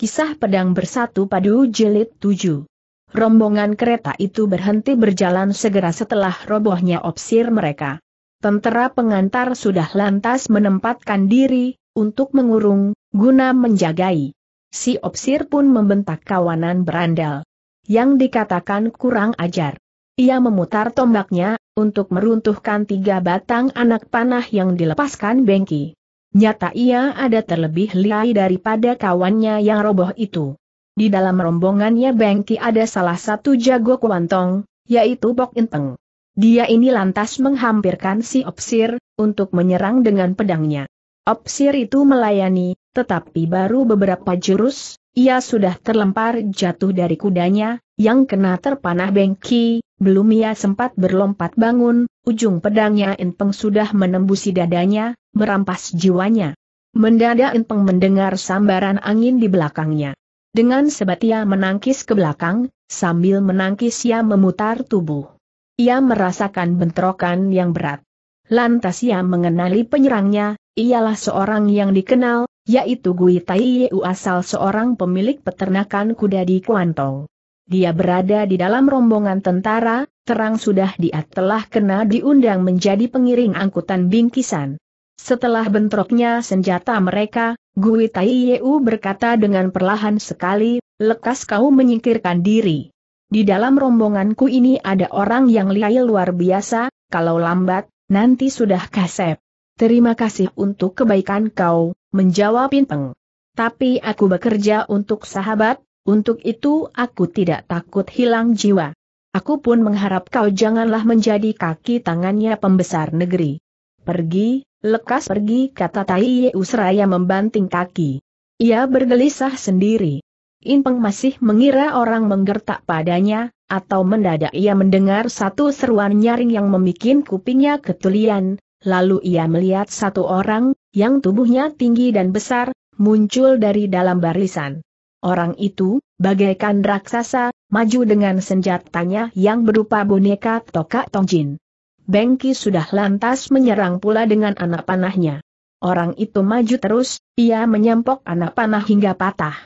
Kisah Pedang Bersatu Padu Jelit 7 Rombongan kereta itu berhenti berjalan segera setelah robohnya opsir mereka. Tentera pengantar sudah lantas menempatkan diri, untuk mengurung, guna menjagai. Si opsir pun membentak kawanan berandal. Yang dikatakan kurang ajar. Ia memutar tombaknya, untuk meruntuhkan tiga batang anak panah yang dilepaskan Bengki. Nyata ia ada terlebih liai daripada kawannya yang roboh itu. Di dalam rombongannya Bengki ada salah satu jago kuantong, yaitu Bok Inteng. Dia ini lantas menghampirkan si Opsir, untuk menyerang dengan pedangnya. Opsir itu melayani, tetapi baru beberapa jurus, ia sudah terlempar jatuh dari kudanya, yang kena terpanah Bengki, belum ia sempat berlompat bangun, ujung pedangnya Inpeng sudah menembusi dadanya, merampas jiwanya. Mendadak Inpeng mendengar sambaran angin di belakangnya. Dengan sebat ia menangkis ke belakang, sambil menangkis ia memutar tubuh. Ia merasakan bentrokan yang berat. Lantas ia mengenali penyerangnya, ialah seorang yang dikenal, yaitu Gui Tai Yeu asal seorang pemilik peternakan kuda di Kuantong. Dia berada di dalam rombongan tentara, terang sudah dia telah kena diundang menjadi pengiring angkutan bingkisan. Setelah bentroknya senjata mereka, Gui Tai Yeu berkata dengan perlahan sekali, lekas kau menyingkirkan diri. Di dalam rombonganku ini ada orang yang lihai luar biasa, kalau lambat, nanti sudah kasep. Terima kasih untuk kebaikan kau, menjawab Pinteng. Tapi aku bekerja untuk sahabat, untuk itu aku tidak takut hilang jiwa. Aku pun mengharap kau janganlah menjadi kaki tangannya pembesar negeri. Pergi, lekas pergi kata Tai Yeu membanting kaki. Ia bergelisah sendiri. Impeng masih mengira orang menggertak padanya, atau mendadak ia mendengar satu seruan nyaring yang memikin kupingnya ketulian, lalu ia melihat satu orang, yang tubuhnya tinggi dan besar, muncul dari dalam barisan. Orang itu, bagaikan raksasa, maju dengan senjatanya yang berupa boneka tokak tongjin. Bengki sudah lantas menyerang pula dengan anak panahnya. Orang itu maju terus, ia menyampok anak panah hingga patah.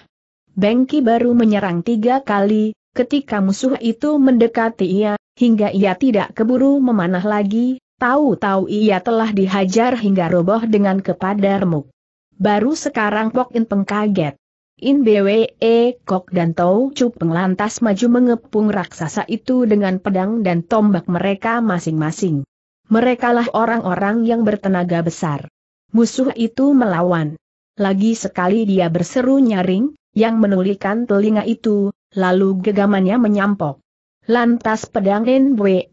Bengki baru menyerang tiga kali, ketika musuh itu mendekati ia, hingga ia tidak keburu memanah lagi, tahu-tahu ia telah dihajar hingga roboh dengan kepada remuk. Baru sekarang Pokin pengkaget. In BWE Kok dan Tau Cupeng lantas maju mengepung raksasa itu dengan pedang dan tombak mereka masing-masing. Mereka lah orang-orang yang bertenaga besar. Musuh itu melawan. Lagi sekali dia berseru nyaring, yang menulikan telinga itu, lalu gegamannya menyampok. Lantas pedang Bwe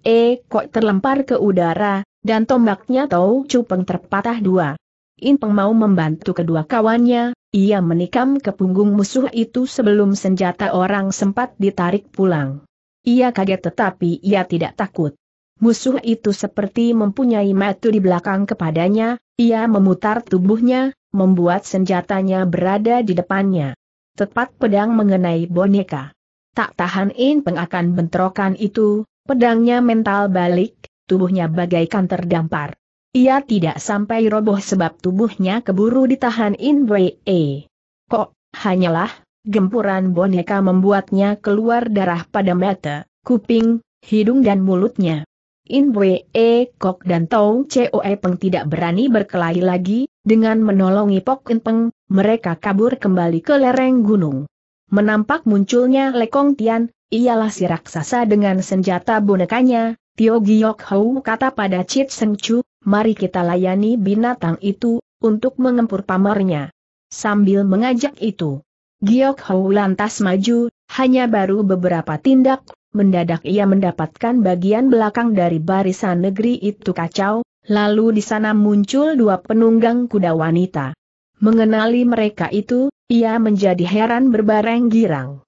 Kok terlempar ke udara, dan tombaknya Tau Cupeng terpatah dua. Impeng mau membantu kedua kawannya, ia menikam ke punggung musuh itu sebelum senjata orang sempat ditarik pulang. Ia kaget tetapi ia tidak takut. Musuh itu seperti mempunyai matu di belakang kepadanya, ia memutar tubuhnya, membuat senjatanya berada di depannya. Tepat pedang mengenai boneka. Tak tahan In Peng akan bentrokan itu, pedangnya mental balik, tubuhnya bagaikan terdampar. Ia tidak sampai roboh sebab tubuhnya keburu ditahan In Wei e. Kok, hanyalah, gempuran boneka membuatnya keluar darah pada mata, kuping, hidung dan mulutnya. In Wei e, Kok dan Tong Coe Peng tidak berani berkelahi lagi, dengan menolongi Pok In Peng, mereka kabur kembali ke lereng gunung. Menampak munculnya Lekong Tian, ialah si raksasa dengan senjata bonekanya, Tio Giok Hou kata pada Chit Seng Chu, mari kita layani binatang itu, untuk mengempur pamernya. Sambil mengajak itu, Giok Hou lantas maju, hanya baru beberapa tindak, mendadak ia mendapatkan bagian belakang dari barisan negeri itu kacau, lalu di sana muncul dua penunggang kuda wanita. Mengenali mereka itu, ia menjadi heran berbareng girang.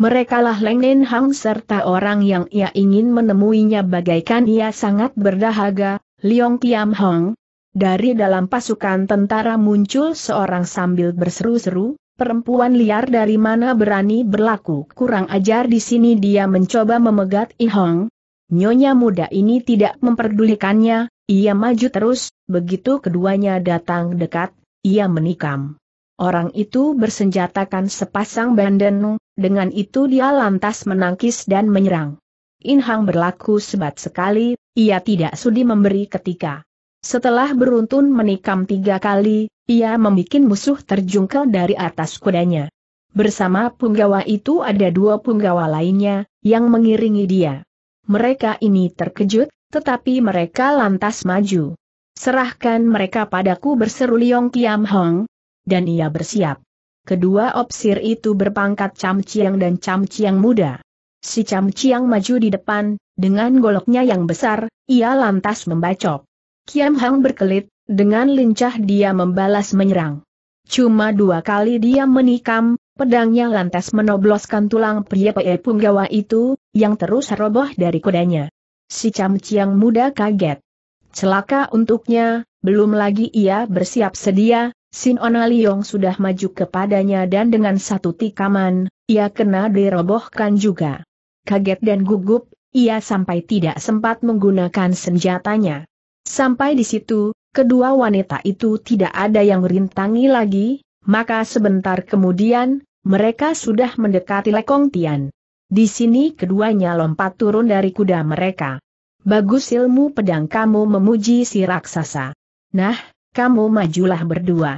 Merekalah Leng Nen Hang serta orang yang ia ingin menemuinya bagaikan ia sangat berdahaga, Liong Kiam Hong. Dari dalam pasukan tentara muncul seorang sambil berseru-seru, perempuan liar dari mana berani berlaku kurang ajar di sini dia mencoba memegat I Hong. Nyonya muda ini tidak memperdulikannya, ia maju terus, begitu keduanya datang dekat, ia menikam. Orang itu bersenjatakan sepasang bandenu, dengan itu dia lantas menangkis dan menyerang. Inhang berlaku sebat sekali, ia tidak sudi memberi ketika. Setelah beruntun menikam tiga kali, ia membuat musuh terjungkel dari atas kudanya. Bersama punggawa itu ada dua punggawa lainnya, yang mengiringi dia. Mereka ini terkejut, tetapi mereka lantas maju. Serahkan mereka padaku berseru Liong Kiam Hong. Dan ia bersiap. Kedua opsir itu berpangkat Cam dan Cam muda. Si Cam maju di depan, dengan goloknya yang besar, ia lantas membacok. Kiam Hang berkelit, dengan lincah dia membalas menyerang. Cuma dua kali dia menikam, pedangnya lantas menobloskan tulang pria pe Punggawa itu, yang terus roboh dari kudanya. Si Cam muda kaget. Celaka untuknya, belum lagi ia bersiap sedia, Sin Ona sudah maju kepadanya dan dengan satu tikaman, ia kena dirobohkan juga. Kaget dan gugup, ia sampai tidak sempat menggunakan senjatanya. Sampai di situ, kedua wanita itu tidak ada yang rintangi lagi, maka sebentar kemudian, mereka sudah mendekati Lekong Tian. Di sini keduanya lompat turun dari kuda mereka. Bagus ilmu pedang kamu memuji si raksasa. Nah, kamu majulah berdua.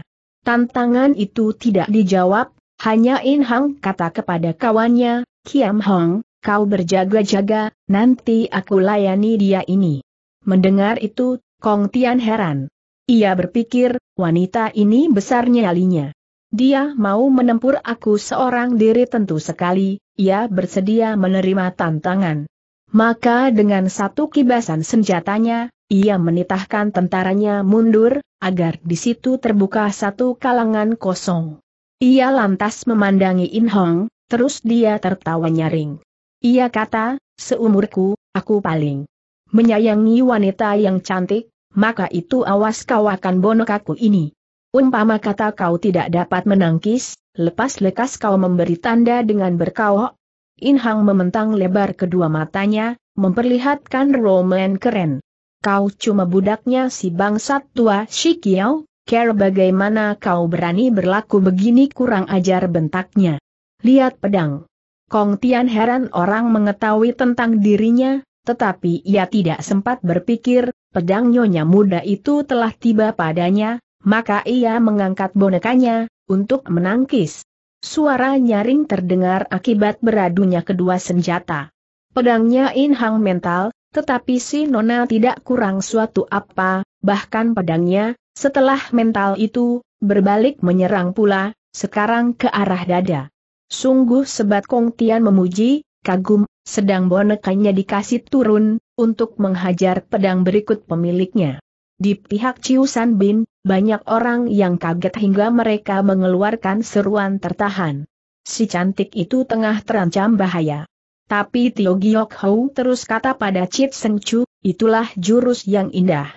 Tantangan itu tidak dijawab, hanya In Hang kata kepada kawannya, Kiam Hong, kau berjaga-jaga, nanti aku layani dia ini. Mendengar itu, Kong Tian heran. Ia berpikir, wanita ini besar nyalinya. Dia mau menempur aku seorang diri tentu sekali, ia bersedia menerima tantangan. Maka dengan satu kibasan senjatanya, ia menitahkan tentaranya mundur, agar di situ terbuka satu kalangan kosong. Ia lantas memandangi In Hong, terus dia tertawa nyaring. Ia kata, seumurku, aku paling menyayangi wanita yang cantik, maka itu awas kau akan bonekaku ini. Umpama kata kau tidak dapat menangkis, lepas lekas kau memberi tanda dengan berkaok. In Hong mementang lebar kedua matanya, memperlihatkan roman keren kau cuma budaknya si bangsat tua Shikiao, care bagaimana kau berani berlaku begini kurang ajar bentaknya. Lihat pedang. Kong Tian heran orang mengetahui tentang dirinya, tetapi ia tidak sempat berpikir, pedang nyonya muda itu telah tiba padanya, maka ia mengangkat bonekanya, untuk menangkis. Suara nyaring terdengar akibat beradunya kedua senjata. Pedangnya In mental, tetapi si Nona tidak kurang suatu apa, bahkan pedangnya, setelah mental itu, berbalik menyerang pula, sekarang ke arah dada. Sungguh sebat Kong Tian memuji, kagum, sedang bonekanya dikasih turun, untuk menghajar pedang berikut pemiliknya. Di pihak Ciusan Bin, banyak orang yang kaget hingga mereka mengeluarkan seruan tertahan. Si cantik itu tengah terancam bahaya. Tapi Tio Giok Hou terus kata pada Chit Seng Chu, itulah jurus yang indah.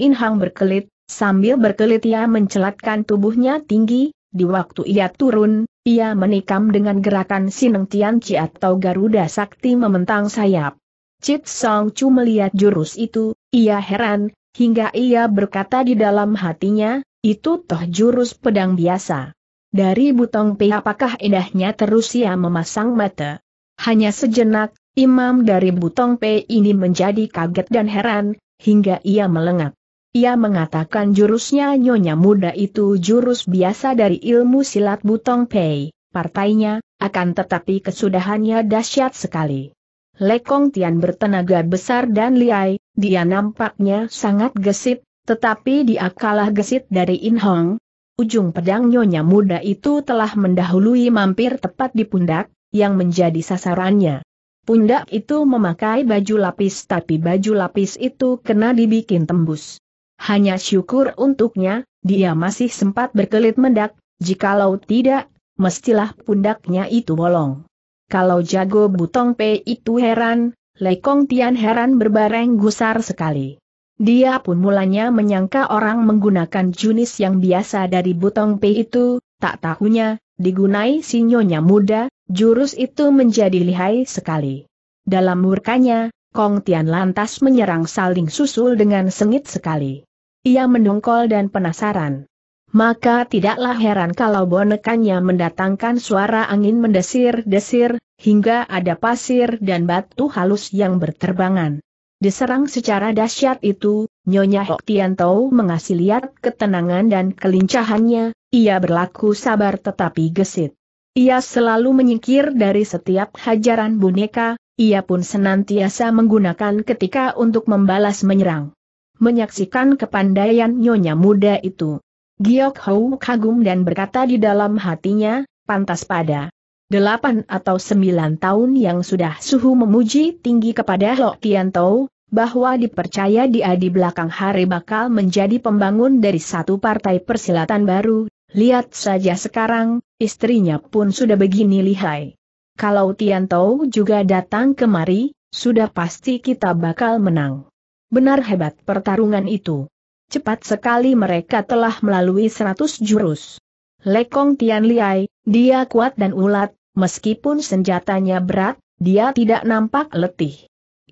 In Hang berkelit, sambil berkelit ia mencelatkan tubuhnya tinggi, di waktu ia turun, ia menikam dengan gerakan Sineng Tian Chi atau Garuda Sakti mementang sayap. Chit Song Chu melihat jurus itu, ia heran, hingga ia berkata di dalam hatinya, itu toh jurus pedang biasa. Dari butong Pe, apakah indahnya terus ia memasang mata. Hanya sejenak, imam dari Butong Pei ini menjadi kaget dan heran, hingga ia melengak. Ia mengatakan jurusnya nyonya muda itu jurus biasa dari ilmu silat Butong Pei, partainya, akan tetapi kesudahannya dahsyat sekali. Lekong Tian bertenaga besar dan liai, dia nampaknya sangat gesit, tetapi dia kalah gesit dari In Hong. Ujung pedang nyonya muda itu telah mendahului mampir tepat di pundak, yang menjadi sasarannya. Pundak itu memakai baju lapis tapi baju lapis itu kena dibikin tembus. Hanya syukur untuknya, dia masih sempat berkelit mendak, jikalau tidak, mestilah pundaknya itu bolong. Kalau jago butong Pe itu heran, Lekong Tian heran berbareng gusar sekali. Dia pun mulanya menyangka orang menggunakan jenis yang biasa dari butong Pe itu, tak tahunya, digunai sinyonya muda, jurus itu menjadi lihai sekali. Dalam murkanya, Kong Tian lantas menyerang saling susul dengan sengit sekali. Ia mendongkol dan penasaran. Maka tidaklah heran kalau bonekanya mendatangkan suara angin mendesir-desir, hingga ada pasir dan batu halus yang berterbangan. Diserang secara dahsyat itu, Nyonya Hok Tian Tau mengasih lihat ketenangan dan kelincahannya, ia berlaku sabar tetapi gesit. Ia selalu menyingkir dari setiap hajaran boneka, ia pun senantiasa menggunakan ketika untuk membalas menyerang. Menyaksikan kepandaian nyonya muda itu. Giok Hou kagum dan berkata di dalam hatinya, pantas pada delapan atau sembilan tahun yang sudah suhu memuji tinggi kepada Lo Tian Tau, bahwa dipercaya dia di belakang hari bakal menjadi pembangun dari satu partai persilatan baru, Lihat saja sekarang, istrinya pun sudah begini lihai. Kalau Tian Tao juga datang kemari, sudah pasti kita bakal menang. Benar hebat pertarungan itu. Cepat sekali mereka telah melalui seratus jurus. Lekong Tian Liai, dia kuat dan ulat, meskipun senjatanya berat, dia tidak nampak letih.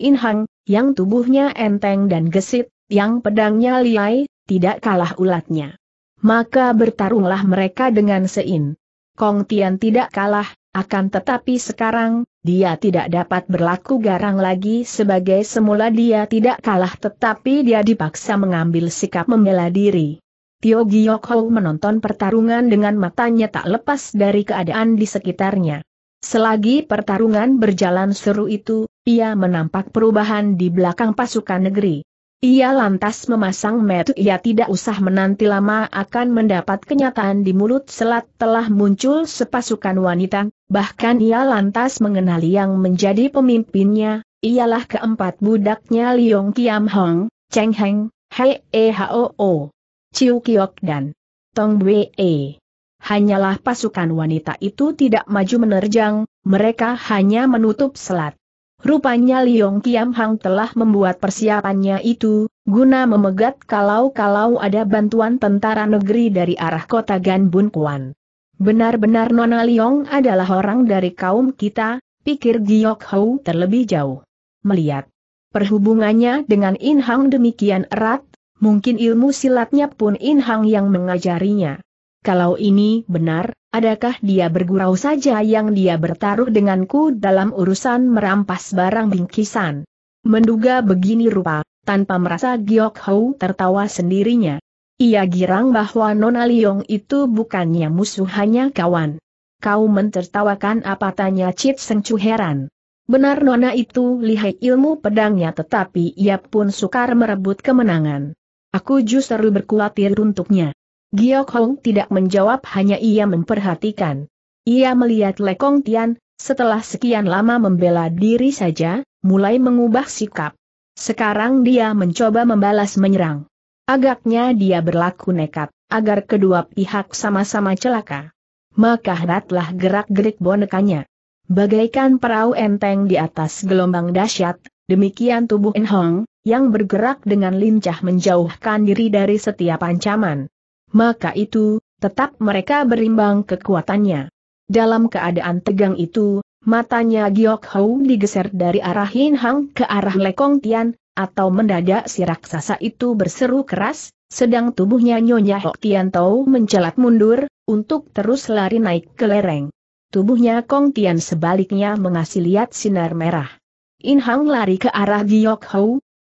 In Hang, yang tubuhnya enteng dan gesit, yang pedangnya liai, tidak kalah ulatnya maka bertarunglah mereka dengan Sein. Kong Tian tidak kalah, akan tetapi sekarang, dia tidak dapat berlaku garang lagi sebagai semula dia tidak kalah tetapi dia dipaksa mengambil sikap membela diri. Tio Giyok Hou menonton pertarungan dengan matanya tak lepas dari keadaan di sekitarnya. Selagi pertarungan berjalan seru itu, ia menampak perubahan di belakang pasukan negeri. Ia lantas memasang metu ia tidak usah menanti lama akan mendapat kenyataan di mulut selat telah muncul sepasukan wanita, bahkan ia lantas mengenali yang menjadi pemimpinnya, ialah keempat budaknya Liong Kiam Hong, Cheng Heng, Hei E Hao O, Chiu Kiok dan Tong Bwe E. Hanyalah pasukan wanita itu tidak maju menerjang, mereka hanya menutup selat. Rupanya Liong Kiam Hang telah membuat persiapannya itu, guna memegat kalau-kalau ada bantuan tentara negeri dari arah kota Gan Bun Kuan. Benar-benar Nona Liong adalah orang dari kaum kita, pikir Giok Hou terlebih jauh. Melihat perhubungannya dengan In Hang demikian erat, mungkin ilmu silatnya pun In Hang yang mengajarinya. Kalau ini benar, adakah dia bergurau saja yang dia bertaruh denganku dalam urusan merampas barang bingkisan? Menduga begini rupa, tanpa merasa Giok Hou tertawa sendirinya. Ia girang bahwa Nona Liong itu bukannya musuh hanya kawan. Kau mentertawakan apa tanya Seng Sengcu heran. Benar Nona itu lihai ilmu pedangnya tetapi ia pun sukar merebut kemenangan. Aku justru berkuatir untuknya. Giok Hong tidak menjawab hanya ia memperhatikan. Ia melihat Lekong Tian, setelah sekian lama membela diri saja, mulai mengubah sikap. Sekarang dia mencoba membalas menyerang. Agaknya dia berlaku nekat, agar kedua pihak sama-sama celaka. Maka heratlah gerak-gerik bonekanya. Bagaikan perahu enteng di atas gelombang dahsyat, demikian tubuh Enhong, yang bergerak dengan lincah menjauhkan diri dari setiap ancaman maka itu, tetap mereka berimbang kekuatannya. Dalam keadaan tegang itu, matanya Giok Hou digeser dari arah Yin Hang ke arah Lekong Tian, atau mendadak si raksasa itu berseru keras, sedang tubuhnya Nyonya Hok Tian Tau mencelat mundur, untuk terus lari naik ke lereng. Tubuhnya Kong Tian sebaliknya mengasih lihat sinar merah. In Hang lari ke arah Giok Hou.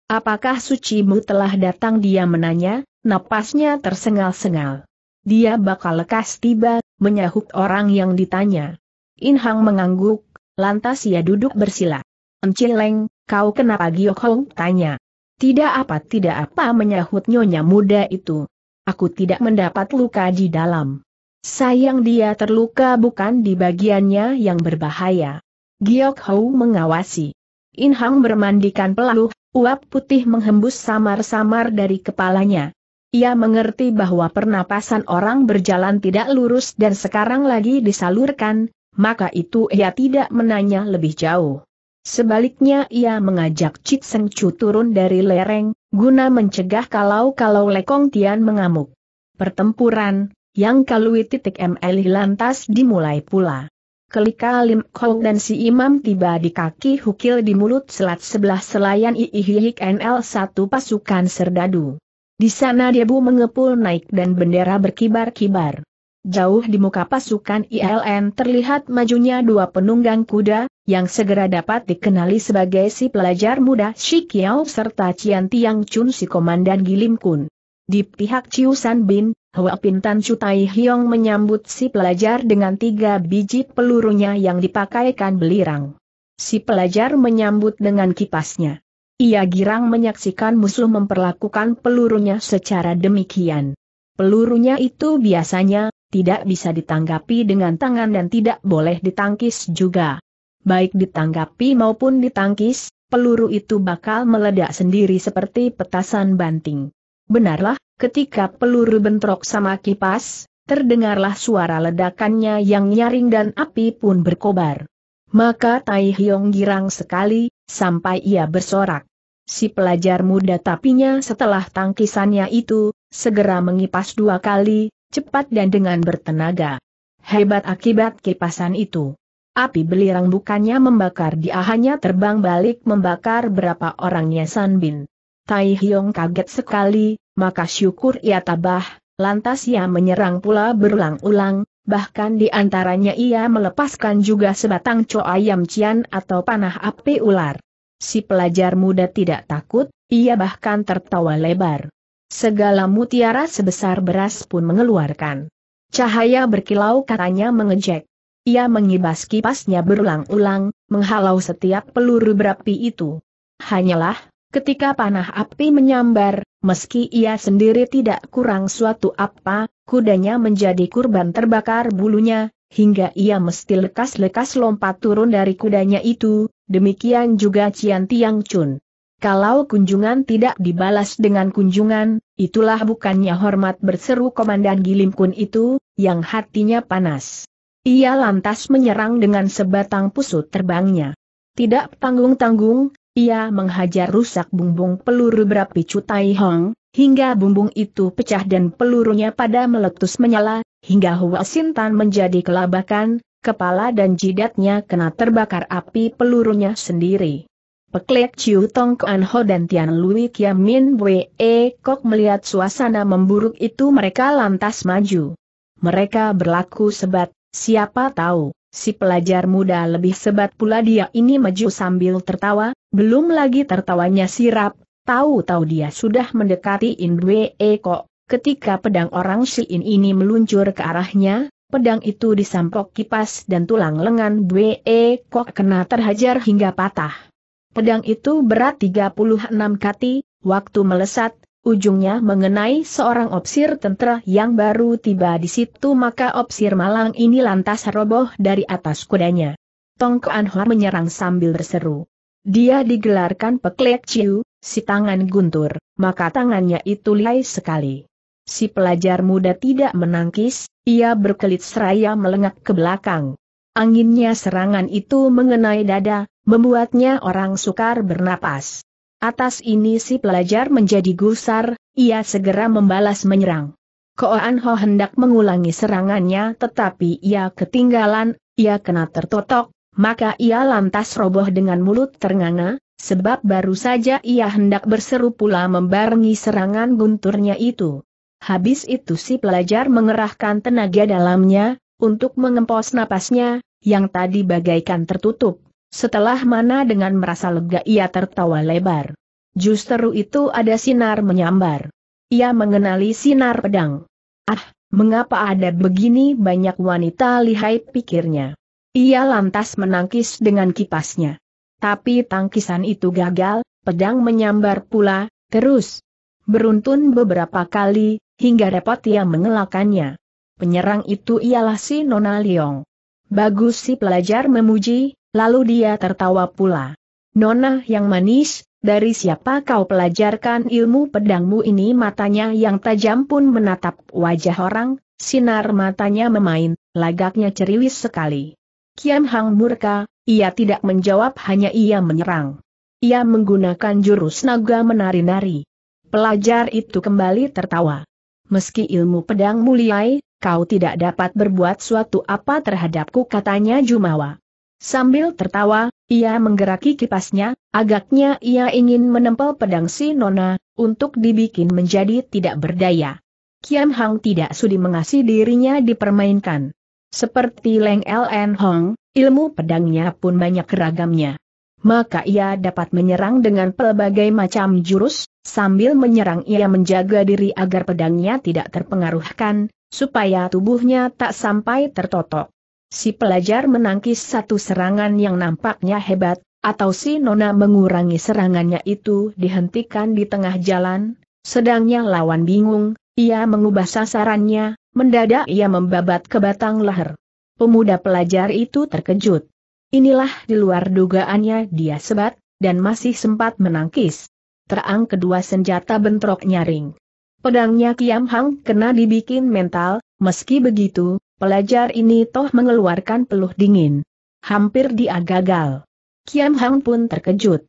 Apakah sucimu telah datang dia menanya, napasnya tersengal-sengal. Dia bakal lekas tiba, menyahut orang yang ditanya. Inhang mengangguk, lantas ia duduk bersila. leng, kau kenapa Giok Hong tanya. Tidak apa tidak apa menyahut nyonya muda itu. Aku tidak mendapat luka di dalam. Sayang dia terluka bukan di bagiannya yang berbahaya. Giok Hou mengawasi. Inhang bermandikan peluh, uap putih menghembus samar-samar dari kepalanya. Ia mengerti bahwa pernapasan orang berjalan tidak lurus dan sekarang lagi disalurkan, maka itu ia tidak menanya lebih jauh. Sebaliknya ia mengajak Cik Seng Chu turun dari lereng, guna mencegah kalau-kalau Lekong Tian mengamuk. Pertempuran, yang kalui titik ML lantas dimulai pula. Kelika Lim Kong dan si imam tiba di kaki hukil di mulut selat sebelah selayan Iihihik NL satu pasukan serdadu. Di sana debu mengepul naik dan bendera berkibar-kibar. Jauh di muka pasukan ILN terlihat majunya dua penunggang kuda, yang segera dapat dikenali sebagai si pelajar muda Shikiao serta Cian Tiang Chun si komandan Gilim Kun. Di pihak Chiu San Bin, Hua Pintan Tai Hyong menyambut si pelajar dengan tiga biji pelurunya yang dipakaikan belirang. Si pelajar menyambut dengan kipasnya. Ia girang menyaksikan musuh memperlakukan pelurunya secara demikian. Pelurunya itu biasanya, tidak bisa ditanggapi dengan tangan dan tidak boleh ditangkis juga. Baik ditanggapi maupun ditangkis, peluru itu bakal meledak sendiri seperti petasan banting. Benarlah, ketika peluru bentrok sama kipas, terdengarlah suara ledakannya yang nyaring dan api pun berkobar. Maka Tai Hiong girang sekali, sampai ia bersorak. Si pelajar muda tapinya setelah tangkisannya itu, segera mengipas dua kali, cepat dan dengan bertenaga. Hebat akibat kipasan itu. Api belirang bukannya membakar dia hanya terbang balik membakar berapa orangnya Sanbin. Tai Hiong kaget sekali, maka syukur ia tabah, lantas ia menyerang pula berulang-ulang, bahkan di antaranya ia melepaskan juga sebatang co ayam cian atau panah api ular. Si pelajar muda tidak takut, ia bahkan tertawa lebar. Segala mutiara sebesar beras pun mengeluarkan. Cahaya berkilau katanya mengejek. Ia mengibas kipasnya berulang-ulang, menghalau setiap peluru berapi itu. Hanyalah, Ketika panah api menyambar, meski ia sendiri tidak kurang suatu apa, kudanya menjadi kurban terbakar bulunya, hingga ia mesti lekas-lekas lompat turun dari kudanya itu, demikian juga Cian Tiang Chun. Kalau kunjungan tidak dibalas dengan kunjungan, itulah bukannya hormat berseru Komandan Gilim Kun itu, yang hatinya panas. Ia lantas menyerang dengan sebatang pusut terbangnya. Tidak tanggung-tanggung, ia menghajar rusak bumbung peluru berapi Cutai Hong, hingga bumbung itu pecah dan pelurunya pada meletus menyala, hingga Hua Sintan menjadi kelabakan, kepala dan jidatnya kena terbakar api pelurunya sendiri. Peklek Chiu Tong Kuan Ho dan Tian Lui Kiam Min Wei e Kok melihat suasana memburuk itu mereka lantas maju. Mereka berlaku sebat, siapa tahu. Si pelajar muda lebih sebat pula dia ini maju sambil tertawa, belum lagi tertawanya sirap, tahu-tahu dia sudah mendekati in Indwe Eko. Ketika pedang orang Shilin ini meluncur ke arahnya, pedang itu disampok kipas dan tulang lengan Bwe Kok kena terhajar hingga patah. Pedang itu berat 36 kati, waktu melesat, ujungnya mengenai seorang opsir tentera yang baru tiba di situ maka opsir malang ini lantas roboh dari atas kudanya. Tongko Anhor menyerang sambil berseru. Dia digelarkan peklek ciu, si tangan guntur, maka tangannya itu lihai sekali. Si pelajar muda tidak menangkis, ia berkelit seraya melengak ke belakang. Anginnya serangan itu mengenai dada, membuatnya orang sukar bernapas. Atas ini si pelajar menjadi gusar, ia segera membalas menyerang. Koan Ho hendak mengulangi serangannya tetapi ia ketinggalan, ia kena tertotok, maka ia lantas roboh dengan mulut ternganga, sebab baru saja ia hendak berseru pula membarengi serangan gunturnya itu. Habis itu si pelajar mengerahkan tenaga dalamnya, untuk mengempos napasnya, yang tadi bagaikan tertutup. Setelah mana dengan merasa lega ia tertawa lebar. Justru itu ada sinar menyambar. Ia mengenali sinar pedang. Ah, mengapa ada begini banyak wanita lihai pikirnya. Ia lantas menangkis dengan kipasnya. Tapi tangkisan itu gagal, pedang menyambar pula, terus. Beruntun beberapa kali, hingga repot ia mengelakannya. Penyerang itu ialah si Nona Leong. Bagus si pelajar memuji, Lalu dia tertawa pula. Nona yang manis, dari siapa kau pelajarkan ilmu pedangmu ini matanya yang tajam pun menatap wajah orang, sinar matanya memain, lagaknya ceriwis sekali. Kian Hang murka, ia tidak menjawab hanya ia menyerang. Ia menggunakan jurus naga menari-nari. Pelajar itu kembali tertawa. Meski ilmu pedang muliai, kau tidak dapat berbuat suatu apa terhadapku katanya Jumawa. Sambil tertawa, ia menggeraki kipasnya, agaknya ia ingin menempel pedang si Nona, untuk dibikin menjadi tidak berdaya. Kiam Hang tidak sudi mengasih dirinya dipermainkan. Seperti Leng Ln Hong, ilmu pedangnya pun banyak keragamnya. Maka ia dapat menyerang dengan pelbagai macam jurus, sambil menyerang ia menjaga diri agar pedangnya tidak terpengaruhkan, supaya tubuhnya tak sampai tertotok. Si pelajar menangkis satu serangan yang nampaknya hebat, atau si Nona mengurangi serangannya itu dihentikan di tengah jalan, sedangnya lawan bingung, ia mengubah sasarannya, mendadak ia membabat ke batang leher. Pemuda pelajar itu terkejut. Inilah di luar dugaannya dia sebat, dan masih sempat menangkis. Terang kedua senjata bentrok nyaring. Pedangnya Kiam Hang kena dibikin mental, meski begitu, Pelajar ini toh mengeluarkan peluh dingin. Hampir dia gagal. Kiam Hang pun terkejut.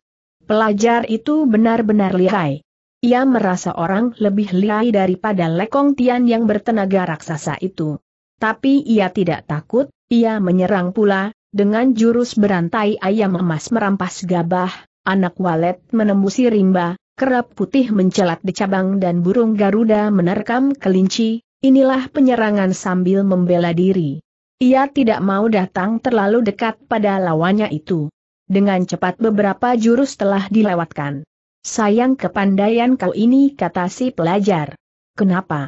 Pelajar itu benar-benar lihai. Ia merasa orang lebih lihai daripada Lekong Tian yang bertenaga raksasa itu. Tapi ia tidak takut, ia menyerang pula, dengan jurus berantai ayam emas merampas gabah, anak walet menembusi rimba, kerap putih mencelat di cabang dan burung Garuda menerkam kelinci, Inilah penyerangan sambil membela diri. Ia tidak mau datang terlalu dekat pada lawannya itu. Dengan cepat beberapa jurus telah dilewatkan. Sayang kepandaian kau ini kata si pelajar. Kenapa?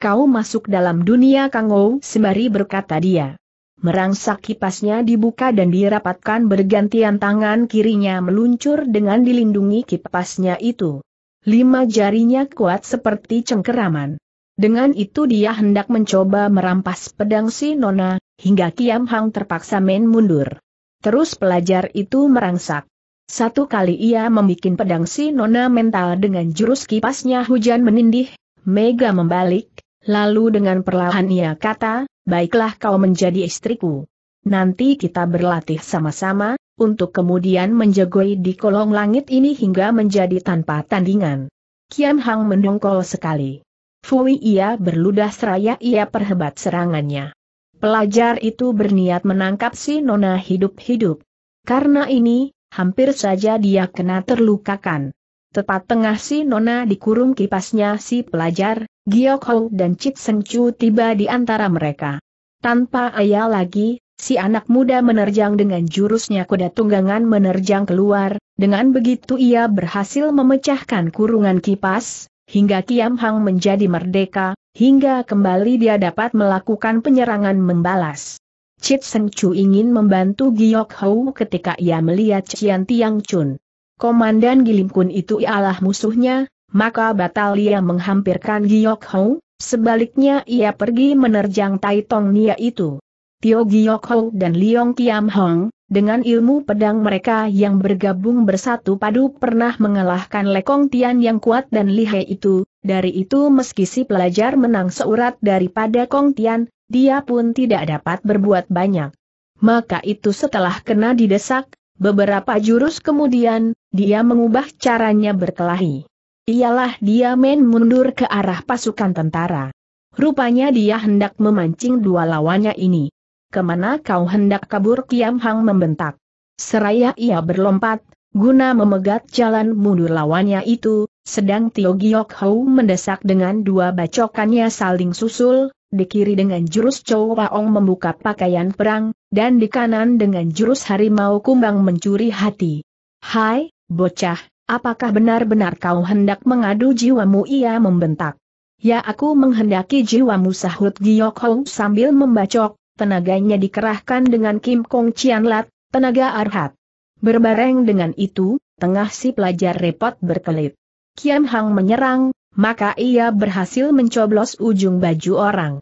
Kau masuk dalam dunia kangou sembari berkata dia. Merangsak kipasnya dibuka dan dirapatkan bergantian tangan kirinya meluncur dengan dilindungi kipasnya itu. Lima jarinya kuat seperti cengkeraman. Dengan itu dia hendak mencoba merampas pedang si Nona, hingga Kiam Hang terpaksa main mundur. Terus pelajar itu merangsak. Satu kali ia membuat pedang si Nona mental dengan jurus kipasnya hujan menindih, Mega membalik, lalu dengan perlahan ia kata, baiklah kau menjadi istriku. Nanti kita berlatih sama-sama, untuk kemudian menjegoi di kolong langit ini hingga menjadi tanpa tandingan. Kiam Hang mendongkol sekali. Fui ia berludah seraya ia perhebat serangannya. Pelajar itu berniat menangkap si Nona hidup-hidup. Karena ini, hampir saja dia kena terlukakan. Tepat tengah si Nona dikurung kipasnya si pelajar, Giok Hou dan Chit Seng Chu tiba di antara mereka. Tanpa ayah lagi, si anak muda menerjang dengan jurusnya kuda tunggangan menerjang keluar, dengan begitu ia berhasil memecahkan kurungan kipas, hingga Kiam Hang menjadi merdeka, hingga kembali dia dapat melakukan penyerangan membalas. Chit Seng Chu ingin membantu Giok Hou ketika ia melihat Cian Tiang Chun. Komandan Gilim Kun itu ialah musuhnya, maka batal ia menghampirkan Giok Hou, sebaliknya ia pergi menerjang Tai Tong Nia itu. Tio Giok dan Liong Kiam Hong, dengan ilmu pedang mereka yang bergabung bersatu padu pernah mengalahkan Lekong Tian yang kuat dan lihai itu, dari itu meski si pelajar menang seurat daripada Kong Tian, dia pun tidak dapat berbuat banyak. Maka itu setelah kena didesak, beberapa jurus kemudian, dia mengubah caranya berkelahi. Ialah dia main mundur ke arah pasukan tentara. Rupanya dia hendak memancing dua lawannya ini kemana kau hendak kabur Kiam Hang membentak. Seraya ia berlompat, guna memegat jalan mundur lawannya itu, sedang Tio Giok Hou mendesak dengan dua bacokannya saling susul, di kiri dengan jurus Chow Waong membuka pakaian perang, dan di kanan dengan jurus harimau kumbang mencuri hati. Hai, bocah, apakah benar-benar kau hendak mengadu jiwamu ia membentak. Ya aku menghendaki jiwamu sahut Giok Hong sambil membacok, tenaganya dikerahkan dengan Kim Kong Chian tenaga arhat. Berbareng dengan itu, tengah si pelajar repot berkelit. Kiam Hang menyerang, maka ia berhasil mencoblos ujung baju orang.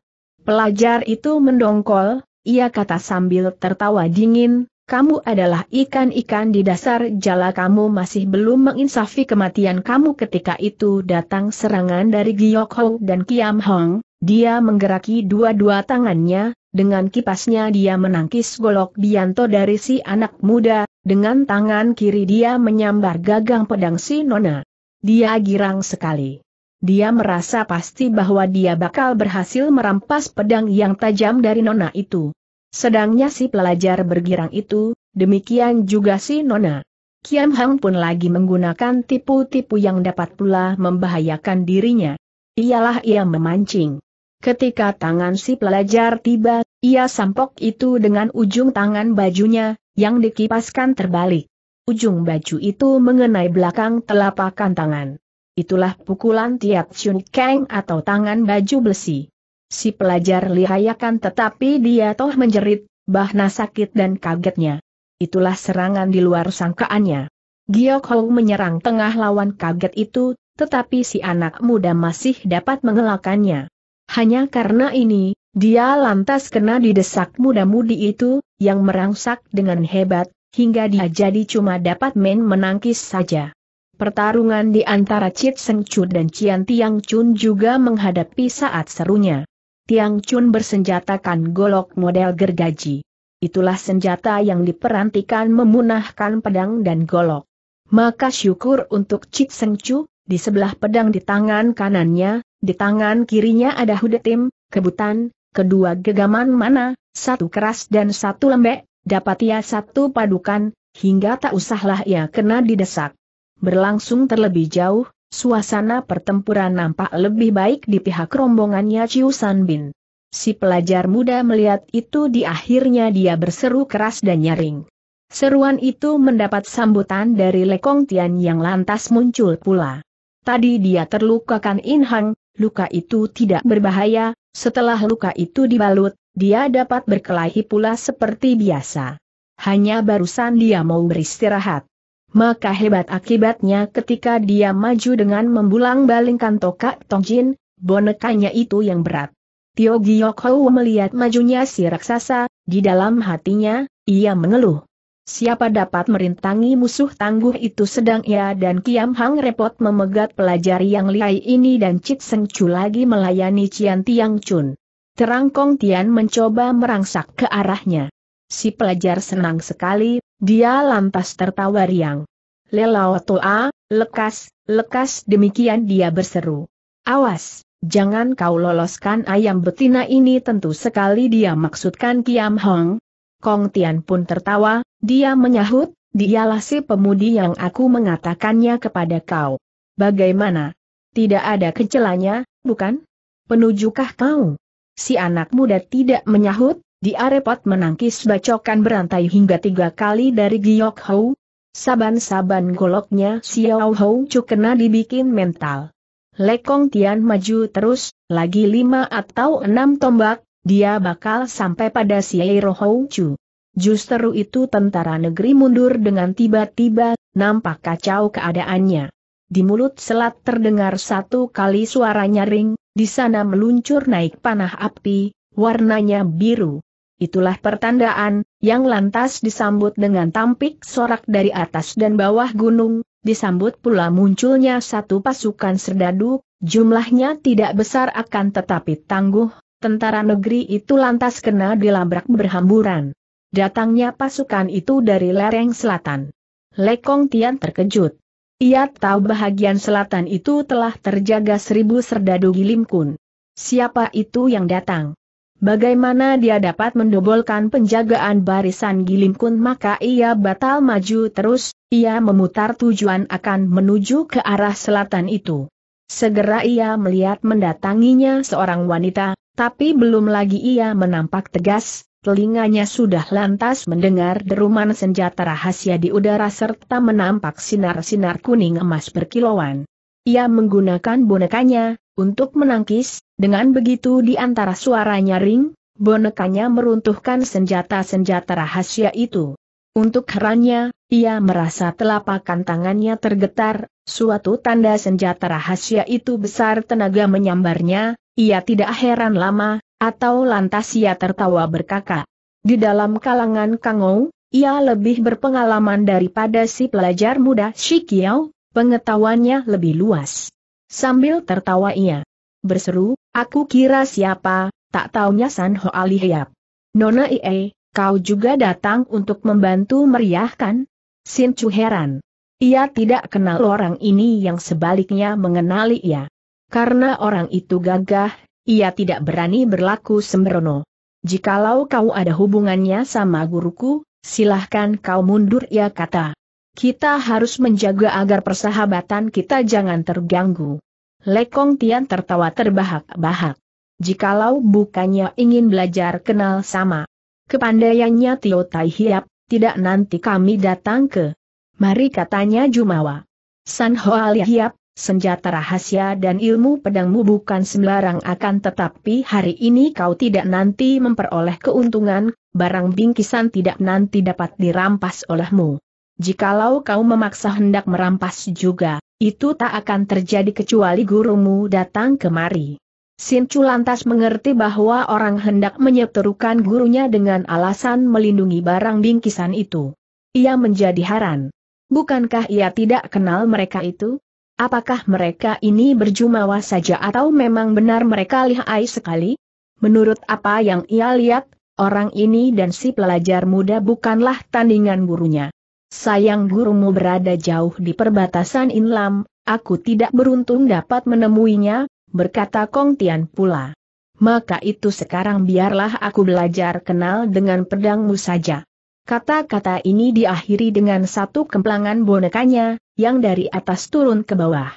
Pelajar itu mendongkol, ia kata sambil tertawa dingin, kamu adalah ikan-ikan di dasar jala kamu masih belum menginsafi kematian kamu ketika itu datang serangan dari Gyeok Ho dan Kiam Hong, dia menggeraki dua-dua tangannya, dengan kipasnya dia menangkis golok Bianto dari si anak muda, dengan tangan kiri dia menyambar gagang pedang si Nona. Dia girang sekali. Dia merasa pasti bahwa dia bakal berhasil merampas pedang yang tajam dari Nona itu. Sedangnya si pelajar bergirang itu, demikian juga si Nona. Kiam Hang pun lagi menggunakan tipu-tipu yang dapat pula membahayakan dirinya. Ialah ia memancing. Ketika tangan si pelajar tiba, ia sampok itu dengan ujung tangan bajunya, yang dikipaskan terbalik. Ujung baju itu mengenai belakang telapakan tangan. Itulah pukulan tiap Chun Kang atau tangan baju besi. Si pelajar lihayakan tetapi dia toh menjerit, bahna sakit dan kagetnya. Itulah serangan di luar sangkaannya. Giok Hong menyerang tengah lawan kaget itu, tetapi si anak muda masih dapat mengelakannya. Hanya karena ini, dia lantas kena didesak muda-mudi itu, yang merangsak dengan hebat, hingga dia jadi cuma dapat main menangkis saja. Pertarungan di antara Chit Seng Chu dan Cian Tiang Chun juga menghadapi saat serunya. Tiang Chun bersenjatakan golok model gergaji. Itulah senjata yang diperantikan memunahkan pedang dan golok. Maka syukur untuk Chit Seng Chu, di sebelah pedang di tangan kanannya, di tangan kirinya ada hudetim, kebutan, kedua gegaman mana, satu keras dan satu lembek, dapat ia satu padukan, hingga tak usahlah ia kena didesak. Berlangsung terlebih jauh, suasana pertempuran nampak lebih baik di pihak rombongannya Chiu San Bin. Si pelajar muda melihat itu di akhirnya dia berseru keras dan nyaring. Seruan itu mendapat sambutan dari Lekong Tian yang lantas muncul pula. Tadi dia terlukakan Inhang, luka itu tidak berbahaya, setelah luka itu dibalut, dia dapat berkelahi pula seperti biasa. Hanya barusan dia mau beristirahat. Maka hebat akibatnya ketika dia maju dengan membulang balingkan tokak Tongjin, bonekanya itu yang berat. Tio Giyokou melihat majunya si raksasa, di dalam hatinya, ia mengeluh. Siapa dapat merintangi musuh tangguh itu sedang ia dan Kiam Hang repot memegat pelajar yang lihai ini dan Cik Seng Chu lagi melayani Cian Tiang Chun. Terang Kong Tian mencoba merangsak ke arahnya. Si pelajar senang sekali, dia lantas tertawa riang. Lelao toa, lekas, lekas demikian dia berseru. Awas, jangan kau loloskan ayam betina ini tentu sekali dia maksudkan Kiam Hong, Kong Tian pun tertawa, dia menyahut, dialah si pemudi yang aku mengatakannya kepada kau. Bagaimana? Tidak ada kecelanya, bukan? Penujukah kau? Si anak muda tidak menyahut, dia repot menangkis bacokan berantai hingga tiga kali dari Giok Hou. Saban-saban goloknya Xiao Hou Chu kena dibikin mental. Lekong Tian maju terus, lagi lima atau enam tombak, dia bakal sampai pada si Eirohouchu. Justru itu tentara negeri mundur dengan tiba-tiba, nampak kacau keadaannya. Di mulut selat terdengar satu kali suara nyaring, di sana meluncur naik panah api, warnanya biru. Itulah pertandaan, yang lantas disambut dengan tampik sorak dari atas dan bawah gunung, disambut pula munculnya satu pasukan serdadu, jumlahnya tidak besar akan tetapi tangguh, tentara negeri itu lantas kena dilabrak berhamburan. Datangnya pasukan itu dari lereng selatan. Lekong Tian terkejut. Ia tahu bahagian selatan itu telah terjaga seribu serdadu Gilimkun. Siapa itu yang datang? Bagaimana dia dapat mendobolkan penjagaan barisan Gilimkun maka ia batal maju terus, ia memutar tujuan akan menuju ke arah selatan itu. Segera ia melihat mendatanginya seorang wanita, tapi belum lagi ia menampak tegas, telinganya sudah lantas mendengar deruman senjata rahasia di udara serta menampak sinar-sinar kuning emas berkilauan. Ia menggunakan bonekanya, untuk menangkis, dengan begitu di antara suaranya ring, bonekanya meruntuhkan senjata-senjata rahasia itu. Untuk herannya, ia merasa telapakan tangannya tergetar, Suatu tanda senjata rahasia itu besar tenaga menyambarnya, ia tidak heran lama, atau lantas ia tertawa berkaka. Di dalam kalangan Kangou, ia lebih berpengalaman daripada si pelajar muda Shikiao, pengetahuannya lebih luas. Sambil tertawa ia berseru, aku kira siapa, tak taunya San Ho Alihiap. Nona Ie, kau juga datang untuk membantu meriahkan? Sin Chu heran. Ia tidak kenal orang ini yang sebaliknya mengenali ia. Karena orang itu gagah, ia tidak berani berlaku sembrono. Jikalau kau ada hubungannya sama guruku, silahkan kau mundur ya kata. Kita harus menjaga agar persahabatan kita jangan terganggu. Lekong Tian tertawa terbahak-bahak. Jikalau bukannya ingin belajar kenal sama kepandaiannya Tio Tai Hiap, tidak nanti kami datang ke Mari katanya Jumawa. San Hoa Lihiap, senjata rahasia dan ilmu pedangmu bukan sembarang akan tetapi hari ini kau tidak nanti memperoleh keuntungan, barang bingkisan tidak nanti dapat dirampas olehmu. Jikalau kau memaksa hendak merampas juga, itu tak akan terjadi kecuali gurumu datang kemari. Sincu lantas mengerti bahwa orang hendak menyeterukan gurunya dengan alasan melindungi barang bingkisan itu. Ia menjadi heran. Bukankah ia tidak kenal mereka itu? Apakah mereka ini berjumawa saja atau memang benar mereka lihai sekali? Menurut apa yang ia lihat, orang ini dan si pelajar muda bukanlah tandingan gurunya. Sayang gurumu berada jauh di perbatasan Inlam, aku tidak beruntung dapat menemuinya, berkata Kong Tian pula. Maka itu sekarang biarlah aku belajar kenal dengan pedangmu saja. Kata-kata ini diakhiri dengan satu kemplangan bonekanya, yang dari atas turun ke bawah.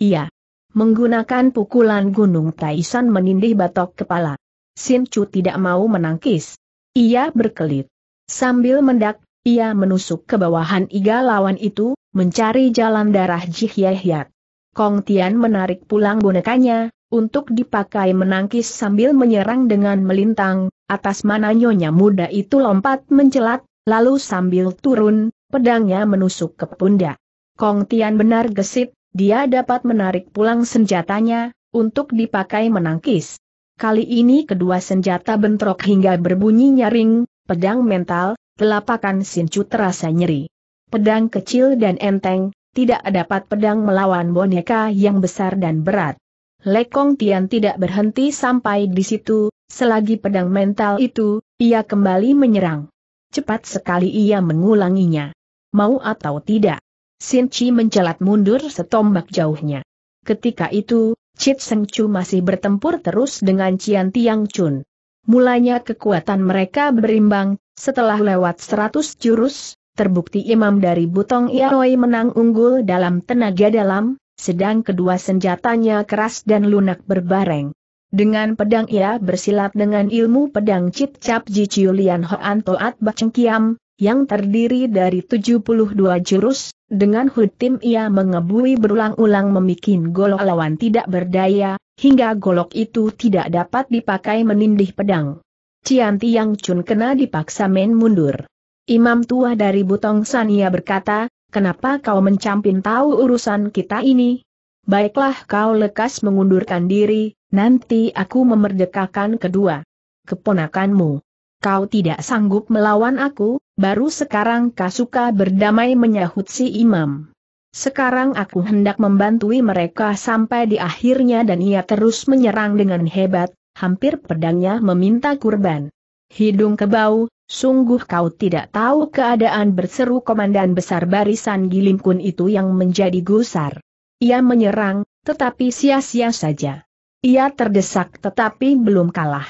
Ia Menggunakan pukulan gunung Taisan menindih batok kepala. Sin Chu tidak mau menangkis. Ia berkelit. Sambil mendak, ia menusuk ke bawahan iga lawan itu, mencari jalan darah Jih Jihyehyat. Kong Tian menarik pulang bonekanya, untuk dipakai menangkis sambil menyerang dengan melintang, atas mana nyonya muda itu lompat mencelat, lalu sambil turun, pedangnya menusuk ke pundak. Kong Tian benar gesit, dia dapat menarik pulang senjatanya, untuk dipakai menangkis. Kali ini kedua senjata bentrok hingga berbunyi nyaring, pedang mental, telapakan Sincu terasa nyeri. Pedang kecil dan enteng, tidak dapat pedang melawan boneka yang besar dan berat. Lekong Tian tidak berhenti sampai di situ, Selagi pedang mental itu, ia kembali menyerang. Cepat sekali ia mengulanginya. Mau atau tidak, Chi mencelat mundur setombak jauhnya. Ketika itu, Chit Seng Chu masih bertempur terus dengan Cian Tiang Chun. Mulanya kekuatan mereka berimbang, setelah lewat seratus jurus, terbukti imam dari Butong Iaoi menang unggul dalam tenaga dalam, sedang kedua senjatanya keras dan lunak berbareng. Dengan pedang ia bersilat dengan ilmu pedang Cip Cap Ji Ciulian Hoan Toat Baceng Kiam, yang terdiri dari 72 jurus, dengan hutim ia mengebui berulang-ulang memikin golok lawan tidak berdaya, hingga golok itu tidak dapat dipakai menindih pedang. Cianti Yang Chun kena dipaksa men mundur. Imam tua dari Butong San berkata, kenapa kau mencampin tahu urusan kita ini? Baiklah kau lekas mengundurkan diri, Nanti aku memerdekakan kedua keponakanmu. Kau tidak sanggup melawan aku, baru sekarang Kasuka berdamai menyahut si imam. Sekarang aku hendak membantui mereka sampai di akhirnya dan ia terus menyerang dengan hebat, hampir pedangnya meminta kurban. Hidung kebau, sungguh kau tidak tahu keadaan berseru komandan besar barisan Gilimkun itu yang menjadi gusar. Ia menyerang, tetapi sia-sia saja. Ia terdesak tetapi belum kalah.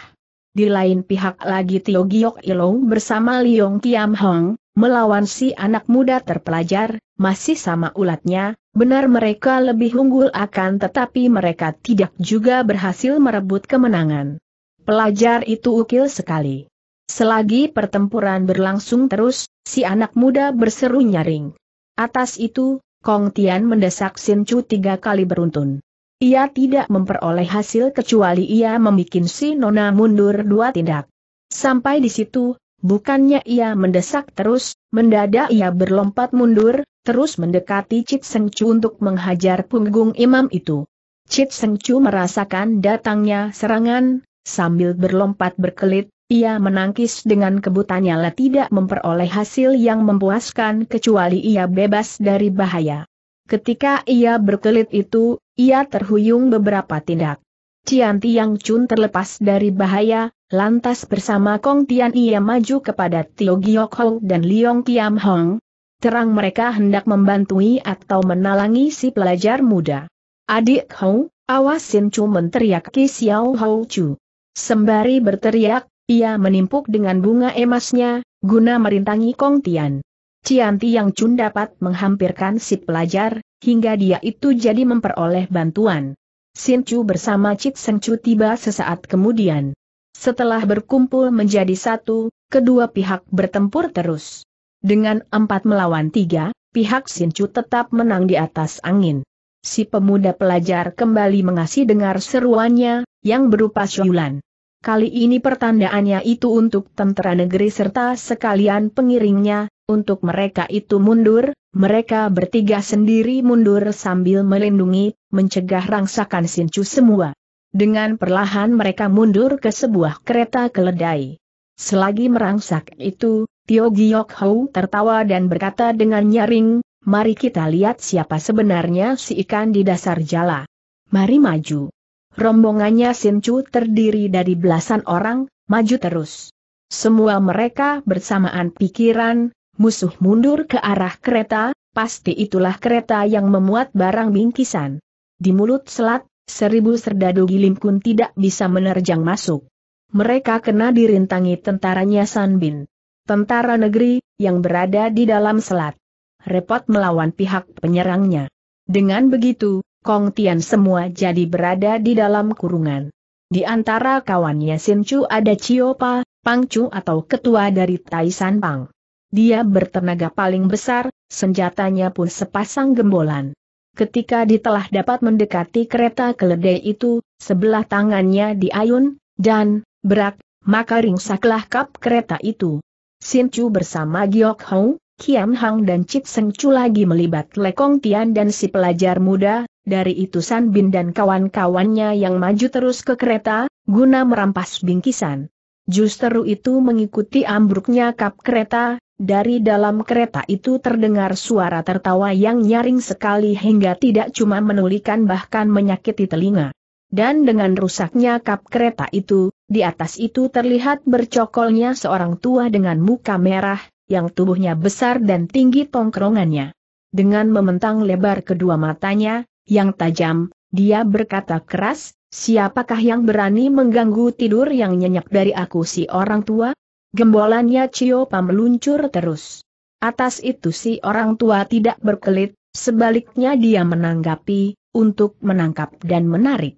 Di lain pihak lagi Tio Giok bersama bersama Liong Kiam Hong, melawan si anak muda terpelajar, masih sama ulatnya, benar mereka lebih unggul akan tetapi mereka tidak juga berhasil merebut kemenangan. Pelajar itu ukil sekali. Selagi pertempuran berlangsung terus, si anak muda berseru nyaring. Atas itu, Kong Tian mendesak Sin Chu tiga kali beruntun. Ia tidak memperoleh hasil kecuali ia membuat si Nona mundur dua tindak. Sampai di situ, bukannya ia mendesak terus, mendadak ia berlompat mundur, terus mendekati Cip Seng Chu untuk menghajar punggung imam itu. Cip Seng Chu merasakan datangnya serangan, sambil berlompat berkelit, ia menangkis dengan kebutannya lah tidak memperoleh hasil yang memuaskan kecuali ia bebas dari bahaya. Ketika ia berkelit itu, ia terhuyung beberapa tindak. Cian Tiang Chun terlepas dari bahaya, lantas bersama Kong Tian ia maju kepada Tio Giok Hong dan Liong Kiam Hong. Terang mereka hendak membantui atau menalangi si pelajar muda. Adik Hong, awas awasin Chu menteriak Ki Xiao Hou Chu. Sembari berteriak, ia menimpuk dengan bunga emasnya, guna merintangi Kong Tian. Cianti yang Cun dapat menghampirkan si pelajar, hingga dia itu jadi memperoleh bantuan. Sin Chu bersama Cik Seng Chu tiba sesaat kemudian. Setelah berkumpul menjadi satu, kedua pihak bertempur terus. Dengan empat melawan tiga, pihak Sin Chu tetap menang di atas angin. Si pemuda pelajar kembali mengasih dengar seruannya, yang berupa syulan. Kali ini pertandaannya itu untuk tentara negeri serta sekalian pengiringnya, untuk mereka itu mundur, mereka bertiga sendiri mundur sambil melindungi, mencegah rangsakan Sincu semua. Dengan perlahan mereka mundur ke sebuah kereta keledai. Selagi merangsak itu, Tio Giyok Hou tertawa dan berkata dengan nyaring, mari kita lihat siapa sebenarnya si ikan di dasar jala. Mari maju. Rombongannya Sinchu terdiri dari belasan orang, maju terus. Semua mereka bersamaan pikiran, musuh mundur ke arah kereta, pasti itulah kereta yang memuat barang bingkisan. Di mulut selat, seribu serdadu gilimkun tidak bisa menerjang masuk. Mereka kena dirintangi tentaranya Sanbin. Tentara negeri, yang berada di dalam selat. Repot melawan pihak penyerangnya. Dengan begitu, Kong Tian semua jadi berada di dalam kurungan. Di antara kawannya Sin Chu ada Pa, Pang Chu atau ketua dari Tai San Pang. Dia bertenaga paling besar, senjatanya pun sepasang gembolan. Ketika ditelah dapat mendekati kereta keledai itu, sebelah tangannya diayun, dan, berak, maka ringsaklah kap kereta itu. Sin Chu bersama Giok Hong, Kian Hang dan Chit Seng Chu lagi melibat Lekong Tian dan si pelajar muda, dari itu San Bin dan kawan-kawannya yang maju terus ke kereta, guna merampas bingkisan. Justru itu mengikuti ambruknya kap kereta, dari dalam kereta itu terdengar suara tertawa yang nyaring sekali hingga tidak cuma menulikan bahkan menyakiti telinga. Dan dengan rusaknya kap kereta itu, di atas itu terlihat bercokolnya seorang tua dengan muka merah, yang tubuhnya besar dan tinggi tongkrongannya. Dengan mementang lebar kedua matanya, yang tajam, dia berkata keras, siapakah yang berani mengganggu tidur yang nyenyak dari aku si orang tua? Gembolannya Cio Pam meluncur terus. Atas itu si orang tua tidak berkelit, sebaliknya dia menanggapi, untuk menangkap dan menarik.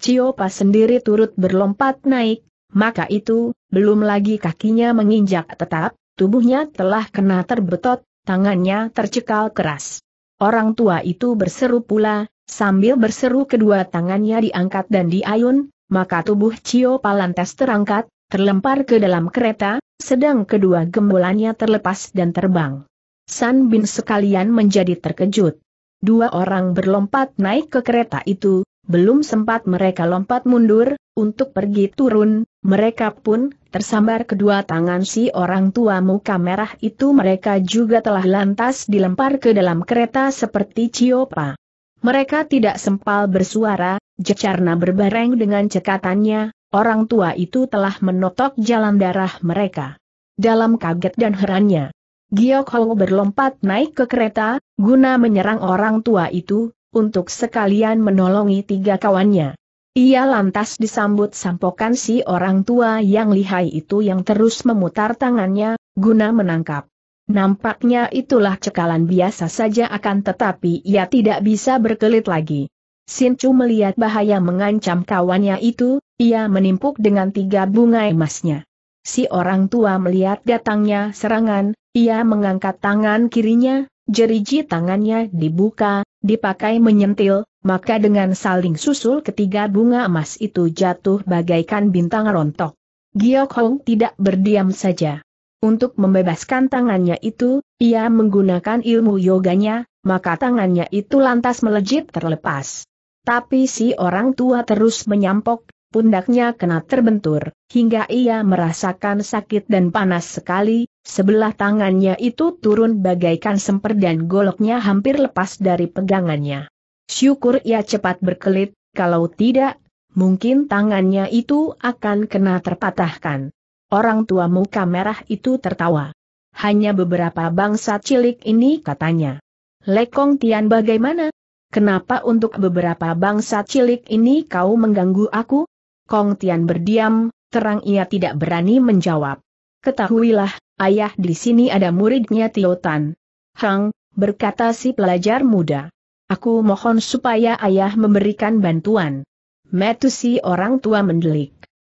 Cio Pa sendiri turut berlompat naik, maka itu, belum lagi kakinya menginjak tetap, tubuhnya telah kena terbetot, tangannya tercekal keras. Orang tua itu berseru pula, sambil berseru kedua tangannya diangkat dan diayun, maka tubuh Cio Palantes terangkat, terlempar ke dalam kereta, sedang kedua gembolannya terlepas dan terbang. San Bin sekalian menjadi terkejut. Dua orang berlompat naik ke kereta itu, belum sempat mereka lompat mundur, untuk pergi turun, mereka pun, tersambar kedua tangan si orang tua muka merah itu mereka juga telah lantas dilempar ke dalam kereta seperti Ciopa. Mereka tidak sempal bersuara, jecarna berbareng dengan cekatannya, orang tua itu telah menotok jalan darah mereka. Dalam kaget dan herannya, Giok Hou berlompat naik ke kereta, guna menyerang orang tua itu, untuk sekalian menolongi tiga kawannya. Ia lantas disambut sampokan si orang tua yang lihai itu yang terus memutar tangannya, guna menangkap. Nampaknya itulah cekalan biasa saja akan tetapi ia tidak bisa berkelit lagi. Sincu melihat bahaya mengancam kawannya itu, ia menimpuk dengan tiga bunga emasnya. Si orang tua melihat datangnya serangan, ia mengangkat tangan kirinya, jeriji tangannya dibuka, dipakai menyentil, maka dengan saling susul ketiga bunga emas itu jatuh bagaikan bintang rontok. Giok Hong tidak berdiam saja. Untuk membebaskan tangannya itu, ia menggunakan ilmu yoganya, maka tangannya itu lantas melejit terlepas. Tapi si orang tua terus menyampok, pundaknya kena terbentur, hingga ia merasakan sakit dan panas sekali, Sebelah tangannya itu turun bagaikan semper dan goloknya hampir lepas dari pegangannya. Syukur ia cepat berkelit, kalau tidak, mungkin tangannya itu akan kena terpatahkan. Orang tua muka merah itu tertawa. Hanya beberapa bangsa cilik ini katanya. Lekong Tian bagaimana? Kenapa untuk beberapa bangsa cilik ini kau mengganggu aku? Kong Tian berdiam, terang ia tidak berani menjawab. Ketahuilah, Ayah di sini ada muridnya Tio Tan. Hang, berkata si pelajar muda. Aku mohon supaya ayah memberikan bantuan. Metusi orang tua mendelik.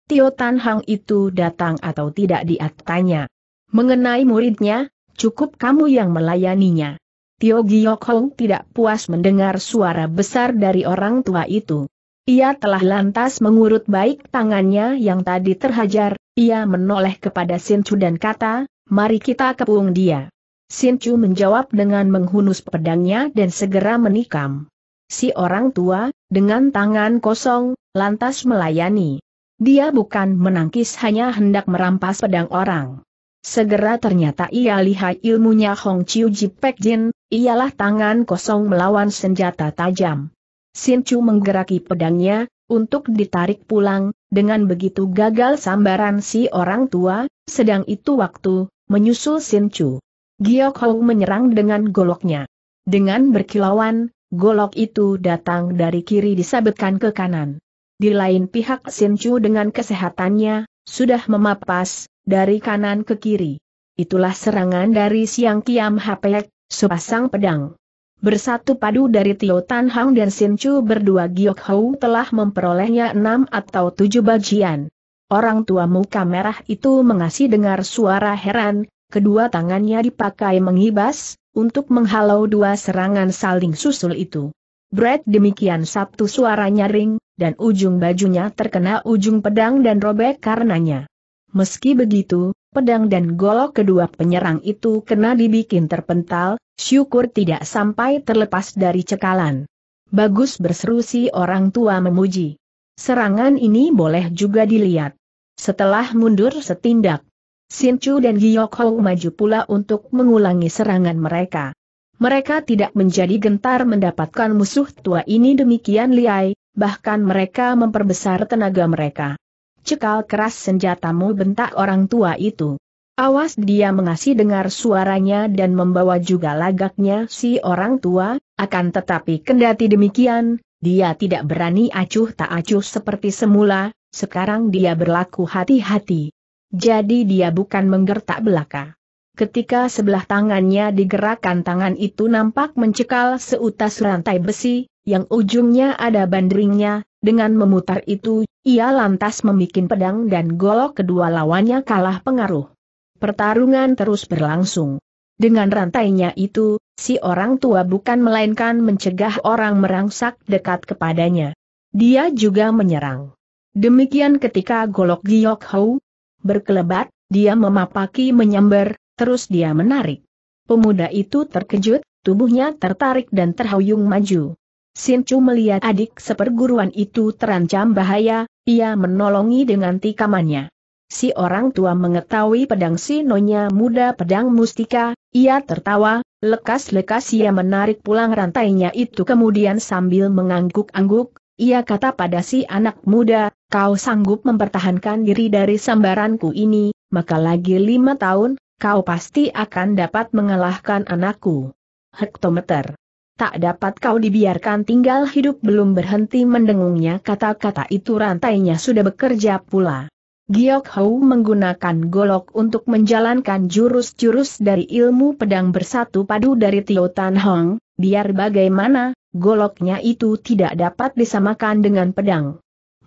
Tio Tan Hang itu datang atau tidak diatanya. Mengenai muridnya, cukup kamu yang melayaninya. Tio Giok Hong tidak puas mendengar suara besar dari orang tua itu. Ia telah lantas mengurut baik tangannya yang tadi terhajar, ia menoleh kepada Chu dan kata, mari kita kepung dia. Sin Chu menjawab dengan menghunus pedangnya dan segera menikam. Si orang tua, dengan tangan kosong, lantas melayani. Dia bukan menangkis hanya hendak merampas pedang orang. Segera ternyata ia lihat ilmunya Hong Chiu Pek Jin, ialah tangan kosong melawan senjata tajam. Sin Chu menggeraki pedangnya, untuk ditarik pulang, dengan begitu gagal sambaran si orang tua, sedang itu waktu, menyusul Sin Chu. Giok Hou menyerang dengan goloknya. Dengan berkilauan, golok itu datang dari kiri disabetkan ke kanan. Di lain pihak Sin Chu dengan kesehatannya, sudah memapas, dari kanan ke kiri. Itulah serangan dari Siang Kiam Hapek, sepasang pedang. Bersatu padu dari Tio Tan Hang dan Sin Chu berdua Giok Hou telah memperolehnya enam atau tujuh bagian. Orang tua muka merah itu mengasih dengar suara heran, kedua tangannya dipakai mengibas, untuk menghalau dua serangan saling susul itu. Brad demikian sabtu suara nyaring, dan ujung bajunya terkena ujung pedang dan robek karenanya. Meski begitu, pedang dan golok kedua penyerang itu kena dibikin terpental, syukur tidak sampai terlepas dari cekalan. Bagus berseru si orang tua memuji. Serangan ini boleh juga dilihat. Setelah mundur setindak, Sin Chu dan Giyok Hou maju pula untuk mengulangi serangan mereka. Mereka tidak menjadi gentar mendapatkan musuh tua ini demikian liai, bahkan mereka memperbesar tenaga mereka. Cekal keras senjatamu bentak orang tua itu. Awas dia mengasih dengar suaranya dan membawa juga lagaknya si orang tua, akan tetapi kendati demikian, dia tidak berani acuh tak acuh seperti semula, sekarang dia berlaku hati-hati. Jadi dia bukan menggertak belaka. Ketika sebelah tangannya digerakkan tangan itu nampak mencekal seutas rantai besi, yang ujungnya ada bandringnya, dengan memutar itu, ia lantas membuat pedang dan golok kedua lawannya kalah pengaruh. Pertarungan terus berlangsung. Dengan rantainya itu, si orang tua bukan melainkan mencegah orang merangsak dekat kepadanya. Dia juga menyerang. Demikian ketika golok giok hou berkelebat, dia memapaki menyambar, terus dia menarik. Pemuda itu terkejut, tubuhnya tertarik dan terhuyung maju. Sincu melihat adik seperguruan itu terancam bahaya, ia menolongi dengan tikamannya. Si orang tua mengetahui pedang si nonya muda pedang mustika, ia tertawa, lekas-lekas ia menarik pulang rantainya itu kemudian sambil mengangguk-angguk, ia kata pada si anak muda, kau sanggup mempertahankan diri dari sambaranku ini, maka lagi lima tahun, kau pasti akan dapat mengalahkan anakku. Hektometer. Tak dapat kau dibiarkan tinggal hidup belum berhenti mendengungnya kata-kata itu rantainya sudah bekerja pula. Giok Hou menggunakan golok untuk menjalankan jurus-jurus dari ilmu pedang bersatu padu dari Tio Tan Hong, biar bagaimana, goloknya itu tidak dapat disamakan dengan pedang.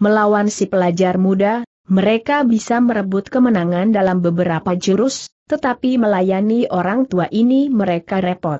Melawan si pelajar muda, mereka bisa merebut kemenangan dalam beberapa jurus, tetapi melayani orang tua ini mereka repot.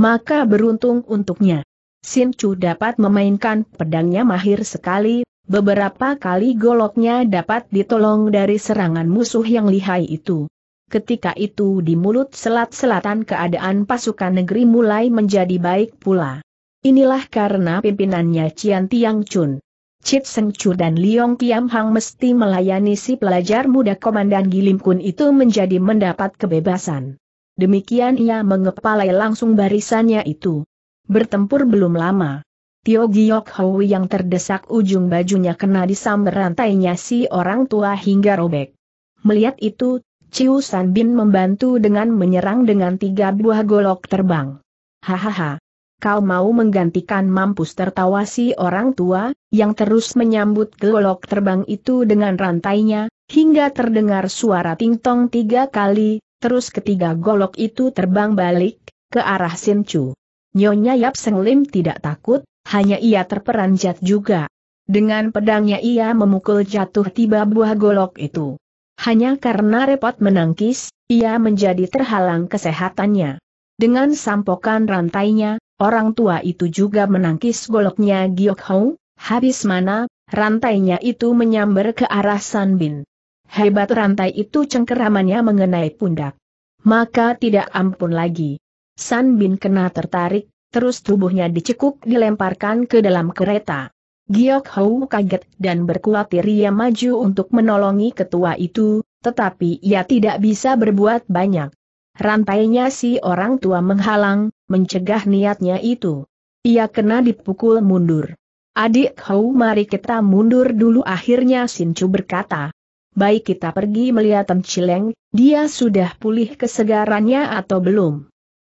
Maka beruntung untuknya. Sin Chu dapat memainkan pedangnya mahir sekali, beberapa kali goloknya dapat ditolong dari serangan musuh yang lihai itu. Ketika itu di mulut selat-selatan keadaan pasukan negeri mulai menjadi baik pula. Inilah karena pimpinannya Cian Tiang Chun. Chit Seng Chu dan Liong Kiam Hang mesti melayani si pelajar muda Komandan Gilim Kun itu menjadi mendapat kebebasan. Demikian ia mengepalai langsung barisannya itu. Bertempur belum lama. Tio Giok Hou yang terdesak ujung bajunya kena disambar rantainya si orang tua hingga robek. Melihat itu, Chiu San Bin membantu dengan menyerang dengan tiga buah golok terbang. Hahaha, kau mau menggantikan mampus tertawa si orang tua, yang terus menyambut golok terbang itu dengan rantainya, hingga terdengar suara tingtong tiga kali, terus ketiga golok itu terbang balik, ke arah Sincu. Nyonya Yap Seng Lim tidak takut, hanya ia terperanjat juga. Dengan pedangnya ia memukul jatuh tiba buah golok itu. Hanya karena repot menangkis, ia menjadi terhalang kesehatannya. Dengan sampokan rantainya, Orang tua itu juga menangkis goloknya Giok Hou, habis mana, rantainya itu menyambar ke arah San Bin. Hebat rantai itu cengkeramannya mengenai pundak. Maka tidak ampun lagi. San Bin kena tertarik, terus tubuhnya dicekuk dilemparkan ke dalam kereta. Giok Hou kaget dan berkuatir ia maju untuk menolongi ketua itu, tetapi ia tidak bisa berbuat banyak. Rantainya si orang tua menghalang, mencegah niatnya itu. Ia kena dipukul mundur. Adik Hou mari kita mundur dulu akhirnya Chu berkata. Baik kita pergi melihat Tem Cileng, dia sudah pulih kesegarannya atau belum.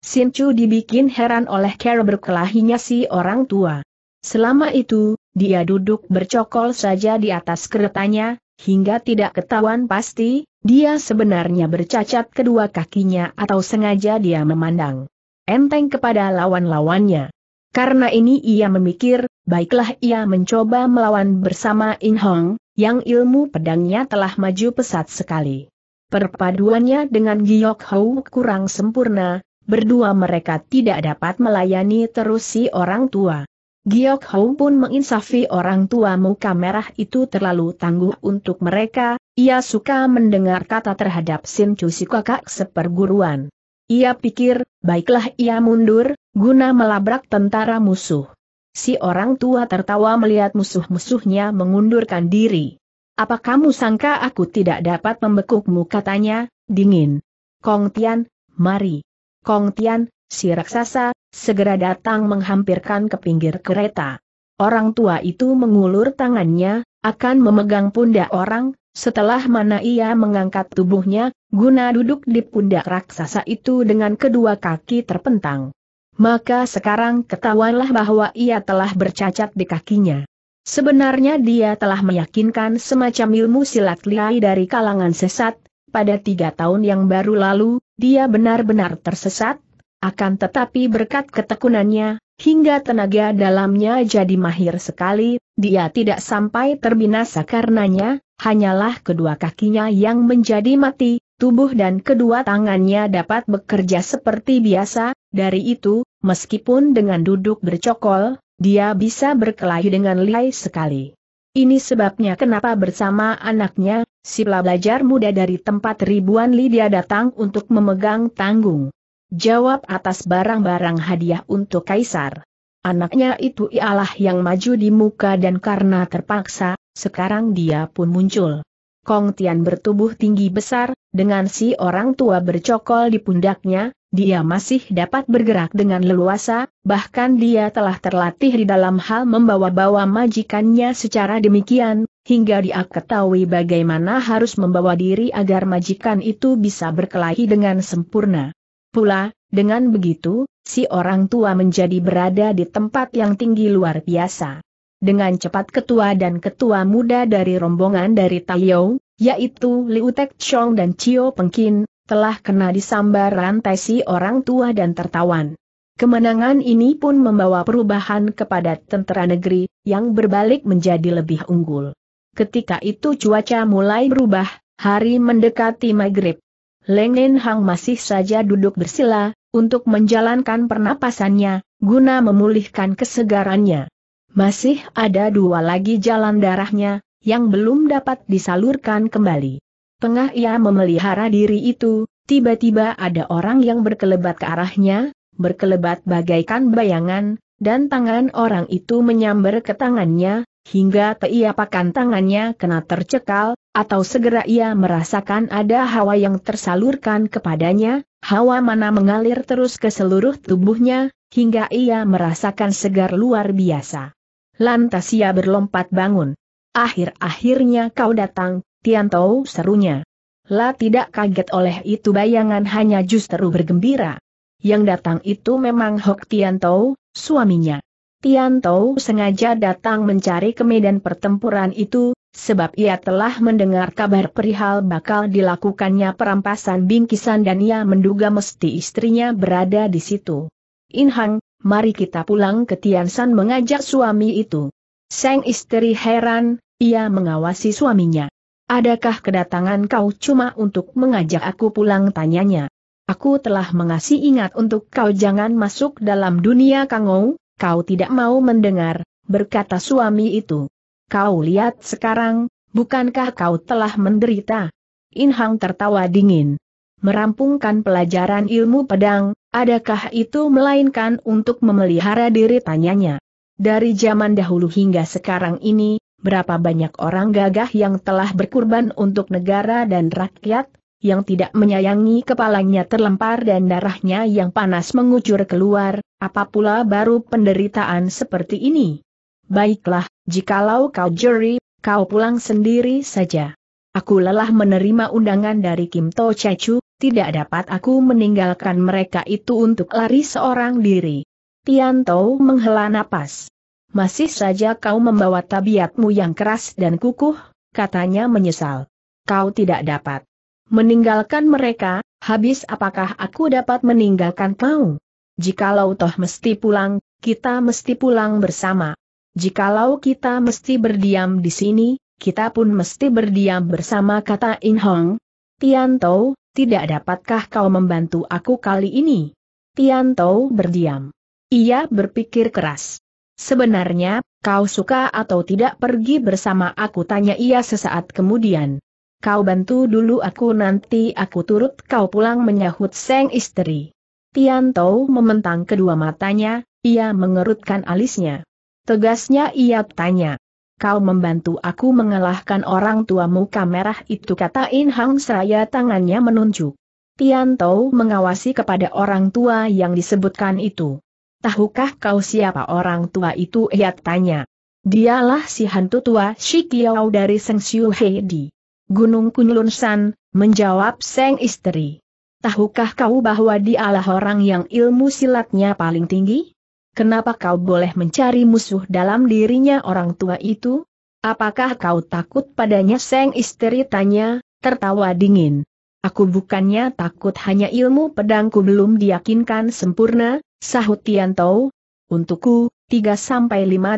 Chu dibikin heran oleh cara berkelahinya si orang tua. Selama itu, dia duduk bercokol saja di atas keretanya, hingga tidak ketahuan pasti, dia sebenarnya bercacat kedua kakinya atau sengaja dia memandang enteng kepada lawan-lawannya. Karena ini ia memikir, baiklah ia mencoba melawan bersama In Hong, yang ilmu pedangnya telah maju pesat sekali. Perpaduannya dengan Giok Hou kurang sempurna, berdua mereka tidak dapat melayani terus si orang tua. Giok Hou pun menginsafi orang tua muka merah itu terlalu tangguh untuk mereka, ia suka mendengar kata terhadap Sin Chu si kakak seperguruan. Ia pikir, baiklah ia mundur, guna melabrak tentara musuh. Si orang tua tertawa melihat musuh-musuhnya mengundurkan diri. Apa kamu sangka aku tidak dapat membekukmu katanya, dingin. Kong Tian, mari. Kong Tian, si raksasa, segera datang menghampirkan ke pinggir kereta. Orang tua itu mengulur tangannya, akan memegang pundak orang, setelah mana ia mengangkat tubuhnya, guna duduk di pundak raksasa itu dengan kedua kaki terpentang. Maka sekarang ketahuanlah bahwa ia telah bercacat di kakinya. Sebenarnya dia telah meyakinkan semacam ilmu silat liai dari kalangan sesat, pada tiga tahun yang baru lalu, dia benar-benar tersesat, akan tetapi berkat ketekunannya, hingga tenaga dalamnya jadi mahir sekali, dia tidak sampai terbinasa karenanya, hanyalah kedua kakinya yang menjadi mati, tubuh dan kedua tangannya dapat bekerja seperti biasa, dari itu, meskipun dengan duduk bercokol, dia bisa berkelahi dengan lihai sekali. Ini sebabnya kenapa bersama anaknya, si belajar muda dari tempat ribuan li datang untuk memegang tanggung. Jawab atas barang-barang hadiah untuk Kaisar. Anaknya itu ialah yang maju di muka dan karena terpaksa, sekarang dia pun muncul. Kong Tian bertubuh tinggi besar, dengan si orang tua bercokol di pundaknya, dia masih dapat bergerak dengan leluasa, bahkan dia telah terlatih di dalam hal membawa-bawa majikannya secara demikian, hingga dia ketahui bagaimana harus membawa diri agar majikan itu bisa berkelahi dengan sempurna. Pula, dengan begitu, si orang tua menjadi berada di tempat yang tinggi luar biasa. Dengan cepat ketua dan ketua muda dari rombongan dari Tayo, yaitu Liu Tek Chong dan Chio Pengkin, telah kena disambar rantai si orang tua dan tertawan. Kemenangan ini pun membawa perubahan kepada tentara negeri, yang berbalik menjadi lebih unggul. Ketika itu cuaca mulai berubah, hari mendekati maghrib, Leng Nen Hang masih saja duduk bersila, untuk menjalankan pernapasannya, guna memulihkan kesegarannya. Masih ada dua lagi jalan darahnya, yang belum dapat disalurkan kembali. Tengah ia memelihara diri itu, tiba-tiba ada orang yang berkelebat ke arahnya, berkelebat bagaikan bayangan, dan tangan orang itu menyambar ke tangannya, hingga teiapakan tangannya kena tercekal, atau segera ia merasakan ada hawa yang tersalurkan kepadanya, hawa mana mengalir terus ke seluruh tubuhnya, hingga ia merasakan segar luar biasa. Lantas ia berlompat bangun. Akhir-akhirnya kau datang, Tianto serunya. La tidak kaget oleh itu bayangan hanya justru bergembira. Yang datang itu memang Hok Tianto, suaminya. Tianto sengaja datang mencari ke medan pertempuran itu, sebab ia telah mendengar kabar perihal bakal dilakukannya perampasan bingkisan dan ia menduga mesti istrinya berada di situ. Inhang, mari kita pulang ke Tiansan mengajak suami itu. Sang istri heran, ia mengawasi suaminya. Adakah kedatangan kau cuma untuk mengajak aku pulang tanyanya? Aku telah mengasih ingat untuk kau jangan masuk dalam dunia kangou, kau tidak mau mendengar, berkata suami itu. Kau lihat sekarang, bukankah kau telah menderita? Inhang tertawa dingin. Merampungkan pelajaran ilmu pedang, adakah itu melainkan untuk memelihara diri tanyanya? Dari zaman dahulu hingga sekarang ini, berapa banyak orang gagah yang telah berkurban untuk negara dan rakyat, yang tidak menyayangi kepalanya terlempar dan darahnya yang panas mengucur keluar, Apapula baru penderitaan seperti ini? Baiklah, jikalau kau juri, kau pulang sendiri saja. Aku lelah menerima undangan dari Kim To Chechu, tidak dapat aku meninggalkan mereka itu untuk lari seorang diri. Tian Tou menghela napas. Masih saja kau membawa tabiatmu yang keras dan kukuh, katanya menyesal. Kau tidak dapat meninggalkan mereka, habis apakah aku dapat meninggalkan kau? Jikalau toh mesti pulang, kita mesti pulang bersama. Jikalau kita mesti berdiam di sini, kita pun mesti berdiam bersama kata In Hong. Tianto, tidak dapatkah kau membantu aku kali ini? Tianto berdiam. Ia berpikir keras. Sebenarnya, kau suka atau tidak pergi bersama aku tanya ia sesaat kemudian. Kau bantu dulu aku nanti aku turut kau pulang menyahut sang istri. Tianto mementang kedua matanya, ia mengerutkan alisnya. Tegasnya ia tanya. Kau membantu aku mengalahkan orang tua muka merah itu kata In Hang Seraya tangannya menunjuk. Tian Tianto mengawasi kepada orang tua yang disebutkan itu. Tahukah kau siapa orang tua itu ia tanya. Dialah si hantu tua Shikiao dari Seng Siu Heidi. Gunung Kunlun San, menjawab Seng istri. Tahukah kau bahwa dialah orang yang ilmu silatnya paling tinggi? Kenapa kau boleh mencari musuh dalam dirinya orang tua itu? Apakah kau takut padanya Seng istri tanya, tertawa dingin. Aku bukannya takut hanya ilmu pedangku belum diyakinkan sempurna, sahut Tianto. Untukku, 3-5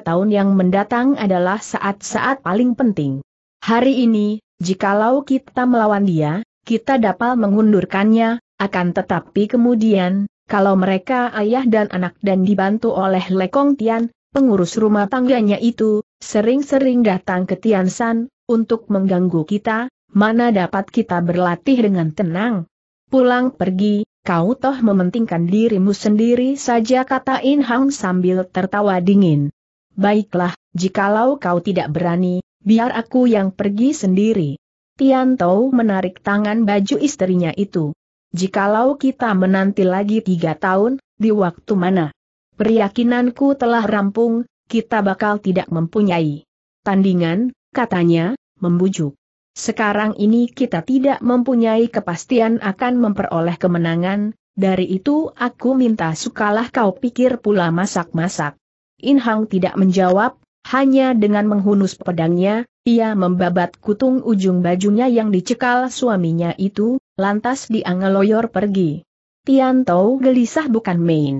tahun yang mendatang adalah saat-saat paling penting. Hari ini, jikalau kita melawan dia, kita dapat mengundurkannya, akan tetapi kemudian, kalau mereka ayah dan anak dan dibantu oleh Lekong Tian, pengurus rumah tangganya itu, sering-sering datang ke Tian San, untuk mengganggu kita, mana dapat kita berlatih dengan tenang. Pulang pergi, kau toh mementingkan dirimu sendiri saja kata In Hang sambil tertawa dingin. Baiklah, jikalau kau tidak berani, biar aku yang pergi sendiri. Tian Tao menarik tangan baju istrinya itu. Jikalau kita menanti lagi tiga tahun, di waktu mana? Periyakinanku telah rampung, kita bakal tidak mempunyai tandingan, katanya, membujuk. Sekarang ini kita tidak mempunyai kepastian akan memperoleh kemenangan, dari itu aku minta sukalah kau pikir pula masak-masak. Inhang tidak menjawab, hanya dengan menghunus pedangnya, ia membabat kutung ujung bajunya yang dicekal suaminya itu, Lantas dianggeloyor pergi. Tian Tou gelisah bukan main.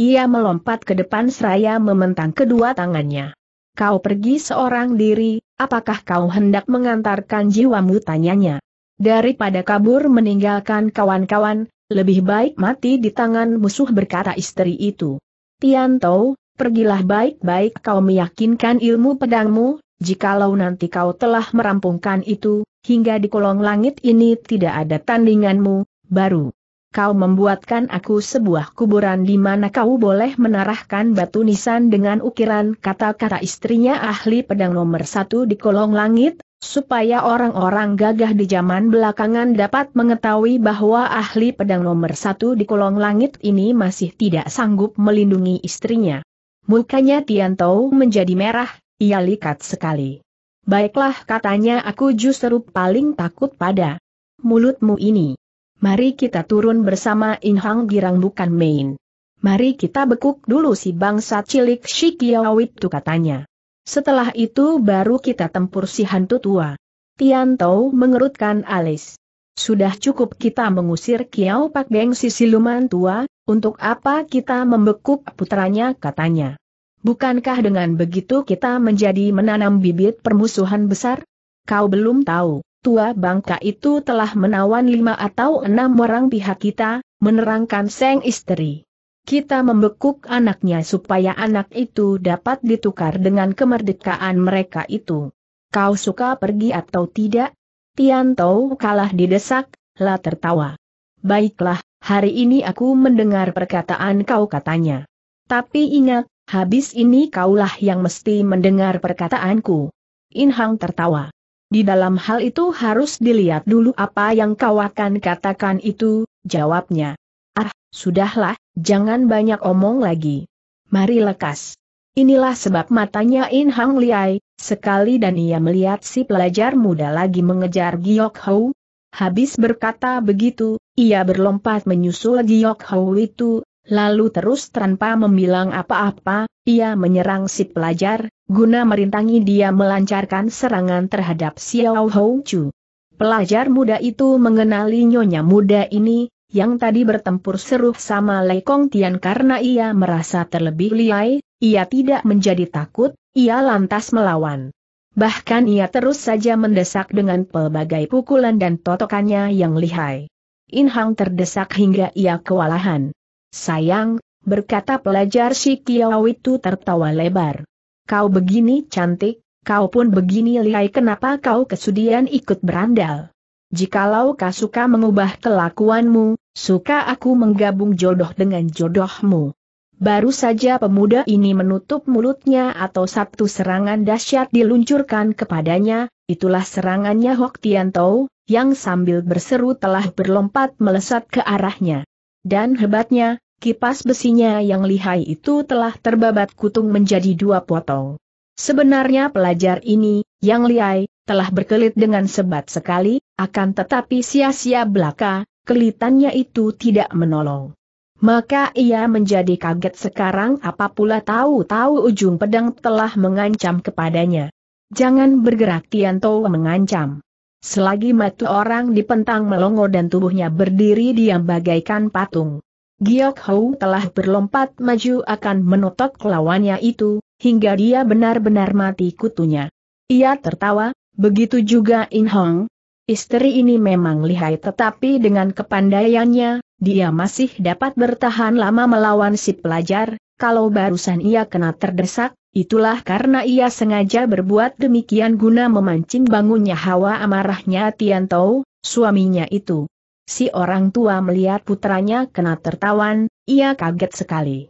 Ia melompat ke depan seraya mementang kedua tangannya. Kau pergi seorang diri, apakah kau hendak mengantarkan jiwamu tanyanya? Daripada kabur meninggalkan kawan-kawan, lebih baik mati di tangan musuh berkata istri itu. Tian Tou, pergilah baik-baik kau meyakinkan ilmu pedangmu, jikalau nanti kau telah merampungkan itu, hingga di kolong langit ini tidak ada tandinganmu, baru. Kau membuatkan aku sebuah kuburan di mana kau boleh menarahkan batu nisan dengan ukiran kata-kata istrinya ahli pedang nomor satu di kolong langit, supaya orang-orang gagah di zaman belakangan dapat mengetahui bahwa ahli pedang nomor satu di kolong langit ini masih tidak sanggup melindungi istrinya. Mukanya Tiantou menjadi merah, ia likat sekali. Baiklah katanya aku justru paling takut pada mulutmu ini. Mari kita turun bersama Inhang Girang bukan main. Mari kita bekuk dulu si bangsa cilik Shikiyawi itu katanya. Setelah itu baru kita tempur si hantu tua. Tianto mengerutkan alis. Sudah cukup kita mengusir Kiao Pak Beng si siluman tua, untuk apa kita membekuk putranya katanya. Bukankah dengan begitu kita menjadi menanam bibit permusuhan besar? Kau belum tahu, tua bangka itu telah menawan lima atau enam orang pihak kita, menerangkan Seng Istri. Kita membekuk anaknya supaya anak itu dapat ditukar dengan kemerdekaan mereka itu. Kau suka pergi atau tidak? Tian kalah didesak, La tertawa. Baiklah, hari ini aku mendengar perkataan kau katanya. Tapi ingat, Habis ini kaulah yang mesti mendengar perkataanku. Inhang tertawa. Di dalam hal itu harus dilihat dulu apa yang kau akan katakan itu, jawabnya. Ah, sudahlah, jangan banyak omong lagi. Mari lekas. Inilah sebab matanya In Hang Liai, sekali dan ia melihat si pelajar muda lagi mengejar Giok Hou. Habis berkata begitu, ia berlompat menyusul Giok Hou itu, Lalu terus tanpa membilang apa-apa, ia menyerang si pelajar, guna merintangi dia melancarkan serangan terhadap Xiao Hou Chu. Pelajar muda itu mengenali nyonya muda ini, yang tadi bertempur seru sama Lei Kong Tian karena ia merasa terlebih liai, ia tidak menjadi takut, ia lantas melawan. Bahkan ia terus saja mendesak dengan pelbagai pukulan dan totokannya yang lihai. In Hang terdesak hingga ia kewalahan. Sayang, berkata pelajar si Kiau itu tertawa lebar. Kau begini cantik, kau pun begini lihai kenapa kau kesudian ikut berandal. Jikalau kau suka mengubah kelakuanmu, suka aku menggabung jodoh dengan jodohmu. Baru saja pemuda ini menutup mulutnya atau satu serangan dahsyat diluncurkan kepadanya, itulah serangannya Hok Tian Tau, yang sambil berseru telah berlompat melesat ke arahnya. Dan hebatnya, kipas besinya yang lihai itu telah terbabat kutung menjadi dua potong. Sebenarnya pelajar ini, yang lihai, telah berkelit dengan sebat sekali, akan tetapi sia-sia belaka, kelitannya itu tidak menolong. Maka ia menjadi kaget sekarang apa pula tahu-tahu ujung pedang telah mengancam kepadanya. Jangan bergerak Tianto mengancam. Selagi mata orang dipentang melongo dan tubuhnya berdiri diam bagaikan patung. Giok Hou telah berlompat maju akan menotok lawannya itu, hingga dia benar-benar mati kutunya. Ia tertawa, begitu juga In Hong. Istri ini memang lihai tetapi dengan kepandaiannya, dia masih dapat bertahan lama melawan si pelajar, kalau barusan ia kena terdesak, itulah karena ia sengaja berbuat demikian guna memancing bangunnya hawa amarahnya Tian Tiantou, suaminya itu. Si orang tua melihat putranya kena tertawan, ia kaget sekali.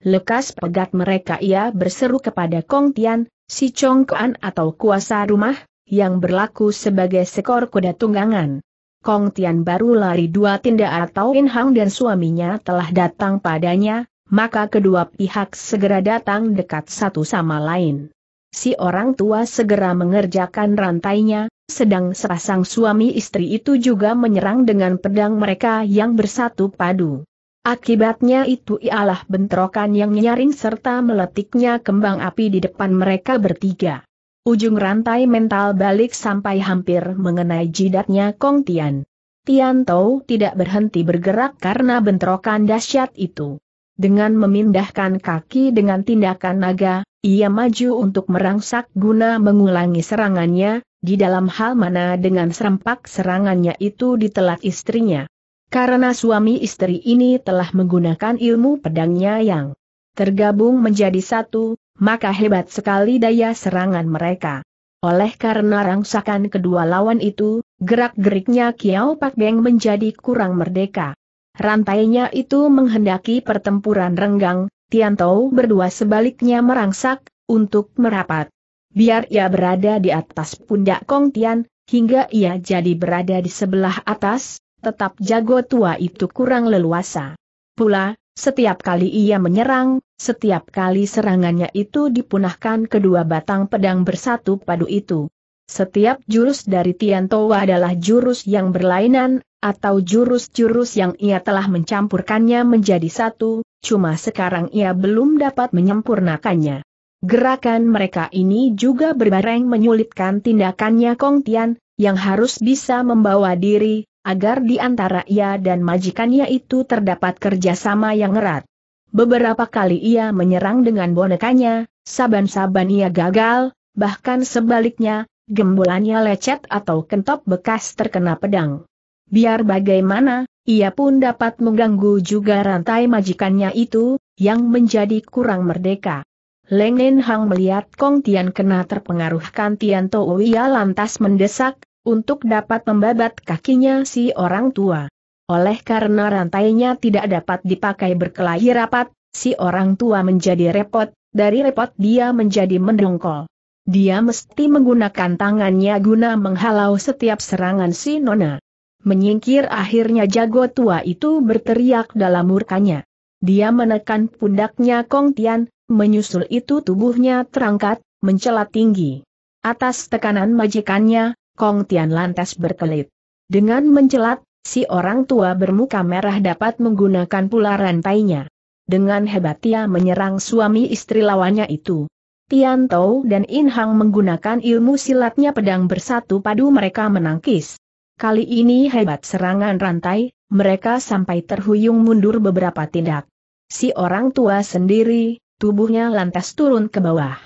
Lekas pegat mereka ia berseru kepada Kong Tian, si Chong Kuan atau kuasa rumah, yang berlaku sebagai sekor kuda tunggangan. Kong Tian baru lari dua tindak atau Inhang dan suaminya telah datang padanya, maka kedua pihak segera datang dekat satu sama lain. Si orang tua segera mengerjakan rantainya, sedang sepasang suami istri itu juga menyerang dengan pedang mereka yang bersatu padu. Akibatnya itu ialah bentrokan yang nyaring serta meletiknya kembang api di depan mereka bertiga. Ujung rantai mental balik sampai hampir mengenai jidatnya Kong Tian. Tian Tou tidak berhenti bergerak karena bentrokan dahsyat itu. Dengan memindahkan kaki dengan tindakan naga, ia maju untuk merangsak guna mengulangi serangannya, di dalam hal mana dengan serempak serangannya itu ditelat istrinya. Karena suami istri ini telah menggunakan ilmu pedangnya yang tergabung menjadi satu, maka hebat sekali daya serangan mereka. Oleh karena rangsakan kedua lawan itu, gerak-geriknya Kiao Pak Beng menjadi kurang merdeka. Rantainya itu menghendaki pertempuran renggang, Tiantou berdua sebaliknya merangsak, untuk merapat. Biar ia berada di atas pundak Kong Tian, hingga ia jadi berada di sebelah atas, tetap jago tua itu kurang leluasa. Pula, setiap kali ia menyerang, setiap kali serangannya itu dipunahkan kedua batang pedang bersatu padu itu. Setiap jurus dari Tian Tiantou adalah jurus yang berlainan, atau jurus-jurus yang ia telah mencampurkannya menjadi satu, cuma sekarang ia belum dapat menyempurnakannya. Gerakan mereka ini juga berbareng menyulitkan tindakannya Kong Tian, yang harus bisa membawa diri, agar di antara ia dan majikannya itu terdapat kerjasama yang erat. Beberapa kali ia menyerang dengan bonekanya, saban-saban ia gagal, bahkan sebaliknya, Gembolannya lecet atau kentop bekas terkena pedang. Biar bagaimana, ia pun dapat mengganggu juga rantai majikannya itu, yang menjadi kurang merdeka. Leng Nen Hang melihat Kong Tian kena terpengaruhkan Tian Tou ia lantas mendesak, untuk dapat membabat kakinya si orang tua. Oleh karena rantainya tidak dapat dipakai berkelahi rapat, si orang tua menjadi repot, dari repot dia menjadi mendongkol. Dia mesti menggunakan tangannya guna menghalau setiap serangan si Nona. Menyingkir akhirnya jago tua itu berteriak dalam murkanya. Dia menekan pundaknya Kong Tian, menyusul itu tubuhnya terangkat, mencelat tinggi. Atas tekanan majikannya, Kong Tian lantas berkelit. Dengan mencelat, si orang tua bermuka merah dapat menggunakan pula rantainya. Dengan hebat ia menyerang suami istri lawannya itu. Tian Tou dan In Hang menggunakan ilmu silatnya pedang bersatu padu mereka menangkis. Kali ini hebat serangan rantai, mereka sampai terhuyung mundur beberapa tindak. Si orang tua sendiri, tubuhnya lantas turun ke bawah.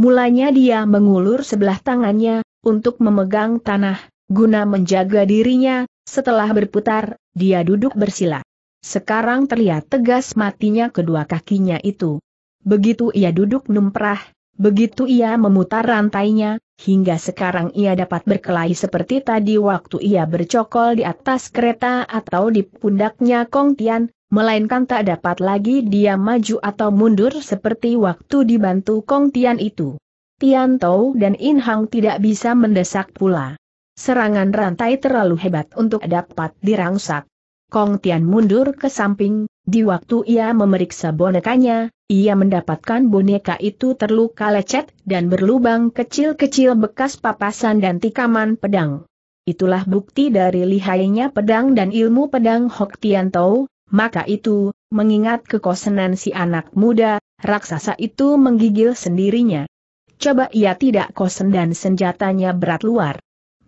Mulanya dia mengulur sebelah tangannya, untuk memegang tanah, guna menjaga dirinya, setelah berputar, dia duduk bersila. Sekarang terlihat tegas matinya kedua kakinya itu. Begitu ia duduk numprah, Begitu ia memutar rantainya, hingga sekarang ia dapat berkelahi seperti tadi waktu ia bercokol di atas kereta atau di pundaknya Kong Tian, melainkan tak dapat lagi dia maju atau mundur seperti waktu dibantu Kong Tian itu. Tian Tou dan In Hang tidak bisa mendesak pula. Serangan rantai terlalu hebat untuk dapat dirangsak. Kong Tian mundur ke samping, di waktu ia memeriksa bonekanya, ia mendapatkan boneka itu terluka lecet dan berlubang kecil-kecil bekas papasan dan tikaman pedang. Itulah bukti dari lihainya pedang dan ilmu pedang Hok Tian Tau, maka itu, mengingat kekosenan si anak muda, raksasa itu menggigil sendirinya. Coba ia tidak kosen dan senjatanya berat luar.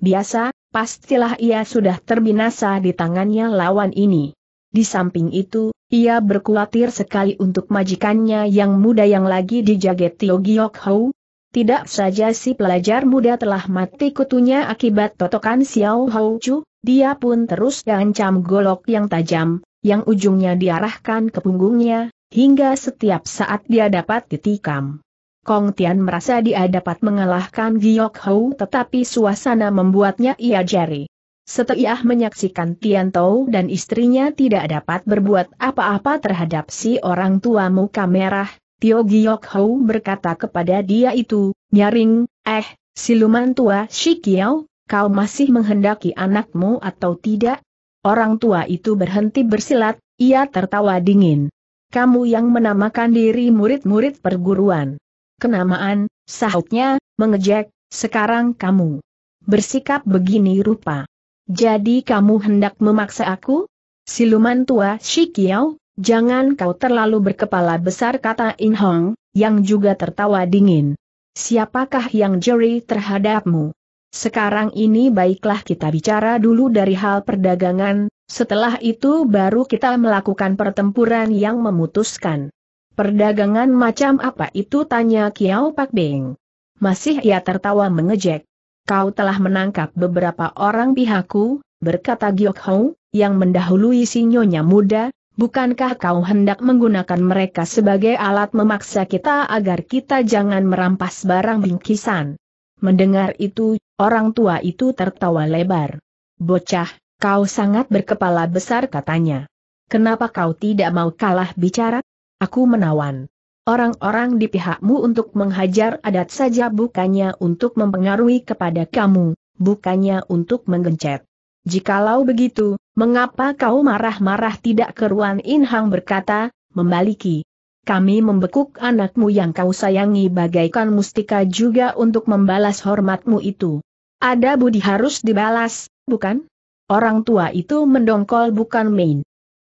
Biasa, pastilah ia sudah terbinasa di tangannya lawan ini. Di samping itu, ia berkulatir sekali untuk majikannya yang muda yang lagi dijaga Tio Giok Hou. Tidak saja si pelajar muda telah mati kutunya akibat totokan Xiao Hou Chu, dia pun terus diancam golok yang tajam, yang ujungnya diarahkan ke punggungnya, hingga setiap saat dia dapat ditikam. Kong Tian merasa dia dapat mengalahkan Giok Hou tetapi suasana membuatnya ia jari. Setelah menyaksikan Tian Tou dan istrinya tidak dapat berbuat apa-apa terhadap si orang tua muka merah, Tio Giok Hou berkata kepada dia itu, nyaring, eh, siluman tua Shikiao, kau masih menghendaki anakmu atau tidak? Orang tua itu berhenti bersilat, ia tertawa dingin. Kamu yang menamakan diri murid-murid perguruan. Kenamaan, sahutnya, mengejek, sekarang kamu bersikap begini rupa. Jadi kamu hendak memaksa aku? Siluman tua Shikiao, jangan kau terlalu berkepala besar kata In Hong, yang juga tertawa dingin. Siapakah yang jeri terhadapmu? Sekarang ini baiklah kita bicara dulu dari hal perdagangan, setelah itu baru kita melakukan pertempuran yang memutuskan. Perdagangan macam apa itu tanya Kiao Pak Beng. Masih ia tertawa mengejek kau telah menangkap beberapa orang pihakku, berkata Giok Hou, yang mendahului sinyonya muda, bukankah kau hendak menggunakan mereka sebagai alat memaksa kita agar kita jangan merampas barang bingkisan? Mendengar itu, orang tua itu tertawa lebar. Bocah, kau sangat berkepala besar katanya. Kenapa kau tidak mau kalah bicara? Aku menawan orang-orang di pihakmu untuk menghajar adat saja bukannya untuk mempengaruhi kepada kamu, bukannya untuk menggencet. Jikalau begitu, mengapa kau marah-marah tidak keruan Inhang berkata, membaliki. Kami membekuk anakmu yang kau sayangi bagaikan mustika juga untuk membalas hormatmu itu. Ada budi harus dibalas, bukan? Orang tua itu mendongkol bukan main.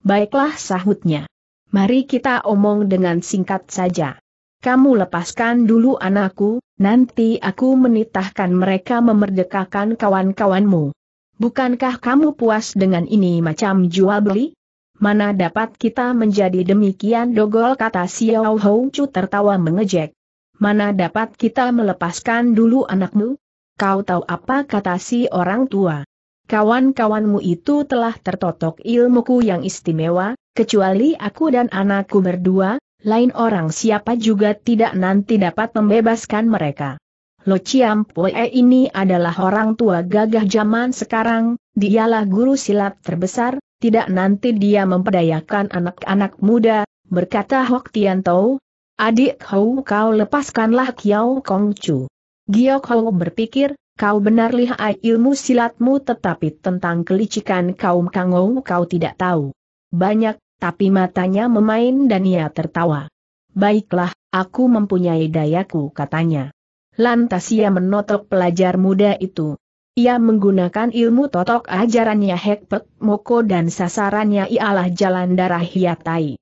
Baiklah sahutnya. Mari kita omong dengan singkat saja. Kamu lepaskan dulu anakku, nanti aku menitahkan mereka memerdekakan kawan-kawanmu. Bukankah kamu puas dengan ini macam jual beli? Mana dapat kita menjadi demikian dogol kata Xiao Hou Chu tertawa mengejek. Mana dapat kita melepaskan dulu anakmu? Kau tahu apa kata si orang tua? Kawan-kawanmu itu telah tertotok ilmuku yang istimewa, Kecuali aku dan anakku berdua, lain orang siapa juga tidak nanti dapat membebaskan mereka. Lo Chiam Pue ini adalah orang tua gagah zaman sekarang, dialah guru silat terbesar, tidak nanti dia memperdayakan anak-anak muda, berkata Hok Tian Tau. Adik Hou kau lepaskanlah Kiao Kong Chu. Giok Hou berpikir, kau benar lihai ilmu silatmu tetapi tentang kelicikan kaum Kangou kau tidak tahu. Banyak tapi matanya memain dan ia tertawa. Baiklah, aku mempunyai dayaku katanya. Lantas ia menotok pelajar muda itu. Ia menggunakan ilmu totok ajarannya Hekpek Moko dan sasarannya ialah jalan darah Hiatai.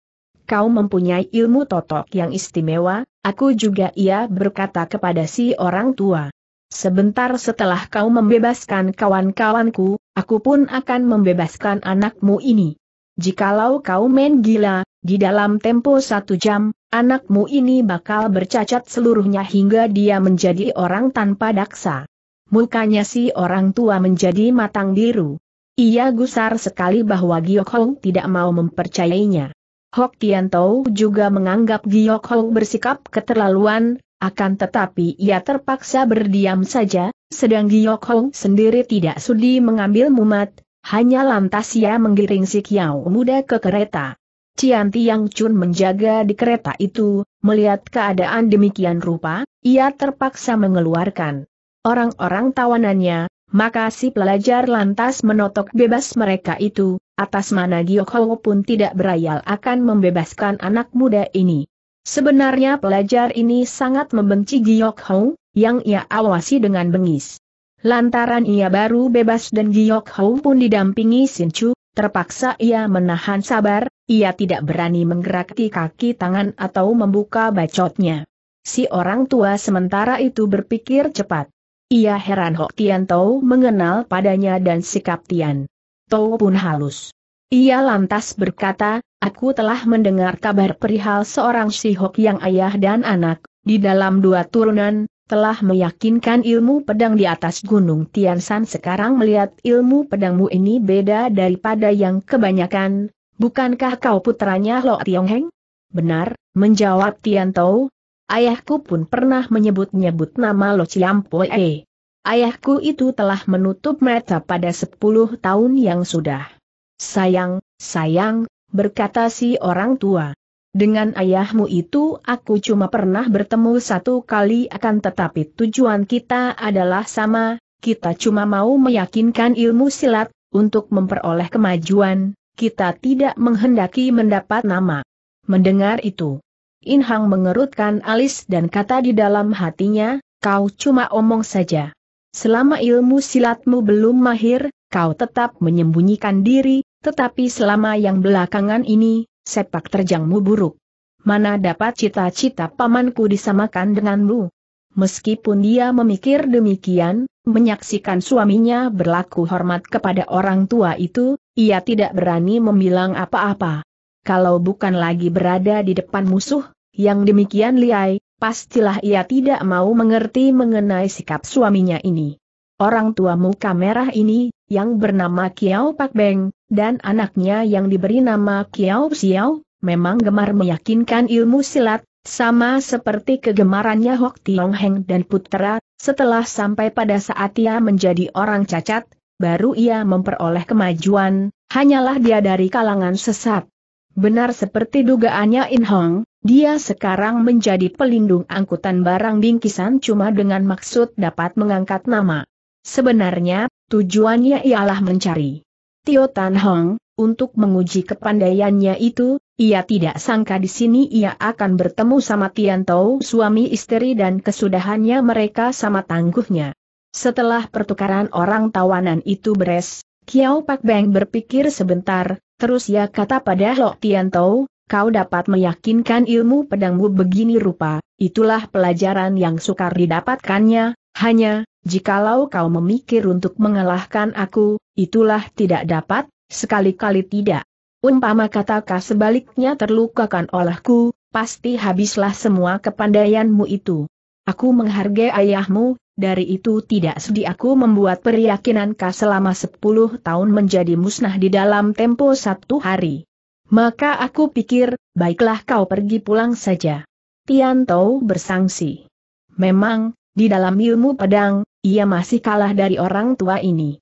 Kau mempunyai ilmu totok yang istimewa, aku juga ia berkata kepada si orang tua. Sebentar setelah kau membebaskan kawan-kawanku, aku pun akan membebaskan anakmu ini. Jikalau kau main gila, di dalam tempo satu jam, anakmu ini bakal bercacat seluruhnya hingga dia menjadi orang tanpa daksa. Mukanya si orang tua menjadi matang biru. Ia gusar sekali bahwa Giok Hong tidak mau mempercayainya. Hok Tian Tau juga menganggap Giok Hong bersikap keterlaluan, akan tetapi ia terpaksa berdiam saja, sedang Giok Hong sendiri tidak sudi mengambil mumat, hanya lantas ia menggiring si Kiao muda ke kereta. Cian Tiang Chun menjaga di kereta itu, melihat keadaan demikian rupa, ia terpaksa mengeluarkan orang-orang tawanannya, maka si pelajar lantas menotok bebas mereka itu, atas mana Giokho pun tidak berayal akan membebaskan anak muda ini. Sebenarnya pelajar ini sangat membenci Giokho, yang ia awasi dengan bengis. Lantaran ia baru bebas dan Giok Hou pun didampingi Sin Chu, terpaksa ia menahan sabar, ia tidak berani menggeraki kaki tangan atau membuka bacotnya. Si orang tua sementara itu berpikir cepat. Ia heran Hok Tian Tau mengenal padanya dan sikap Tian. Tau pun halus. Ia lantas berkata, aku telah mendengar kabar perihal seorang si Hok yang ayah dan anak, di dalam dua turunan, telah meyakinkan ilmu pedang di atas gunung Tian Tiansan sekarang melihat ilmu pedangmu ini beda daripada yang kebanyakan, bukankah kau putranya Lo Heng? Benar, menjawab Tian Tao. Ayahku pun pernah menyebut-nyebut nama Lo Poe. Ayahku itu telah menutup mata pada sepuluh tahun yang sudah. Sayang, sayang, berkata si orang tua. Dengan ayahmu itu aku cuma pernah bertemu satu kali akan tetapi tujuan kita adalah sama, kita cuma mau meyakinkan ilmu silat, untuk memperoleh kemajuan, kita tidak menghendaki mendapat nama. Mendengar itu, Inhang mengerutkan alis dan kata di dalam hatinya, kau cuma omong saja. Selama ilmu silatmu belum mahir, kau tetap menyembunyikan diri, tetapi selama yang belakangan ini, Sepak terjangmu buruk. Mana dapat cita-cita pamanku disamakan denganmu? Meskipun dia memikir demikian, menyaksikan suaminya berlaku hormat kepada orang tua itu, ia tidak berani membilang apa-apa. Kalau bukan lagi berada di depan musuh, yang demikian liai, pastilah ia tidak mau mengerti mengenai sikap suaminya ini. Orang tua muka merah ini, yang bernama Kiao Pak Beng, dan anaknya yang diberi nama Kiao Xiao, memang gemar meyakinkan ilmu silat, sama seperti kegemarannya Hok Tiong Heng dan Putra, setelah sampai pada saat ia menjadi orang cacat, baru ia memperoleh kemajuan, hanyalah dia dari kalangan sesat. Benar seperti dugaannya In Hong, dia sekarang menjadi pelindung angkutan barang bingkisan cuma dengan maksud dapat mengangkat nama. Sebenarnya, tujuannya ialah mencari Tio Tan Hong, untuk menguji kepandaiannya itu, ia tidak sangka di sini ia akan bertemu sama Tian Tianto suami istri dan kesudahannya mereka sama tangguhnya. Setelah pertukaran orang tawanan itu beres, Kiao Pak Beng berpikir sebentar, terus ia kata pada Lo Tianto, kau dapat meyakinkan ilmu pedangmu begini rupa, itulah pelajaran yang sukar didapatkannya, hanya, jikalau kau memikir untuk mengalahkan aku, itulah tidak dapat, sekali-kali tidak. Umpama katakah sebaliknya terlukakan olehku, pasti habislah semua kepandaianmu itu. Aku menghargai ayahmu, dari itu tidak sedih aku membuat peryakinan kau selama sepuluh tahun menjadi musnah di dalam tempo satu hari. Maka aku pikir, baiklah kau pergi pulang saja. Tian Tou bersangsi. Memang, di dalam ilmu pedang, ia masih kalah dari orang tua ini.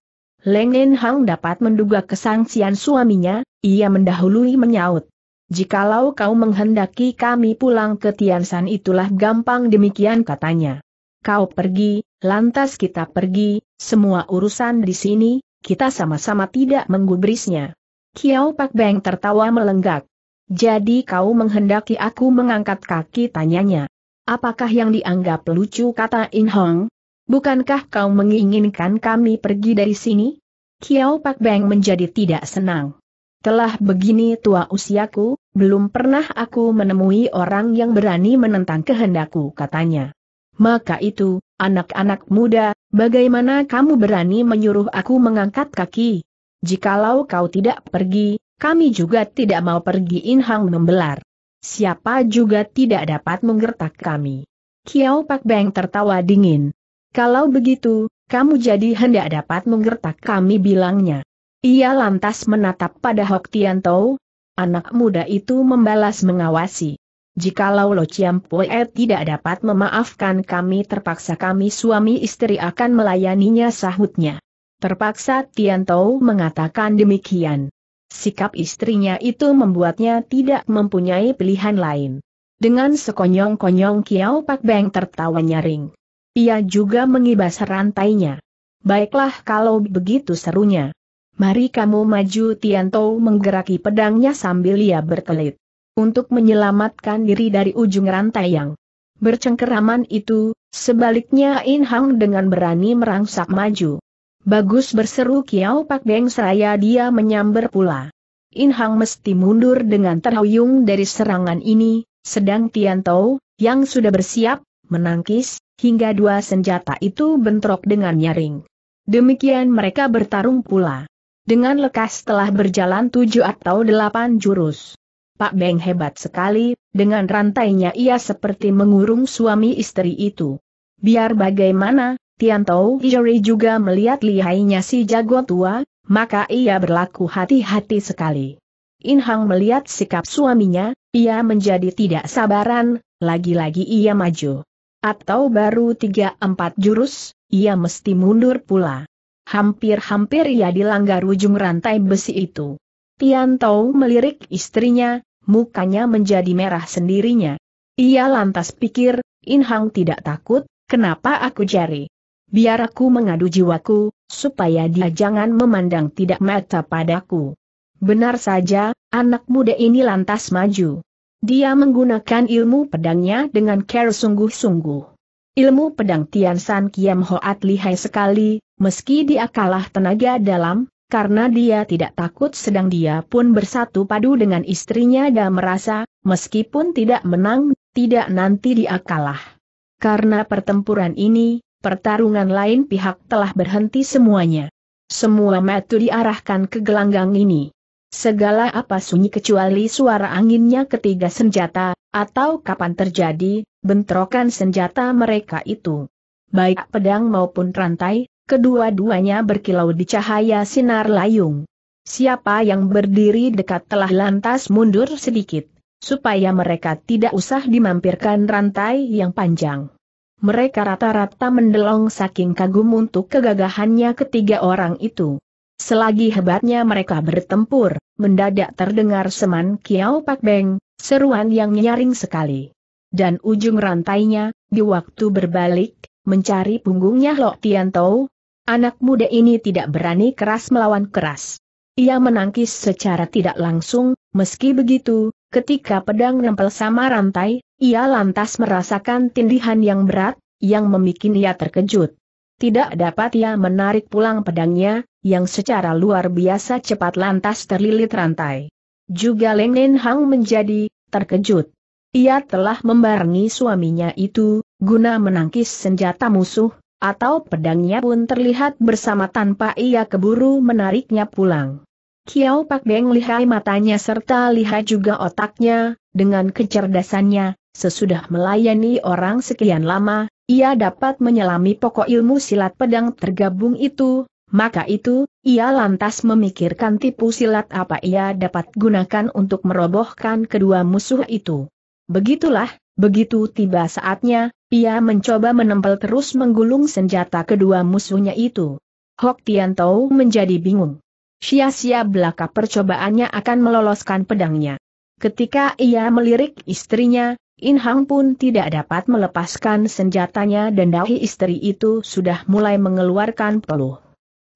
Leng Nen Hang dapat menduga kesangsian suaminya, ia mendahului menyaut. Jikalau kau menghendaki kami pulang ke Tiansan itulah gampang demikian katanya. Kau pergi, lantas kita pergi, semua urusan di sini, kita sama-sama tidak menggubrisnya. Kiao Pak Beng tertawa melenggak. Jadi kau menghendaki aku mengangkat kaki tanyanya. Apakah yang dianggap lucu kata In Hong? Bukankah kau menginginkan kami pergi dari sini? Kiao Pak Beng menjadi tidak senang. Telah begini tua usiaku, belum pernah aku menemui orang yang berani menentang kehendakku katanya. Maka itu, anak-anak muda, bagaimana kamu berani menyuruh aku mengangkat kaki? Jikalau kau tidak pergi, kami juga tidak mau pergi In Hong membelar siapa juga tidak dapat menggertak kami. Kiao Pak Beng tertawa dingin. Kalau begitu, kamu jadi hendak dapat menggertak kami bilangnya. Ia lantas menatap pada Hok Tian Tau, anak muda itu membalas mengawasi. Jikalau Lo Chiam Pue tidak dapat memaafkan kami terpaksa kami suami istri akan melayaninya sahutnya. Terpaksa Tian Tau mengatakan demikian. Sikap istrinya itu membuatnya tidak mempunyai pilihan lain. Dengan sekonyong-konyong Kiao Pak Beng tertawa nyaring. Ia juga mengibas rantainya. Baiklah kalau begitu serunya. Mari kamu maju Tianto menggeraki pedangnya sambil ia berkelit. Untuk menyelamatkan diri dari ujung rantai yang bercengkeraman itu, sebaliknya In Hang dengan berani merangsak maju. Bagus berseru Kiao Pak Beng seraya dia menyamber pula. In Hang mesti mundur dengan terhuyung dari serangan ini, sedang Tian Tao, yang sudah bersiap, menangkis, hingga dua senjata itu bentrok dengan nyaring. Demikian mereka bertarung pula. Dengan lekas telah berjalan tujuh atau delapan jurus. Pak Beng hebat sekali, dengan rantainya ia seperti mengurung suami istri itu. Biar bagaimana, Tian Tou Ijori juga melihat lihainya si jago tua, maka ia berlaku hati-hati sekali. In Hang melihat sikap suaminya, ia menjadi tidak sabaran, lagi-lagi ia maju. Atau baru tiga empat jurus, ia mesti mundur pula. Hampir-hampir ia dilanggar ujung rantai besi itu. Tian Tou melirik istrinya, mukanya menjadi merah sendirinya. Ia lantas pikir, In Hang tidak takut, kenapa aku jari? biar aku mengadu jiwaku, supaya dia jangan memandang tidak mata padaku. Benar saja, anak muda ini lantas maju. Dia menggunakan ilmu pedangnya dengan care sungguh-sungguh. Ilmu pedang Tian San Kiam Hoat lihai sekali, meski dia kalah tenaga dalam, karena dia tidak takut sedang dia pun bersatu padu dengan istrinya dan merasa, meskipun tidak menang, tidak nanti dia kalah. Karena pertempuran ini, pertarungan lain pihak telah berhenti semuanya. Semua metu diarahkan ke gelanggang ini. Segala apa sunyi kecuali suara anginnya ketiga senjata, atau kapan terjadi, bentrokan senjata mereka itu. Baik pedang maupun rantai, kedua-duanya berkilau di cahaya sinar layung. Siapa yang berdiri dekat telah lantas mundur sedikit, supaya mereka tidak usah dimampirkan rantai yang panjang. Mereka rata-rata mendelong saking kagum untuk kegagahannya ketiga orang itu. Selagi hebatnya mereka bertempur, mendadak terdengar seman kiau Pak Beng, seruan yang nyaring sekali. Dan ujung rantainya, di waktu berbalik, mencari punggungnya Lok Tiantou, anak muda ini tidak berani keras melawan keras. Ia menangkis secara tidak langsung, meski begitu, Ketika pedang nempel sama rantai, ia lantas merasakan tindihan yang berat, yang membuat ia terkejut. Tidak dapat ia menarik pulang pedangnya, yang secara luar biasa cepat lantas terlilit rantai. Juga Leng Nen Hang menjadi terkejut. Ia telah membarengi suaminya itu, guna menangkis senjata musuh, atau pedangnya pun terlihat bersama tanpa ia keburu menariknya pulang. Kiao Pak Beng lihai matanya serta lihai juga otaknya, dengan kecerdasannya, sesudah melayani orang sekian lama, ia dapat menyelami pokok ilmu silat pedang tergabung itu, maka itu, ia lantas memikirkan tipu silat apa ia dapat gunakan untuk merobohkan kedua musuh itu. Begitulah, begitu tiba saatnya, ia mencoba menempel terus menggulung senjata kedua musuhnya itu. Hok Tian Tau menjadi bingung sia-sia belaka percobaannya akan meloloskan pedangnya. Ketika ia melirik istrinya, In Hang pun tidak dapat melepaskan senjatanya dan dahi istri itu sudah mulai mengeluarkan peluh.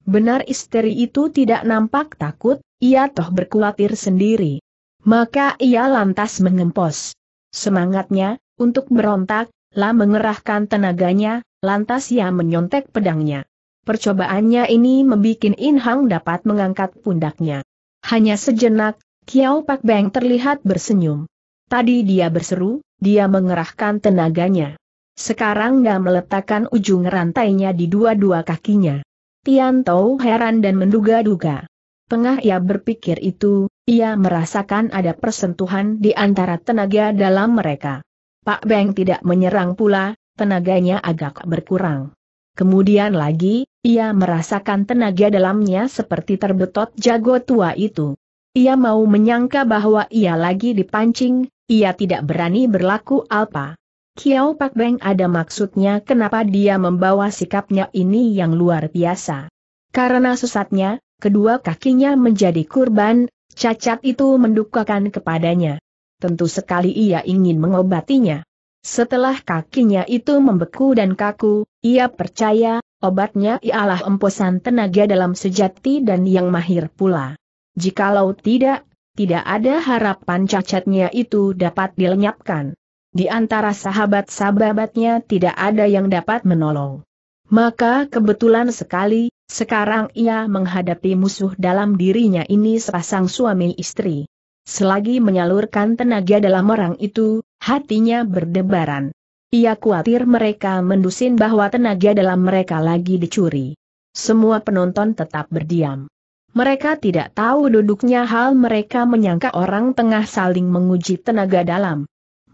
Benar istri itu tidak nampak takut, ia toh berkulatir sendiri. Maka ia lantas mengempos. Semangatnya, untuk berontak, lah mengerahkan tenaganya, lantas ia menyontek pedangnya percobaannya ini membuat In Hang dapat mengangkat pundaknya. Hanya sejenak, Kiao Pak Beng terlihat bersenyum. Tadi dia berseru, dia mengerahkan tenaganya. Sekarang dia meletakkan ujung rantainya di dua-dua kakinya. Tian Tao heran dan menduga-duga. Tengah ia berpikir itu, ia merasakan ada persentuhan di antara tenaga dalam mereka. Pak Beng tidak menyerang pula, tenaganya agak berkurang. Kemudian lagi, ia merasakan tenaga dalamnya seperti terbetot jago tua itu. Ia mau menyangka bahwa ia lagi dipancing, ia tidak berani berlaku alpa. Kiao Pak Beng ada maksudnya kenapa dia membawa sikapnya ini yang luar biasa. Karena sesatnya, kedua kakinya menjadi kurban, cacat itu mendukakan kepadanya. Tentu sekali ia ingin mengobatinya. Setelah kakinya itu membeku dan kaku, ia percaya, obatnya ialah emposan tenaga dalam sejati dan yang mahir pula. Jikalau tidak, tidak ada harapan cacatnya itu dapat dilenyapkan. Di antara sahabat-sahabatnya tidak ada yang dapat menolong. Maka kebetulan sekali, sekarang ia menghadapi musuh dalam dirinya ini sepasang suami istri. Selagi menyalurkan tenaga dalam orang itu, Hatinya berdebaran. Ia khawatir mereka mendusin bahwa tenaga dalam mereka lagi dicuri. Semua penonton tetap berdiam. Mereka tidak tahu duduknya hal mereka menyangka orang tengah saling menguji tenaga dalam.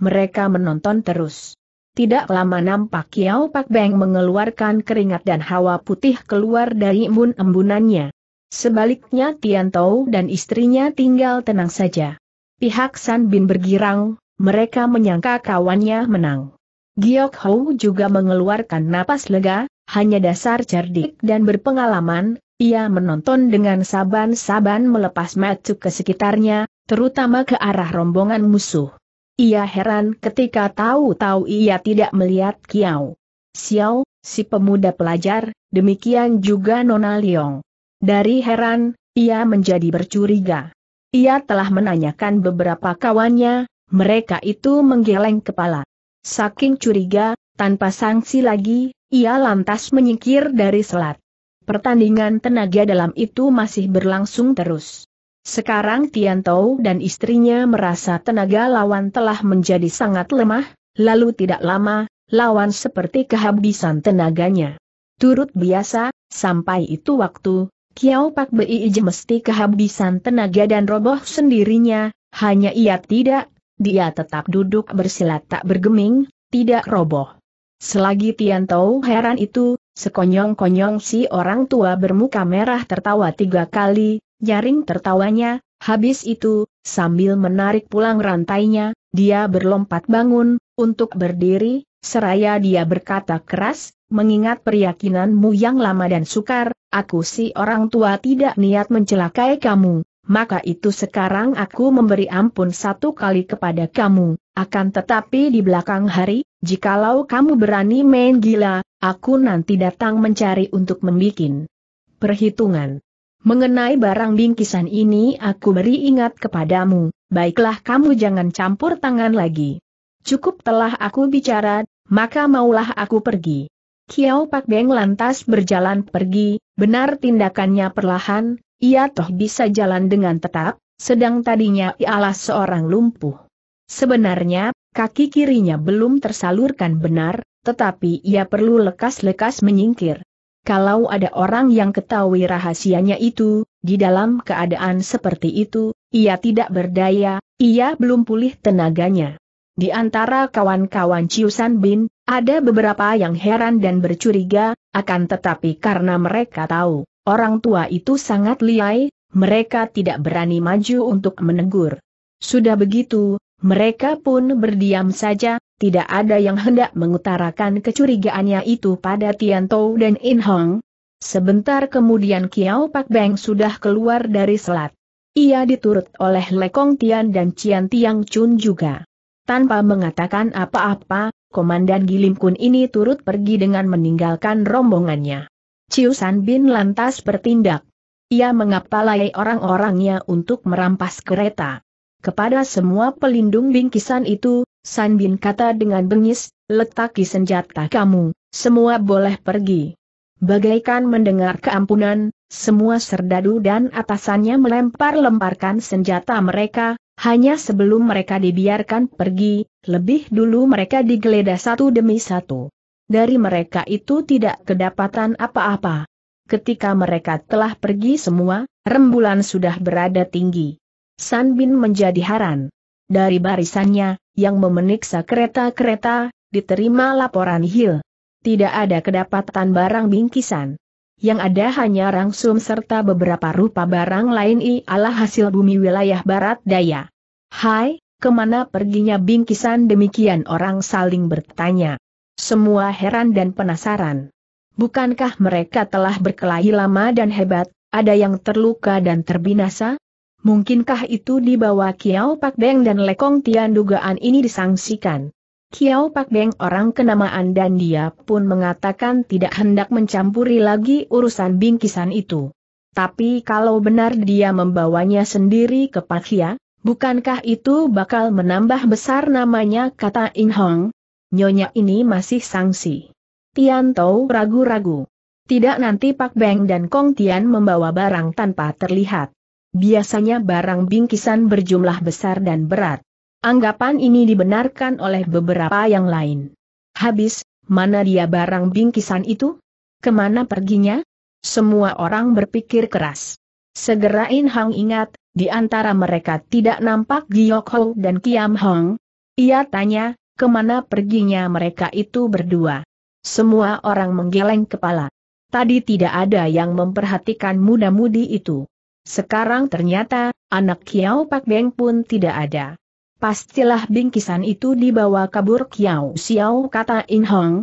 Mereka menonton terus. Tidak lama nampak Yao Pak Beng mengeluarkan keringat dan hawa putih keluar dari embun-embunannya. Sebaliknya Tian Tou dan istrinya tinggal tenang saja. Pihak San Bin bergirang, mereka menyangka kawannya menang. Giok Hou juga mengeluarkan napas lega, hanya dasar cerdik dan berpengalaman, ia menonton dengan saban-saban melepas mata ke sekitarnya, terutama ke arah rombongan musuh. Ia heran ketika tahu-tahu ia tidak melihat Kiao. Xiao, si pemuda pelajar, demikian juga Nona Liong. Dari heran, ia menjadi bercuriga. Ia telah menanyakan beberapa kawannya, mereka itu menggeleng kepala. Saking curiga, tanpa sanksi lagi, ia lantas menyingkir dari selat. Pertandingan tenaga dalam itu masih berlangsung terus. Sekarang Tian Tiantou dan istrinya merasa tenaga lawan telah menjadi sangat lemah, lalu tidak lama, lawan seperti kehabisan tenaganya. Turut biasa, sampai itu waktu, Kiao Pak Bei mesti kehabisan tenaga dan roboh sendirinya, hanya ia tidak dia tetap duduk bersila tak bergeming, tidak roboh. Selagi Tian Tianto heran itu, sekonyong-konyong si orang tua bermuka merah tertawa tiga kali, nyaring tertawanya, habis itu, sambil menarik pulang rantainya, dia berlompat bangun, untuk berdiri, seraya dia berkata keras, mengingat peryakinanmu yang lama dan sukar, aku si orang tua tidak niat mencelakai kamu, maka itu sekarang aku memberi ampun satu kali kepada kamu, akan tetapi di belakang hari, jikalau kamu berani main gila, aku nanti datang mencari untuk membikin perhitungan. Mengenai barang bingkisan ini aku beri ingat kepadamu, baiklah kamu jangan campur tangan lagi. Cukup telah aku bicara, maka maulah aku pergi. Kiao Pak Beng lantas berjalan pergi, benar tindakannya perlahan, ia toh bisa jalan dengan tetap, sedang tadinya ialah seorang lumpuh. Sebenarnya, kaki kirinya belum tersalurkan benar, tetapi ia perlu lekas-lekas menyingkir. Kalau ada orang yang ketahui rahasianya itu, di dalam keadaan seperti itu, ia tidak berdaya, ia belum pulih tenaganya. Di antara kawan-kawan Ciusan Bin, ada beberapa yang heran dan bercuriga, akan tetapi karena mereka tahu Orang tua itu sangat liai, mereka tidak berani maju untuk menegur. Sudah begitu, mereka pun berdiam saja, tidak ada yang hendak mengutarakan kecurigaannya itu pada Tian Tou dan In Hong. Sebentar kemudian Kiao Pak Beng sudah keluar dari selat. Ia diturut oleh Lekong Tian dan Cian Tiang Chun juga. Tanpa mengatakan apa-apa, Komandan Gilim Kun ini turut pergi dengan meninggalkan rombongannya. Ciu San Bin lantas bertindak. Ia mengapalai orang-orangnya untuk merampas kereta. Kepada semua pelindung bingkisan itu, San Bin kata dengan bengis, letaki senjata kamu, semua boleh pergi. Bagaikan mendengar keampunan, semua serdadu dan atasannya melempar-lemparkan senjata mereka, hanya sebelum mereka dibiarkan pergi, lebih dulu mereka digeledah satu demi satu dari mereka itu tidak kedapatan apa-apa. Ketika mereka telah pergi semua, rembulan sudah berada tinggi. San Bin menjadi haran. Dari barisannya, yang memeniksa kereta-kereta, diterima laporan Hill. Tidak ada kedapatan barang bingkisan. Yang ada hanya rangsum serta beberapa rupa barang lain ialah hasil bumi wilayah barat daya. Hai, kemana perginya bingkisan demikian orang saling bertanya. Semua heran dan penasaran. Bukankah mereka telah berkelahi lama dan hebat, ada yang terluka dan terbinasa? Mungkinkah itu dibawa Kiao Pak Beng dan Lekong Tian dugaan ini disangsikan? Kiao Pak Beng orang kenamaan dan dia pun mengatakan tidak hendak mencampuri lagi urusan bingkisan itu. Tapi kalau benar dia membawanya sendiri ke Pak Hia, bukankah itu bakal menambah besar namanya kata In Hong? nyonya ini masih sangsi. Tianto ragu-ragu. Tidak nanti Pak Beng dan Kong Tian membawa barang tanpa terlihat. Biasanya barang bingkisan berjumlah besar dan berat. Anggapan ini dibenarkan oleh beberapa yang lain. Habis, mana dia barang bingkisan itu? Kemana perginya? Semua orang berpikir keras. Segera In Hang ingat, di antara mereka tidak nampak Giok Ho dan Kiam Hong. Ia tanya, kemana perginya mereka itu berdua. Semua orang menggeleng kepala. Tadi tidak ada yang memperhatikan muda-mudi itu. Sekarang ternyata, anak Kiau Pak Beng pun tidak ada. Pastilah bingkisan itu dibawa kabur Kiau Siau, kata In Hong.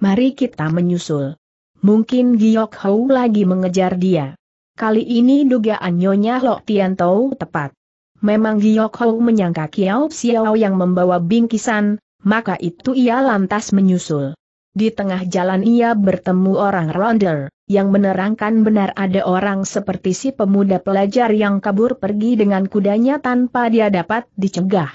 Mari kita menyusul. Mungkin Giok Hou lagi mengejar dia. Kali ini dugaan Nyonya Lok Tian Tau tepat. Memang Giok Hou menyangka Kiau Siau yang membawa bingkisan, maka itu ia lantas menyusul. Di tengah jalan ia bertemu orang ronder, yang menerangkan benar ada orang seperti si pemuda pelajar yang kabur pergi dengan kudanya tanpa dia dapat dicegah.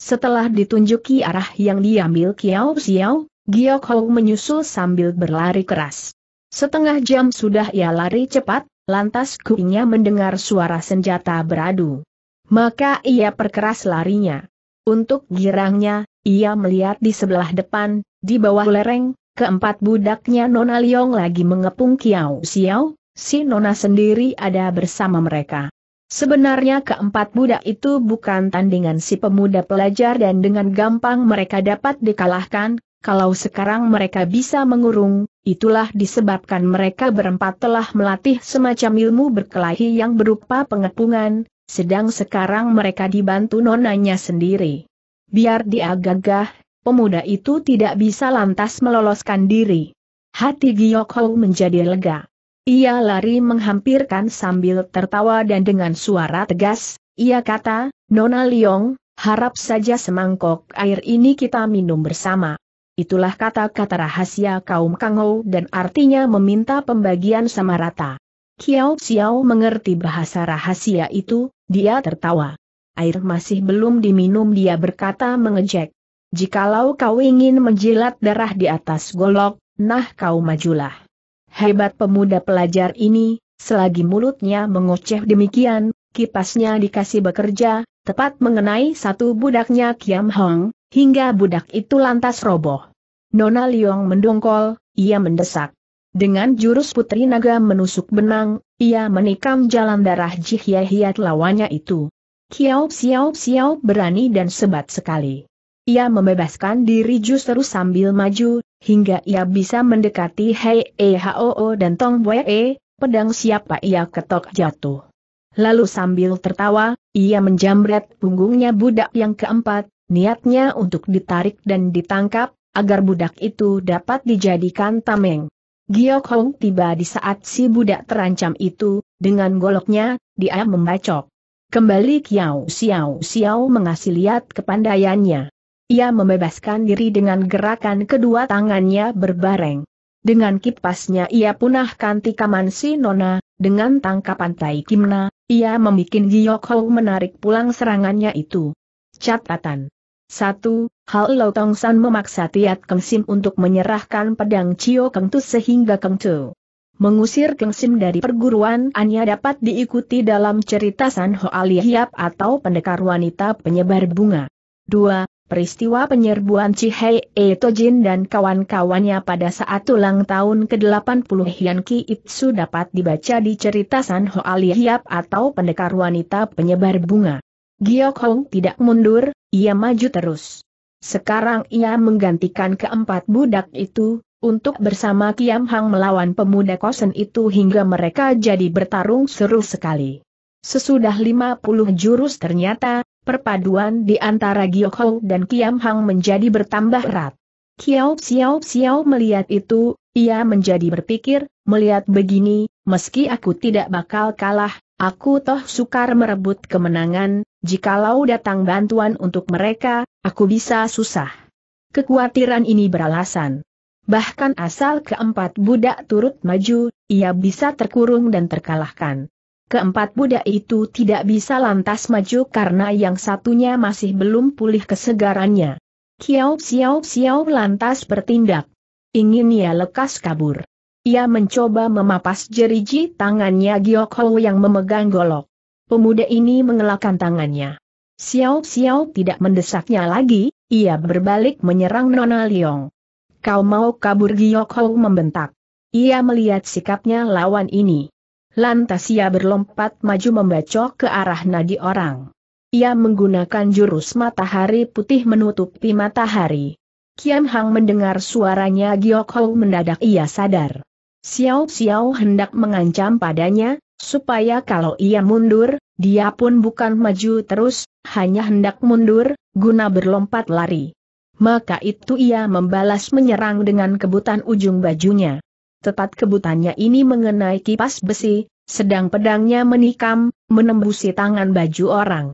Setelah ditunjuki arah yang diambil Kiao Xiao, Giok Hong menyusul sambil berlari keras. Setengah jam sudah ia lari cepat, lantas kuingnya mendengar suara senjata beradu. Maka ia perkeras larinya. Untuk girangnya, ia melihat di sebelah depan, di bawah lereng, keempat budaknya Nona Liong lagi mengepung Kiao Xiao, si Nona sendiri ada bersama mereka. Sebenarnya keempat budak itu bukan tandingan si pemuda pelajar dan dengan gampang mereka dapat dikalahkan, kalau sekarang mereka bisa mengurung, itulah disebabkan mereka berempat telah melatih semacam ilmu berkelahi yang berupa pengepungan, sedang sekarang mereka dibantu nonanya sendiri biar dia gagah, pemuda itu tidak bisa lantas meloloskan diri. Hati Giok Hou menjadi lega. Ia lari menghampirkan sambil tertawa dan dengan suara tegas, ia kata, Nona Liong, harap saja semangkok air ini kita minum bersama. Itulah kata-kata rahasia kaum Kangou dan artinya meminta pembagian sama rata. Kiao Xiao mengerti bahasa rahasia itu, dia tertawa air masih belum diminum dia berkata mengejek. Jikalau kau ingin menjilat darah di atas golok, nah kau majulah. Hebat pemuda pelajar ini, selagi mulutnya mengoceh demikian, kipasnya dikasih bekerja, tepat mengenai satu budaknya Kiam Hong, hingga budak itu lantas roboh. Nona Liong mendongkol, ia mendesak. Dengan jurus putri naga menusuk benang, ia menikam jalan darah hiat lawannya itu. Kiao Xiao Xiao berani dan sebat sekali. Ia membebaskan diri justru sambil maju, hingga ia bisa mendekati Hei E Hoo dan Tong Wei E, pedang siapa ia ketok jatuh. Lalu sambil tertawa, ia menjamret punggungnya budak yang keempat, niatnya untuk ditarik dan ditangkap, agar budak itu dapat dijadikan tameng. Giok Hong tiba di saat si budak terancam itu, dengan goloknya, dia membacok. Kembali Kiao Xiao Xiao mengasih lihat kepandaiannya. Ia membebaskan diri dengan gerakan kedua tangannya berbareng. Dengan kipasnya ia punahkan tikaman si Nona, dengan tangkapan Tai Kimna, ia membuat Hou menarik pulang serangannya itu. Catatan 1. Hal lautong San memaksa Tiat Keng Sim untuk menyerahkan pedang Cio Keng Tu sehingga Keng Tu Mengusir Kengsim dari perguruan Anya dapat diikuti dalam cerita San Ali Hiap atau pendekar wanita penyebar bunga. 2. Peristiwa penyerbuan Cihei Etojin dan kawan-kawannya pada saat ulang tahun ke-80 Hian Ki Itsu dapat dibaca di cerita San Ali Hiap atau pendekar wanita penyebar bunga. Giok Hong tidak mundur, ia maju terus. Sekarang ia menggantikan keempat budak itu, untuk bersama Kiam Hang melawan pemuda kosen itu hingga mereka jadi bertarung seru sekali. Sesudah 50 jurus ternyata, perpaduan di antara Giok Ho dan Kiam Hang menjadi bertambah erat. Kiao Xiao Xiao melihat itu, ia menjadi berpikir, melihat begini, meski aku tidak bakal kalah, aku toh sukar merebut kemenangan, jikalau datang bantuan untuk mereka, aku bisa susah. Kekuatiran ini beralasan. Bahkan asal keempat budak turut maju, ia bisa terkurung dan terkalahkan. Keempat budak itu tidak bisa lantas maju karena yang satunya masih belum pulih kesegarannya. Xiao, Xiao Xiao lantas bertindak. Ingin ia lekas kabur. Ia mencoba memapas jeriji tangannya Giok Hou yang memegang golok. Pemuda ini mengelakkan tangannya. Xiao Xiao tidak mendesaknya lagi, ia berbalik menyerang Nona Liong. Kau mau kabur Giok Hong membentak. Ia melihat sikapnya lawan ini. Lantas ia berlompat maju membacok ke arah nadi orang. Ia menggunakan jurus matahari putih menutupi matahari. Kian Hang mendengar suaranya Giok Hong mendadak ia sadar. Xiao Xiao hendak mengancam padanya, supaya kalau ia mundur, dia pun bukan maju terus, hanya hendak mundur, guna berlompat lari maka itu ia membalas menyerang dengan kebutan ujung bajunya. Tepat kebutannya ini mengenai kipas besi, sedang pedangnya menikam, menembusi tangan baju orang.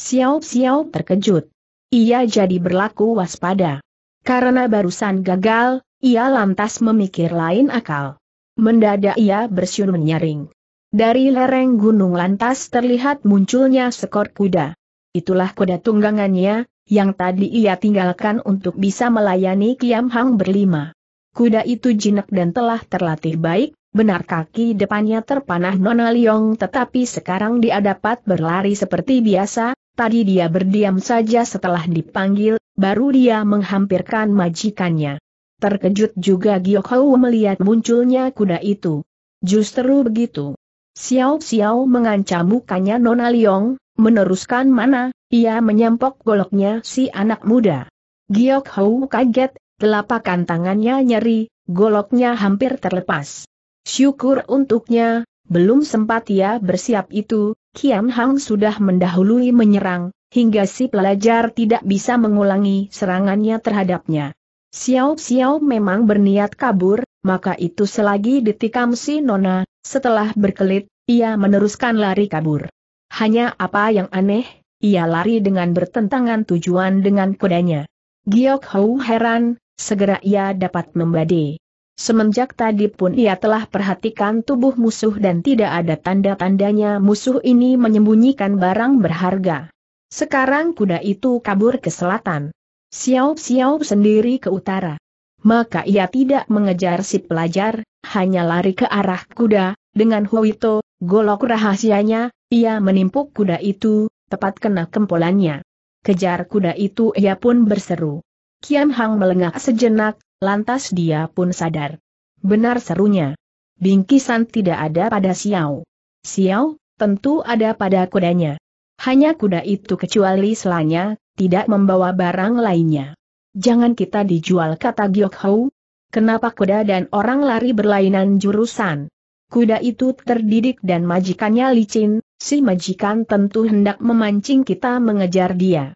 Xiao-xiao terkejut. Ia jadi berlaku waspada. Karena barusan gagal, ia lantas memikir lain akal. Mendadak ia bersyun menyaring. Dari lereng gunung lantas terlihat munculnya sekor kuda. Itulah kuda tunggangannya, yang tadi ia tinggalkan untuk bisa melayani Kiam Hang berlima. Kuda itu jinak dan telah terlatih baik, benar kaki depannya terpanah Nona Liong tetapi sekarang dia dapat berlari seperti biasa, tadi dia berdiam saja setelah dipanggil, baru dia menghampirkan majikannya. Terkejut juga Giok Hou melihat munculnya kuda itu. Justru begitu. Xiao Xiao mengancam mukanya Nona Liong, Meneruskan mana, ia menyampok goloknya si anak muda. Giok Hou kaget, telapakan tangannya nyeri, goloknya hampir terlepas. Syukur untuknya, belum sempat ia bersiap itu, Kian Hang sudah mendahului menyerang, hingga si pelajar tidak bisa mengulangi serangannya terhadapnya. Xiao Xiao memang berniat kabur, maka itu selagi ditikam si Nona, setelah berkelit, ia meneruskan lari kabur. Hanya apa yang aneh, ia lari dengan bertentangan tujuan dengan kudanya. Giok Hou heran, segera ia dapat membadai. Semenjak tadi pun ia telah perhatikan tubuh musuh dan tidak ada tanda-tandanya musuh ini menyembunyikan barang berharga. Sekarang kuda itu kabur ke selatan. siau siau sendiri ke utara. Maka ia tidak mengejar si pelajar, hanya lari ke arah kuda, dengan Huito, Golok rahasianya, ia menimpuk kuda itu, tepat kena kempolannya. Kejar kuda itu ia pun berseru. Kian Hang melengah sejenak, lantas dia pun sadar. Benar serunya. Bingkisan tidak ada pada Xiao. Xiao, tentu ada pada kudanya. Hanya kuda itu kecuali selanya, tidak membawa barang lainnya. Jangan kita dijual kata Giok Hou. Kenapa kuda dan orang lari berlainan jurusan? kuda itu terdidik dan majikannya licin, si majikan tentu hendak memancing kita mengejar dia.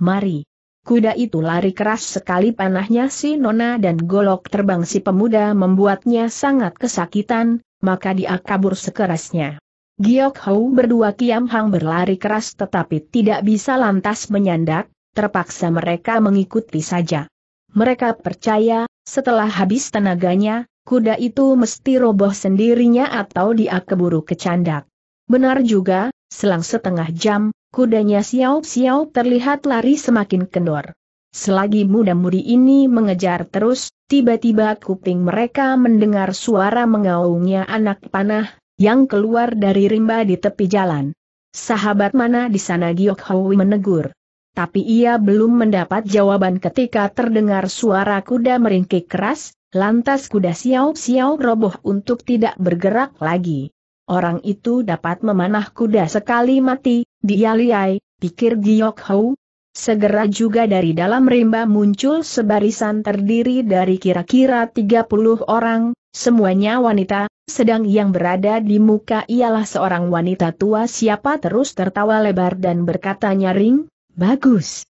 Mari. Kuda itu lari keras sekali panahnya si nona dan golok terbang si pemuda membuatnya sangat kesakitan, maka dia kabur sekerasnya. Giok Hou berdua Kiam Hang berlari keras tetapi tidak bisa lantas menyandak, terpaksa mereka mengikuti saja. Mereka percaya, setelah habis tenaganya, kuda itu mesti roboh sendirinya atau dia keburu kecandak. Benar juga, selang setengah jam, kudanya siau-siau terlihat lari semakin kendor. Selagi muda-mudi ini mengejar terus, tiba-tiba kuping mereka mendengar suara mengaungnya anak panah, yang keluar dari rimba di tepi jalan. Sahabat mana di sana Giok Hoi menegur. Tapi ia belum mendapat jawaban ketika terdengar suara kuda meringkik keras, Lantas kuda siau-siau roboh untuk tidak bergerak lagi. Orang itu dapat memanah kuda sekali mati, dia liai, pikir Giok Hou. Segera juga dari dalam rimba muncul sebarisan terdiri dari kira-kira 30 orang, semuanya wanita, sedang yang berada di muka ialah seorang wanita tua siapa terus tertawa lebar dan berkata nyaring, Bagus!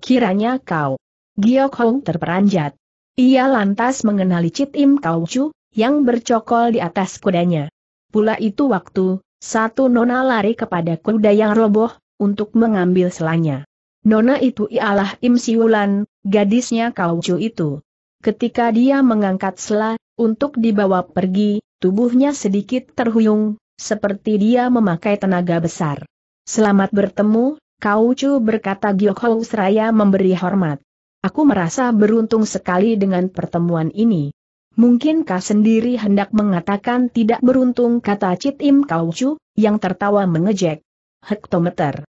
Kiranya kau. Giok Hou terperanjat. Ia lantas mengenali Cit Im Kaucu, yang bercokol di atas kudanya. Pula itu waktu, satu nona lari kepada kuda yang roboh, untuk mengambil selanya. Nona itu ialah Im Siulan, gadisnya Kauchu itu. Ketika dia mengangkat sela, untuk dibawa pergi, tubuhnya sedikit terhuyung, seperti dia memakai tenaga besar. Selamat bertemu, Kauchu berkata Gyokhou seraya memberi hormat. Aku merasa beruntung sekali dengan pertemuan ini. Mungkinkah sendiri hendak mengatakan tidak beruntung kata Cit Im Kau yang tertawa mengejek. Hektometer.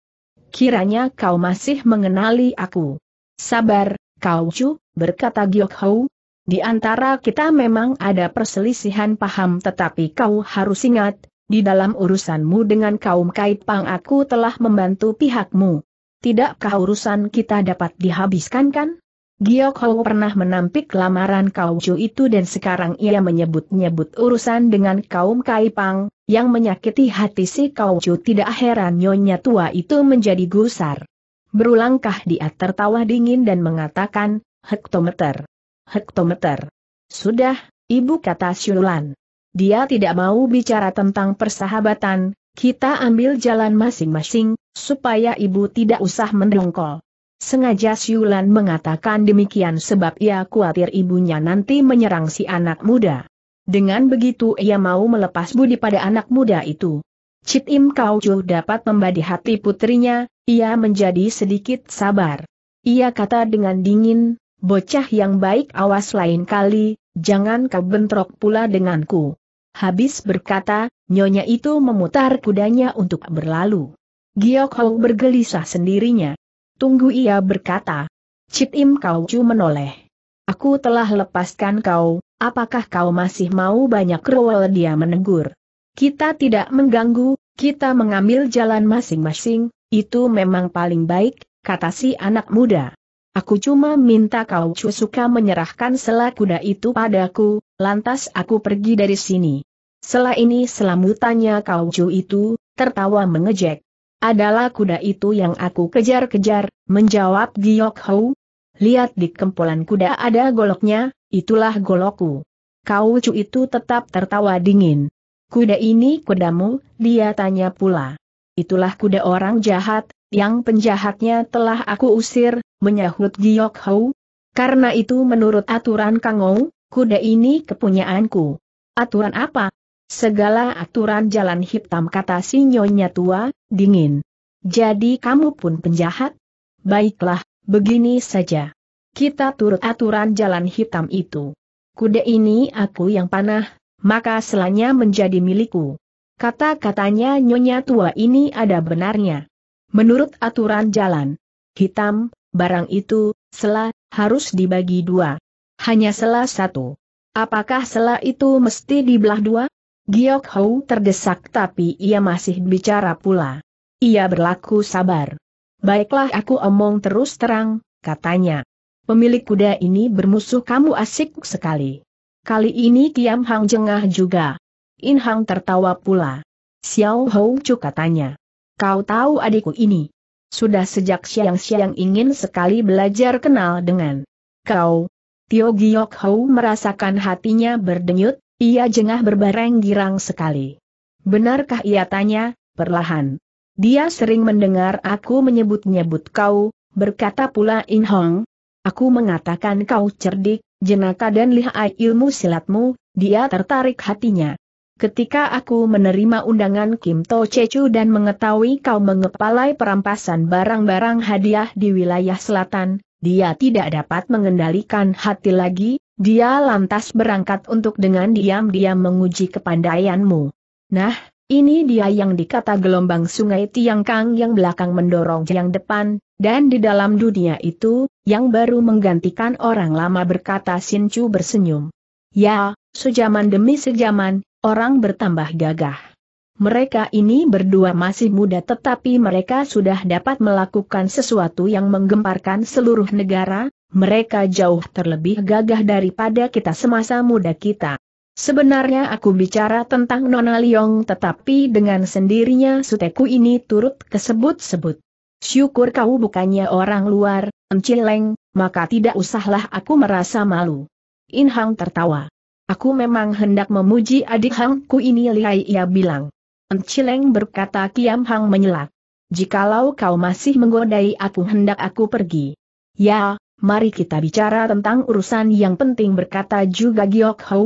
Kiranya kau masih mengenali aku. Sabar, Kau berkata Giok Hou. Di antara kita memang ada perselisihan paham tetapi kau harus ingat, di dalam urusanmu dengan kaum Kaipang aku telah membantu pihakmu. Tidakkah urusan kita dapat dihabiskan kan? Giok Hou pernah menampik lamaran Kau Chu itu dan sekarang ia menyebut-nyebut urusan dengan kaum Kaipang, yang menyakiti hati si Kau Chu tidak heran nyonya tua itu menjadi gusar. Berulangkah dia tertawa dingin dan mengatakan, hektometer. Hektometer. Sudah, ibu kata Syulan. Dia tidak mau bicara tentang persahabatan, kita ambil jalan masing-masing, supaya ibu tidak usah mendongkol. Sengaja Siulan mengatakan demikian sebab ia khawatir ibunya nanti menyerang si anak muda. Dengan begitu ia mau melepas budi pada anak muda itu. Cit Im Kau Chu dapat membadi hati putrinya, ia menjadi sedikit sabar. Ia kata dengan dingin, bocah yang baik awas lain kali, jangan kau bentrok pula denganku. Habis berkata, nyonya itu memutar kudanya untuk berlalu. Giok Hou bergelisah sendirinya. Tunggu ia berkata. Cip Im Kau Chu menoleh. Aku telah lepaskan kau, apakah kau masih mau banyak rewel dia menegur. Kita tidak mengganggu, kita mengambil jalan masing-masing, itu memang paling baik, kata si anak muda. Aku cuma minta kau Chu suka menyerahkan sela kuda itu padaku, lantas aku pergi dari sini. Sela ini selamutannya kau cu itu, tertawa mengejek. Adalah kuda itu yang aku kejar-kejar, menjawab Giok Hou. Lihat di kempolan kuda ada goloknya, itulah golokku. Kau cu itu tetap tertawa dingin. Kuda ini kudamu, dia tanya pula. Itulah kuda orang jahat, yang penjahatnya telah aku usir, menyahut Giok Hou. Karena itu menurut aturan Kangou, kuda ini kepunyaanku. Aturan apa? Segala aturan jalan hitam kata si nyonya tua, dingin. Jadi kamu pun penjahat? Baiklah, begini saja. Kita turut aturan jalan hitam itu. Kuda ini aku yang panah, maka selanya menjadi milikku. Kata-katanya nyonya tua ini ada benarnya. Menurut aturan jalan hitam, barang itu, selah harus dibagi dua. Hanya selah satu. Apakah selah itu mesti dibelah dua? Giok Hou terdesak tapi ia masih bicara pula. Ia berlaku sabar. Baiklah aku omong terus terang, katanya. Pemilik kuda ini bermusuh kamu asik sekali. Kali ini Kiam Hang jengah juga. In Hang tertawa pula. Xiao Hou Chu katanya. Kau tahu adikku ini. Sudah sejak siang-siang ingin sekali belajar kenal dengan kau. Tio Giok Hou merasakan hatinya berdenyut, ia jengah berbareng girang sekali. Benarkah ia tanya, perlahan. Dia sering mendengar aku menyebut-nyebut kau, berkata pula In Hong. Aku mengatakan kau cerdik, jenaka dan lihai ilmu silatmu, dia tertarik hatinya. Ketika aku menerima undangan Kim To Chechu dan mengetahui kau mengepalai perampasan barang-barang hadiah di wilayah selatan, dia tidak dapat mengendalikan hati lagi, dia lantas berangkat untuk dengan diam-diam menguji kepandaianmu. Nah, ini dia yang dikata gelombang sungai Tiangkang yang belakang mendorong yang depan, dan di dalam dunia itu, yang baru menggantikan orang lama berkata sinchu bersenyum. Ya, sejaman demi sejaman, orang bertambah gagah. Mereka ini berdua masih muda tetapi mereka sudah dapat melakukan sesuatu yang menggemparkan seluruh negara, mereka jauh terlebih gagah daripada kita semasa muda kita. Sebenarnya aku bicara tentang Nona Liong tetapi dengan sendirinya suteku ini turut kesebut-sebut. Syukur kau bukannya orang luar, encileng, maka tidak usahlah aku merasa malu. In Hang tertawa. Aku memang hendak memuji adik Hangku ini lihai ia bilang. Encileng berkata Kiam Hang menyelak. Jikalau kau masih menggodai aku hendak aku pergi. Ya, mari kita bicara tentang urusan yang penting berkata juga Giok Hou.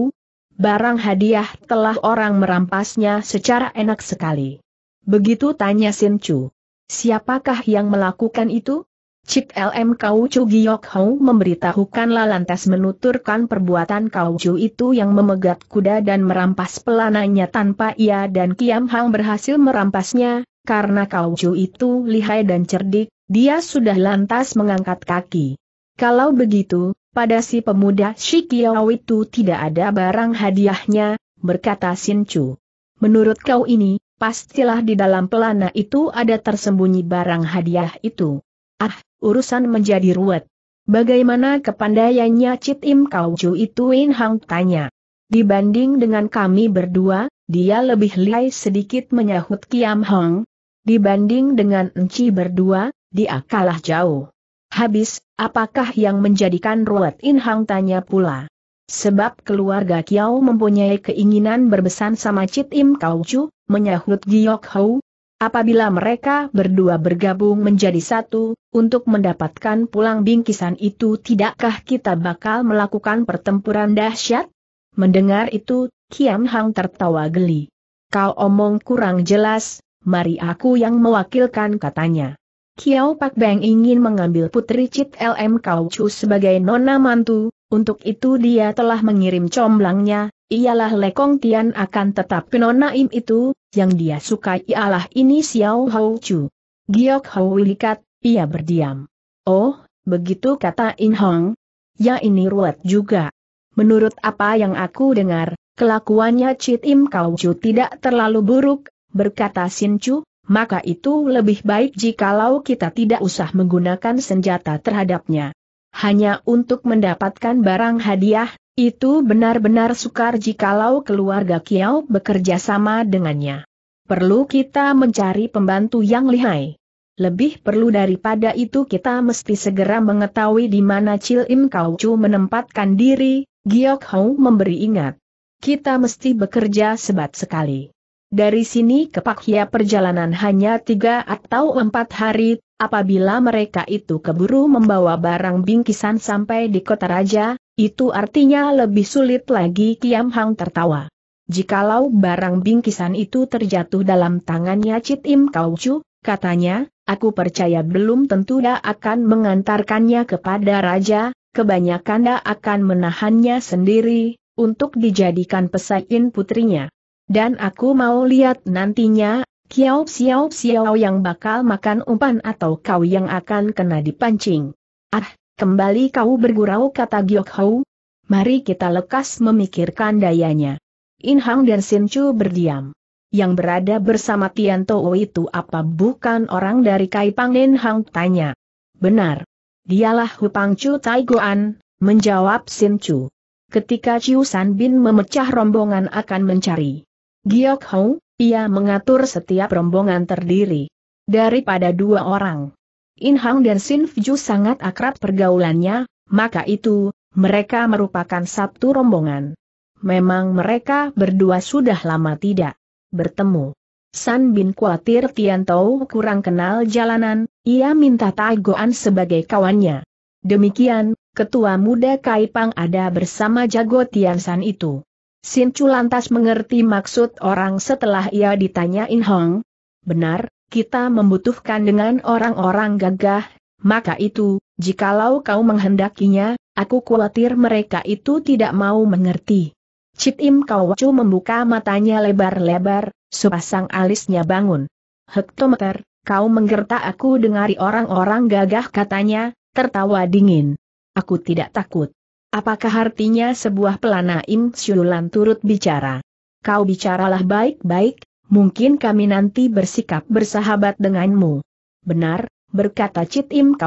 Barang hadiah telah orang merampasnya secara enak sekali. Begitu tanya Sin Chu. Siapakah yang melakukan itu? Cik LM Kau Chu Giok Hou memberitahukanlah lantas menuturkan perbuatan Kau Chu itu yang memegat kuda dan merampas pelananya tanpa ia dan Kiam Hang berhasil merampasnya, karena Kau Chu itu lihai dan cerdik, dia sudah lantas mengangkat kaki. Kalau begitu, pada si pemuda Shikiao itu tidak ada barang hadiahnya, berkata Sin Chu. Menurut kau ini, pastilah di dalam pelana itu ada tersembunyi barang hadiah itu. Ah, urusan menjadi ruwet. Bagaimana kepandaiannya Cit Im Kau Chu itu Win Hang tanya. Dibanding dengan kami berdua, dia lebih lihai sedikit menyahut Kiam Hong. Dibanding dengan Enci berdua, dia kalah jauh. Habis, apakah yang menjadikan ruwet In Hang tanya pula. Sebab keluarga Kiao mempunyai keinginan berbesan sama Cit Im Kau Chu, menyahut Giok Hou. Apabila mereka berdua bergabung menjadi satu, untuk mendapatkan pulang bingkisan itu tidakkah kita bakal melakukan pertempuran dahsyat? Mendengar itu, Kian Hang tertawa geli. Kau omong kurang jelas, mari aku yang mewakilkan katanya. Kiao Pak Beng ingin mengambil putri Cit LM Kau Chu sebagai nona mantu, untuk itu dia telah mengirim comblangnya, ialah Lekong Tian akan tetap Im itu, yang dia sukai ialah ini Xiao Hou Chu. Giok Hou Wilikat, ia berdiam. Oh, begitu kata In Hong. Ya ini ruwet juga. Menurut apa yang aku dengar, kelakuannya Chit Im Kau Chu tidak terlalu buruk, berkata Sin Chu, maka itu lebih baik jikalau kita tidak usah menggunakan senjata terhadapnya. Hanya untuk mendapatkan barang hadiah, itu benar-benar sukar jikalau keluarga Kiao bekerja sama dengannya. Perlu kita mencari pembantu yang lihai. Lebih perlu daripada itu kita mesti segera mengetahui di mana Cil Im Kau Chu menempatkan diri, Giok Hou memberi ingat. Kita mesti bekerja sebat sekali. Dari sini ke Hia perjalanan hanya tiga atau empat hari, apabila mereka itu keburu membawa barang bingkisan sampai di kota raja, itu artinya lebih sulit lagi Kiam Hang tertawa. Jikalau barang bingkisan itu terjatuh dalam tangannya Cit Im Kau Chu, katanya, Aku percaya belum tentu dia akan mengantarkannya kepada raja, kebanyakan dia akan menahannya sendiri, untuk dijadikan pesaing putrinya. Dan aku mau lihat nantinya, kiau siau siau yang bakal makan umpan atau kau yang akan kena dipancing. Ah, kembali kau bergurau kata Giok Hou. Mari kita lekas memikirkan dayanya. In Hang dan Sin Chu berdiam yang berada bersama Tian Tou itu apa bukan orang dari Kai Pangden Hang tanya. Benar. Dialah Hupang Chu Tai Goan, menjawab Sin Chu. Ketika Chiu San Bin memecah rombongan akan mencari Giok Hong, ia mengatur setiap rombongan terdiri daripada dua orang. In Hang dan Sin Ju sangat akrab pergaulannya, maka itu, mereka merupakan satu rombongan. Memang mereka berdua sudah lama tidak bertemu. San Bin khawatir Tian Tau kurang kenal jalanan, ia minta Tagoan sebagai kawannya. Demikian, ketua muda Kaipang ada bersama jago Tian San itu. Sin Chu lantas mengerti maksud orang setelah ia ditanyain Hong. Benar, kita membutuhkan dengan orang-orang gagah, maka itu, jikalau kau menghendakinya, aku khawatir mereka itu tidak mau mengerti. Cip Im Kawacu membuka matanya lebar-lebar, sepasang alisnya bangun. Hektometer, kau menggertak aku dengari orang-orang gagah katanya, tertawa dingin. Aku tidak takut. Apakah artinya sebuah pelana Im Siulan turut bicara? Kau bicaralah baik-baik, mungkin kami nanti bersikap bersahabat denganmu. Benar, berkata Cip Im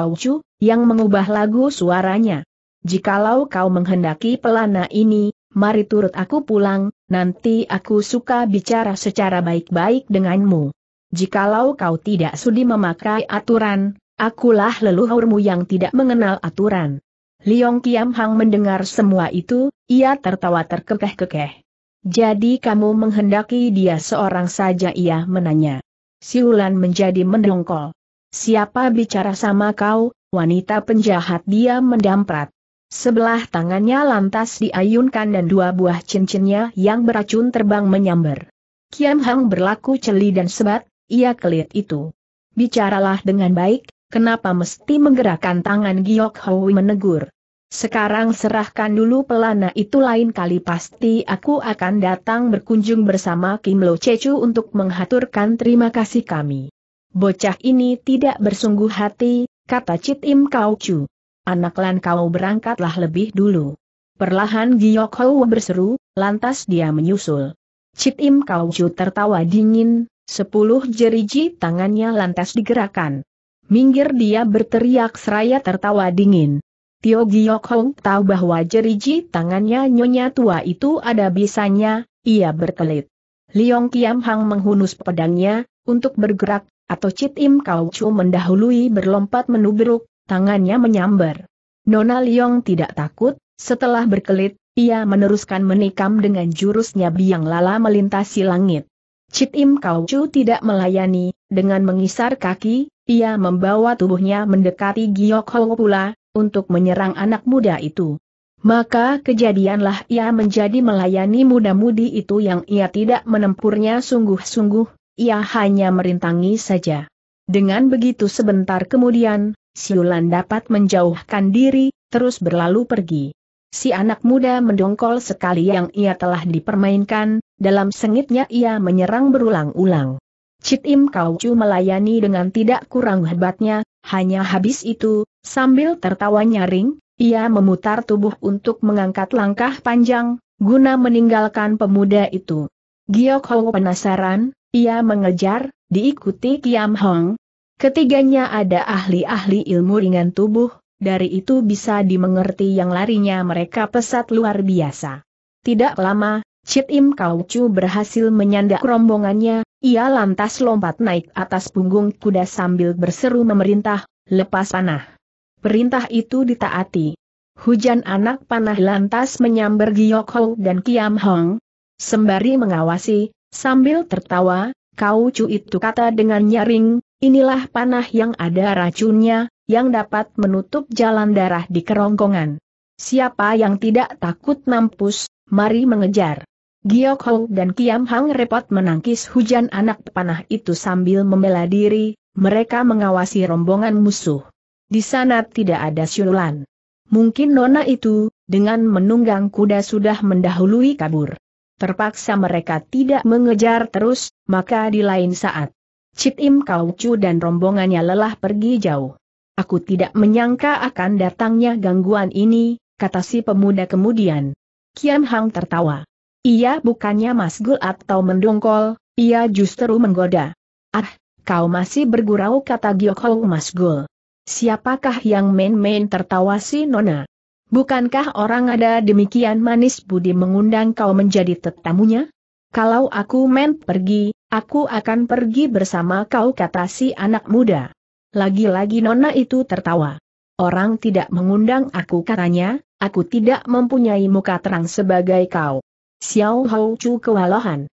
yang mengubah lagu suaranya. Jikalau kau menghendaki pelana ini, mari turut aku pulang, nanti aku suka bicara secara baik-baik denganmu. Jikalau kau tidak sudi memakai aturan, akulah leluhurmu yang tidak mengenal aturan. Liong Kiam Hang mendengar semua itu, ia tertawa terkekeh-kekeh. Jadi kamu menghendaki dia seorang saja ia menanya. Siulan menjadi mendongkol. Siapa bicara sama kau, wanita penjahat dia mendamprat. Sebelah tangannya lantas diayunkan dan dua buah cincinnya yang beracun terbang menyambar. Kiam Hang berlaku celi dan sebat, ia kelihat itu. Bicaralah dengan baik, kenapa mesti menggerakkan tangan Giok Hoi menegur. Sekarang serahkan dulu pelana itu lain kali pasti aku akan datang berkunjung bersama Kim Lo Chechu untuk menghaturkan terima kasih kami. Bocah ini tidak bersungguh hati, kata Cit Im Kau Chu. Anak Lan kau berangkatlah lebih dulu. Perlahan Giok Hou berseru, lantas dia menyusul. Chit Im Kau Chu tertawa dingin, sepuluh jeriji tangannya lantas digerakkan. Minggir dia berteriak seraya tertawa dingin. Tio Giok Hou tahu bahwa jeriji tangannya nyonya tua itu ada bisanya, ia berkelit. Liong Kiam Hang menghunus pedangnya, untuk bergerak, atau Chit Im Kau Chu mendahului berlompat menubruk, tangannya menyambar. Nona Liong tidak takut, setelah berkelit, ia meneruskan menikam dengan jurusnya biang lala melintasi langit. Cit Im Kau Chu tidak melayani, dengan mengisar kaki, ia membawa tubuhnya mendekati Giok Ho pula, untuk menyerang anak muda itu. Maka kejadianlah ia menjadi melayani muda-mudi itu yang ia tidak menempurnya sungguh-sungguh, ia hanya merintangi saja. Dengan begitu sebentar kemudian, Siulan dapat menjauhkan diri, terus berlalu pergi. Si anak muda mendongkol sekali yang ia telah dipermainkan, dalam sengitnya ia menyerang berulang-ulang. Citim Im Kau melayani dengan tidak kurang hebatnya, hanya habis itu, sambil tertawa nyaring, ia memutar tubuh untuk mengangkat langkah panjang, guna meninggalkan pemuda itu. Giyok kau penasaran, ia mengejar, diikuti Kiam Hong, Ketiganya ada ahli-ahli ilmu ringan tubuh, dari itu bisa dimengerti yang larinya mereka pesat luar biasa. Tidak lama, Chit Im Kau Chu berhasil menyandak rombongannya, ia lantas lompat naik atas punggung kuda sambil berseru memerintah, lepas panah. Perintah itu ditaati. Hujan anak panah lantas menyambar Giyok Ho dan Kiam Hong. Sembari mengawasi, sambil tertawa, Kau Chu itu kata dengan nyaring, Inilah panah yang ada racunnya, yang dapat menutup jalan darah di kerongkongan. Siapa yang tidak takut mampus, mari mengejar. Giok Hong dan Kiam Hang repot menangkis hujan anak panah itu sambil membela diri, mereka mengawasi rombongan musuh. Di sana tidak ada siulan. Mungkin nona itu, dengan menunggang kuda sudah mendahului kabur. Terpaksa mereka tidak mengejar terus, maka di lain saat. Cip Im Kau Chu dan rombongannya lelah pergi jauh. Aku tidak menyangka akan datangnya gangguan ini, kata si pemuda kemudian. Kian Hang tertawa. Ia bukannya masgul atau mendongkol, ia justru menggoda. Ah, kau masih bergurau kata Giok Hong masgul. Siapakah yang main-main tertawa si Nona? Bukankah orang ada demikian manis budi mengundang kau menjadi tetamunya? kalau aku men pergi, aku akan pergi bersama kau kata si anak muda. Lagi-lagi nona itu tertawa. Orang tidak mengundang aku katanya, aku tidak mempunyai muka terang sebagai kau. Xiao Hou Chu kewalahan.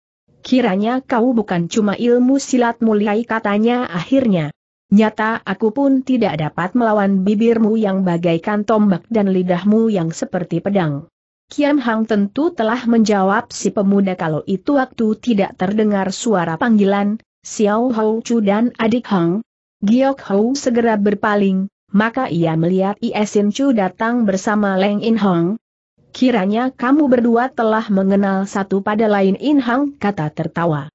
Kiranya kau bukan cuma ilmu silat muliai katanya akhirnya. Nyata aku pun tidak dapat melawan bibirmu yang bagaikan tombak dan lidahmu yang seperti pedang. Kian Hang tentu telah menjawab si pemuda kalau itu waktu tidak terdengar suara panggilan, Xiao Hou Chu dan adik Hang. Giok Hou segera berpaling, maka ia melihat Iesin Chu datang bersama Leng In Hong. Kiranya kamu berdua telah mengenal satu pada lain In Hang, kata tertawa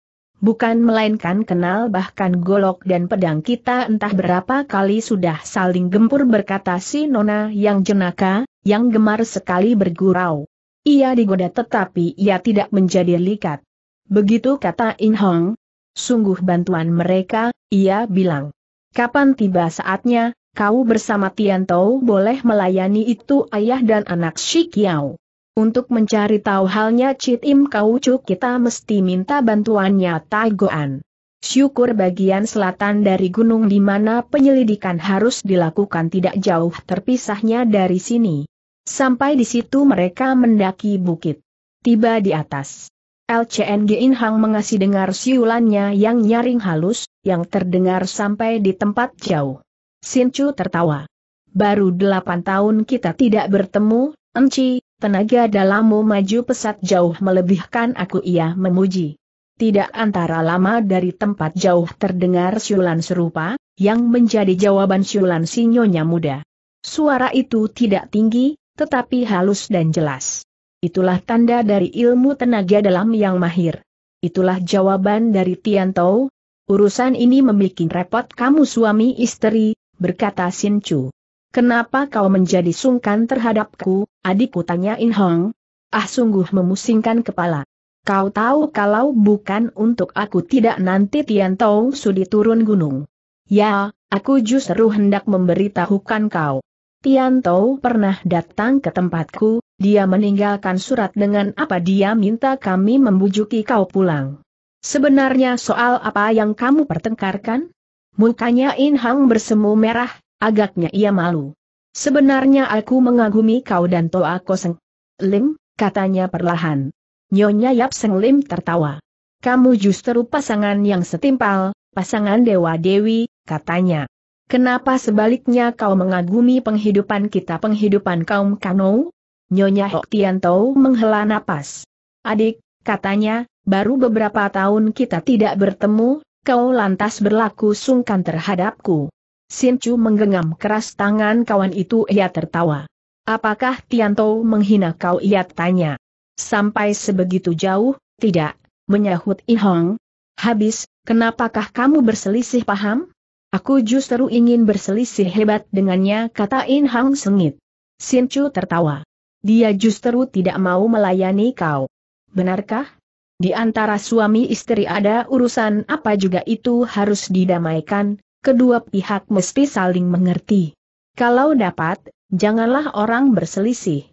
bukan melainkan kenal bahkan golok dan pedang kita entah berapa kali sudah saling gempur berkata si Nona yang jenaka, yang gemar sekali bergurau. Ia digoda tetapi ia tidak menjadi likat. Begitu kata In Hong. Sungguh bantuan mereka, ia bilang. Kapan tiba saatnya, kau bersama Tian Tou boleh melayani itu ayah dan anak Shi Kiao. Untuk mencari tahu halnya Cit Im Kaucu kita mesti minta bantuannya Tai Goan. Syukur bagian selatan dari gunung di mana penyelidikan harus dilakukan tidak jauh terpisahnya dari sini. Sampai di situ mereka mendaki bukit. Tiba di atas. LCN Inhang mengasih dengar siulannya yang nyaring halus, yang terdengar sampai di tempat jauh. Sinchu tertawa. Baru delapan tahun kita tidak bertemu, Enci, Tenaga dalammu maju pesat jauh melebihkan aku ia memuji. Tidak antara lama dari tempat jauh terdengar siulan serupa, yang menjadi jawaban siulan si muda. Suara itu tidak tinggi, tetapi halus dan jelas. Itulah tanda dari ilmu tenaga dalam yang mahir. Itulah jawaban dari Tian Tiantou. Urusan ini membuat repot kamu suami istri, berkata Sin Chu. Kenapa kau menjadi sungkan terhadapku, adikku tanya In Hong? Ah sungguh memusingkan kepala. Kau tahu kalau bukan untuk aku tidak nanti Tian Tong Sudi turun gunung. Ya, aku justru hendak memberitahukan kau. Tian Tong pernah datang ke tempatku, dia meninggalkan surat dengan apa dia minta kami membujuki kau pulang. Sebenarnya soal apa yang kamu pertengkarkan? Mukanya In Hang bersemu merah, Agaknya ia malu. Sebenarnya aku mengagumi kau dan Toa Koseng. Lim, katanya perlahan. Nyonya Yap Seng Lim tertawa. Kamu justru pasangan yang setimpal, pasangan Dewa Dewi, katanya. Kenapa sebaliknya kau mengagumi penghidupan kita penghidupan kaum Kano? Nyonya Hok Tau menghela napas. Adik, katanya, baru beberapa tahun kita tidak bertemu, kau lantas berlaku sungkan terhadapku. Sin Chu menggenggam keras tangan kawan itu ia tertawa. Apakah Tianto menghina kau ia tanya. Sampai sebegitu jauh, tidak, menyahut Ihong. Habis, kenapakah kamu berselisih paham? Aku justru ingin berselisih hebat dengannya kata In Hang sengit. Sin Chu tertawa. Dia justru tidak mau melayani kau. Benarkah? Di antara suami istri ada urusan apa juga itu harus didamaikan, kedua pihak mesti saling mengerti. Kalau dapat, janganlah orang berselisih.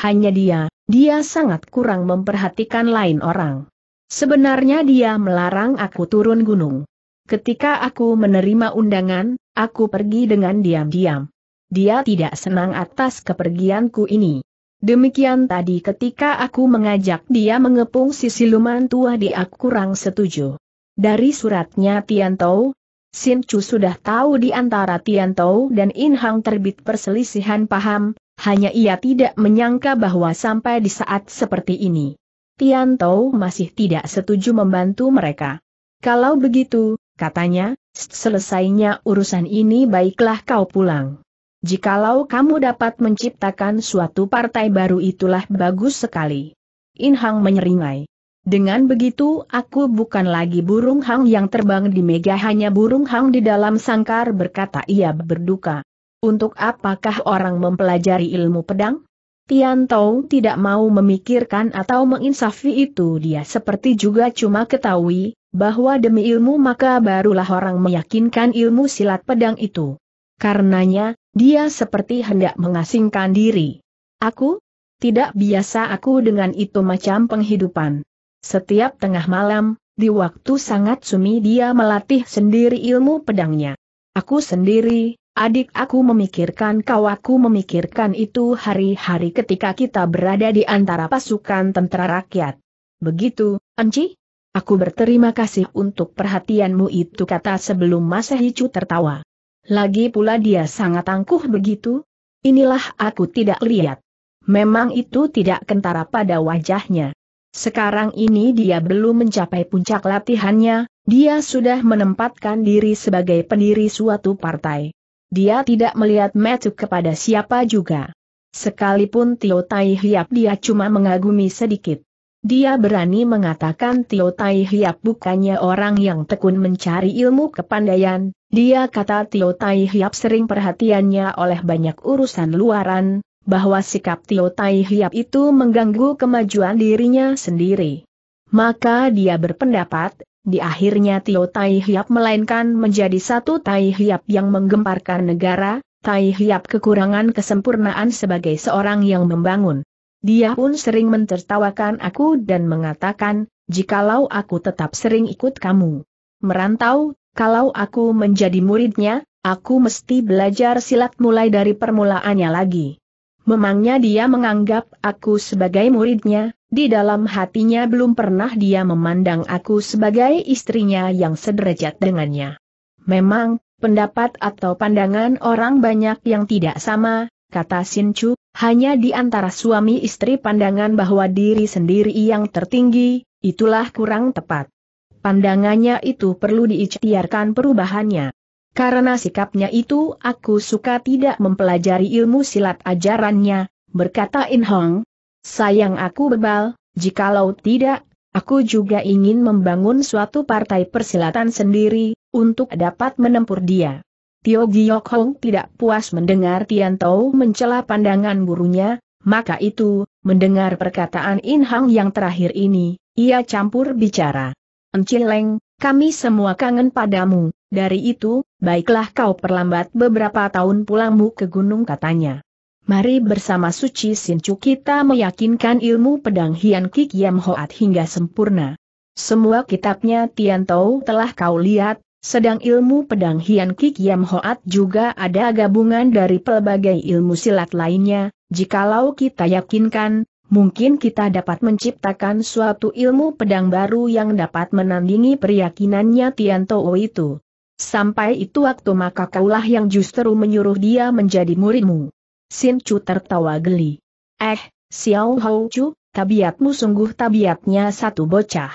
Hanya dia, dia sangat kurang memperhatikan lain orang. Sebenarnya dia melarang aku turun gunung. Ketika aku menerima undangan, aku pergi dengan diam-diam. Dia tidak senang atas kepergianku ini. Demikian tadi ketika aku mengajak dia mengepung si siluman tua di kurang setuju. Dari suratnya Tian Tiantou, Sin Chu sudah tahu di antara Tian Tao dan In Hang terbit perselisihan paham, hanya ia tidak menyangka bahwa sampai di saat seperti ini. Tian Tao masih tidak setuju membantu mereka. Kalau begitu, katanya, selesainya urusan ini baiklah kau pulang. Jikalau kamu dapat menciptakan suatu partai baru itulah bagus sekali. In Hang menyeringai. Dengan begitu aku bukan lagi burung hang yang terbang di mega hanya burung hang di dalam sangkar berkata ia berduka. Untuk apakah orang mempelajari ilmu pedang? Tian Tong tidak mau memikirkan atau menginsafi itu dia seperti juga cuma ketahui, bahwa demi ilmu maka barulah orang meyakinkan ilmu silat pedang itu. Karenanya, dia seperti hendak mengasingkan diri. Aku? Tidak biasa aku dengan itu macam penghidupan. Setiap tengah malam, di waktu sangat sumi dia melatih sendiri ilmu pedangnya. Aku sendiri, adik aku memikirkan kau aku memikirkan itu hari-hari ketika kita berada di antara pasukan tentara rakyat. Begitu, Enci? Aku berterima kasih untuk perhatianmu itu kata sebelum Masahicu tertawa. Lagi pula dia sangat angkuh begitu. Inilah aku tidak lihat. Memang itu tidak kentara pada wajahnya. Sekarang ini dia belum mencapai puncak latihannya, dia sudah menempatkan diri sebagai pendiri suatu partai. Dia tidak melihat metu kepada siapa juga. Sekalipun Tio Tai Hiap dia cuma mengagumi sedikit. Dia berani mengatakan Tio Tai Hiap bukannya orang yang tekun mencari ilmu kepandaian, dia kata Tio Tai Hiap sering perhatiannya oleh banyak urusan luaran, bahwa sikap Tio Tai Hiap itu mengganggu kemajuan dirinya sendiri. Maka dia berpendapat, di akhirnya Tio Tai Hiap melainkan menjadi satu Tai Hiap yang menggemparkan negara, Tai Hiap kekurangan kesempurnaan sebagai seorang yang membangun. Dia pun sering mentertawakan aku dan mengatakan, jikalau aku tetap sering ikut kamu. Merantau, kalau aku menjadi muridnya, aku mesti belajar silat mulai dari permulaannya lagi. Memangnya dia menganggap aku sebagai muridnya, di dalam hatinya belum pernah dia memandang aku sebagai istrinya yang sederajat dengannya. Memang, pendapat atau pandangan orang banyak yang tidak sama, kata Chu, hanya di antara suami istri pandangan bahwa diri sendiri yang tertinggi, itulah kurang tepat. Pandangannya itu perlu diikhtiarkan perubahannya. Karena sikapnya itu aku suka tidak mempelajari ilmu silat ajarannya, berkata In Hong. Sayang aku bebal, jikalau tidak, aku juga ingin membangun suatu partai persilatan sendiri, untuk dapat menempur dia. Tio Giyok Hong tidak puas mendengar Tian Tao mencela pandangan gurunya, maka itu, mendengar perkataan In Hong yang terakhir ini, ia campur bicara. Encileng, kami semua kangen padamu, dari itu, baiklah kau perlambat beberapa tahun pulangmu ke gunung katanya. Mari bersama Suci Sincu kita meyakinkan ilmu pedang Hian Ki Kiam Hoat hingga sempurna. Semua kitabnya Tian Tau telah kau lihat, sedang ilmu pedang Hian Ki Kiam Hoat juga ada gabungan dari pelbagai ilmu silat lainnya, jikalau kita yakinkan, mungkin kita dapat menciptakan suatu ilmu pedang baru yang dapat menandingi peryakinannya Tianto itu. Sampai itu waktu maka kaulah yang justru menyuruh dia menjadi muridmu. Sin Chu tertawa geli. Eh, Xiao Hou Chu, tabiatmu sungguh tabiatnya satu bocah.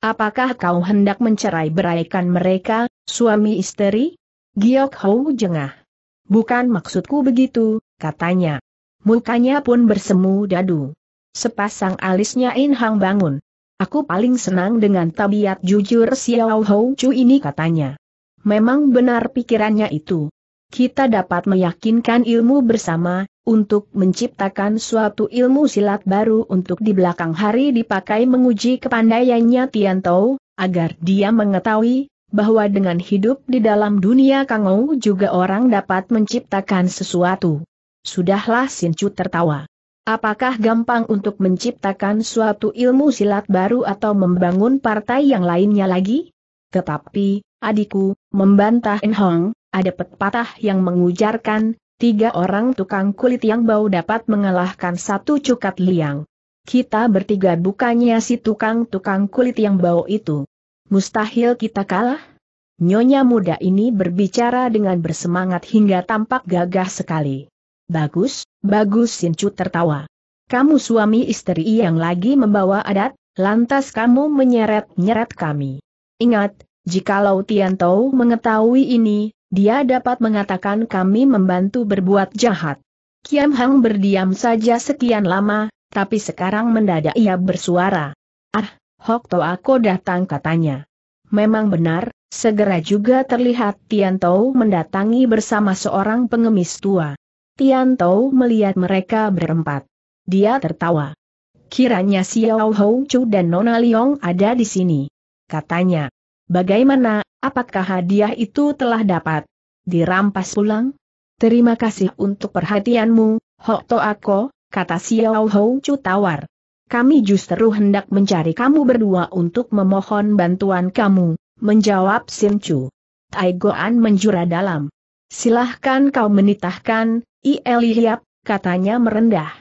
Apakah kau hendak mencerai beraikan mereka, suami istri? Giok Hou jengah. Bukan maksudku begitu, katanya. Mukanya pun bersemu dadu. Sepasang alisnya in hang bangun. Aku paling senang dengan tabiat jujur Xiao Hou Chu ini katanya memang benar pikirannya itu. Kita dapat meyakinkan ilmu bersama, untuk menciptakan suatu ilmu silat baru untuk di belakang hari dipakai menguji kepandaiannya Tian Tou, agar dia mengetahui, bahwa dengan hidup di dalam dunia Kangou juga orang dapat menciptakan sesuatu. Sudahlah Chu tertawa. Apakah gampang untuk menciptakan suatu ilmu silat baru atau membangun partai yang lainnya lagi? Tetapi, Adikku, membantah En Hong, ada pepatah yang mengujarkan, tiga orang tukang kulit yang bau dapat mengalahkan satu cukat liang. Kita bertiga bukannya si tukang-tukang kulit yang bau itu. Mustahil kita kalah? Nyonya muda ini berbicara dengan bersemangat hingga tampak gagah sekali. Bagus, bagus Sincu tertawa. Kamu suami istri yang lagi membawa adat, lantas kamu menyeret-nyeret kami. Ingat, Jikalau Tiantou mengetahui ini, dia dapat mengatakan kami membantu berbuat jahat. Kiam Hang berdiam saja sekian lama, tapi sekarang mendadak ia bersuara. Ah, Hok To aku datang katanya. Memang benar, segera juga terlihat Tiantou mendatangi bersama seorang pengemis tua. Tiantou melihat mereka berempat. Dia tertawa. Kiranya Xiao Hou Chu dan Nona Liong ada di sini. Katanya. Bagaimana, apakah hadiah itu telah dapat dirampas pulang? Terima kasih untuk perhatianmu, Hok To kata Xiao Hou Chu tawar. Kami justru hendak mencari kamu berdua untuk memohon bantuan kamu, menjawab Sim Chu. Tai Goan menjura dalam. Silahkan kau menitahkan, I Ieliap, katanya merendah.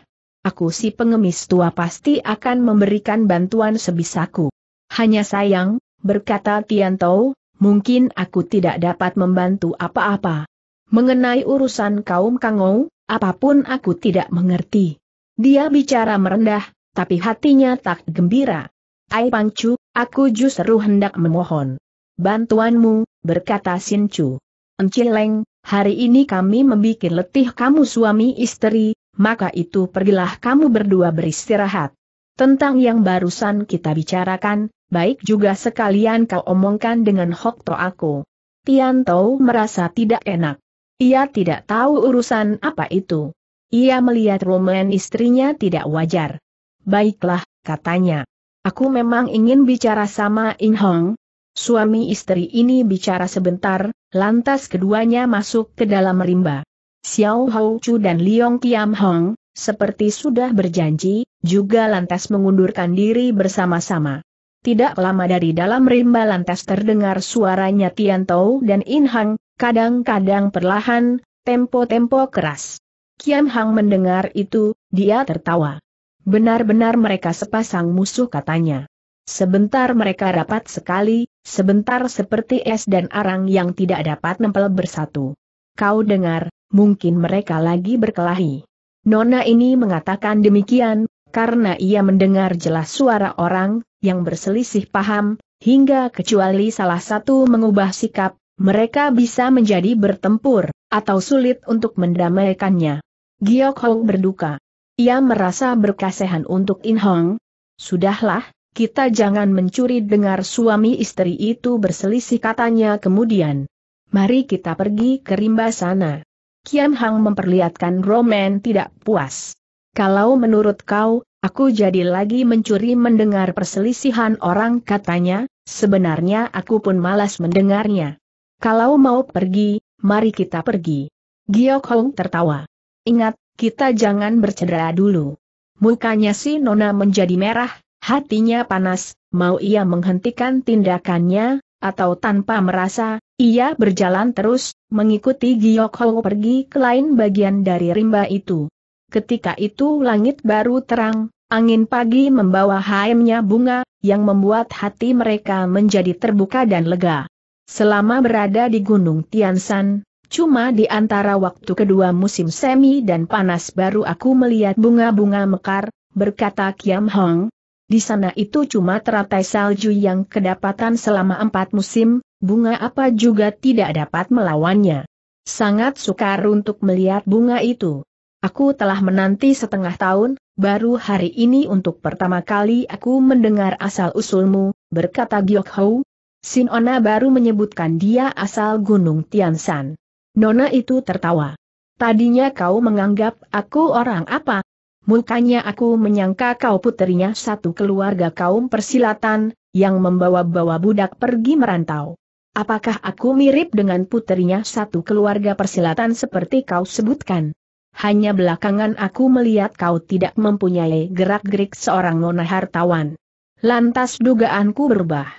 Aku si pengemis tua pasti akan memberikan bantuan sebisaku. Hanya sayang, berkata Tian Tiantou, mungkin aku tidak dapat membantu apa-apa. Mengenai urusan kaum Kangou, apapun aku tidak mengerti. Dia bicara merendah, tapi hatinya tak gembira. Ai Pangcu, aku justru hendak memohon bantuanmu, berkata Encik Leng, hari ini kami membuat letih kamu suami istri, maka itu pergilah kamu berdua beristirahat. Tentang yang barusan kita bicarakan, baik juga sekalian kau omongkan dengan Hok To aku. Tian Tau merasa tidak enak. Ia tidak tahu urusan apa itu. Ia melihat Roman istrinya tidak wajar. Baiklah, katanya. Aku memang ingin bicara sama In Hong. Suami istri ini bicara sebentar, lantas keduanya masuk ke dalam rimba. Xiao Hou Chu dan Liong Kiam Hong, seperti sudah berjanji, juga lantas mengundurkan diri bersama-sama. Tidak lama dari dalam rimba lantas terdengar suaranya Tiantou dan In Hang, kadang-kadang perlahan, tempo-tempo keras. Kian Hang mendengar itu, dia tertawa. Benar-benar mereka sepasang musuh katanya. Sebentar mereka rapat sekali, sebentar seperti es dan arang yang tidak dapat nempel bersatu. Kau dengar, mungkin mereka lagi berkelahi. Nona ini mengatakan demikian, karena ia mendengar jelas suara orang, yang berselisih paham, hingga kecuali salah satu mengubah sikap, mereka bisa menjadi bertempur, atau sulit untuk mendamaikannya. Giok Hong berduka. Ia merasa berkasehan untuk In Hong. Sudahlah, kita jangan mencuri dengar suami istri itu berselisih katanya kemudian. Mari kita pergi ke rimba sana. Kian Hang memperlihatkan Roman tidak puas. Kalau menurut kau, aku jadi lagi mencuri mendengar perselisihan orang katanya, sebenarnya aku pun malas mendengarnya. Kalau mau pergi, mari kita pergi. Giok Hong tertawa. Ingat, kita jangan bercedera dulu. Mukanya si Nona menjadi merah, hatinya panas, mau ia menghentikan tindakannya, atau tanpa merasa, ia berjalan terus, mengikuti Gyeokho Ho pergi ke lain bagian dari rimba itu. Ketika itu langit baru terang, angin pagi membawa haemnya bunga, yang membuat hati mereka menjadi terbuka dan lega. Selama berada di Gunung Tiansan, cuma di antara waktu kedua musim semi dan panas baru aku melihat bunga-bunga mekar, berkata Kiam Hong, di sana itu cuma teratai salju yang kedapatan selama empat musim, bunga apa juga tidak dapat melawannya. Sangat sukar untuk melihat bunga itu. Aku telah menanti setengah tahun, baru hari ini untuk pertama kali aku mendengar asal-usulmu, berkata Giok Hou. Sinona baru menyebutkan dia asal Gunung Tiansan. Nona itu tertawa. Tadinya kau menganggap aku orang apa? Mukanya aku menyangka kau puterinya satu keluarga kaum persilatan, yang membawa-bawa budak pergi merantau. Apakah aku mirip dengan puterinya satu keluarga persilatan seperti kau sebutkan? Hanya belakangan aku melihat kau tidak mempunyai gerak-gerik seorang nona hartawan. Lantas dugaanku berubah.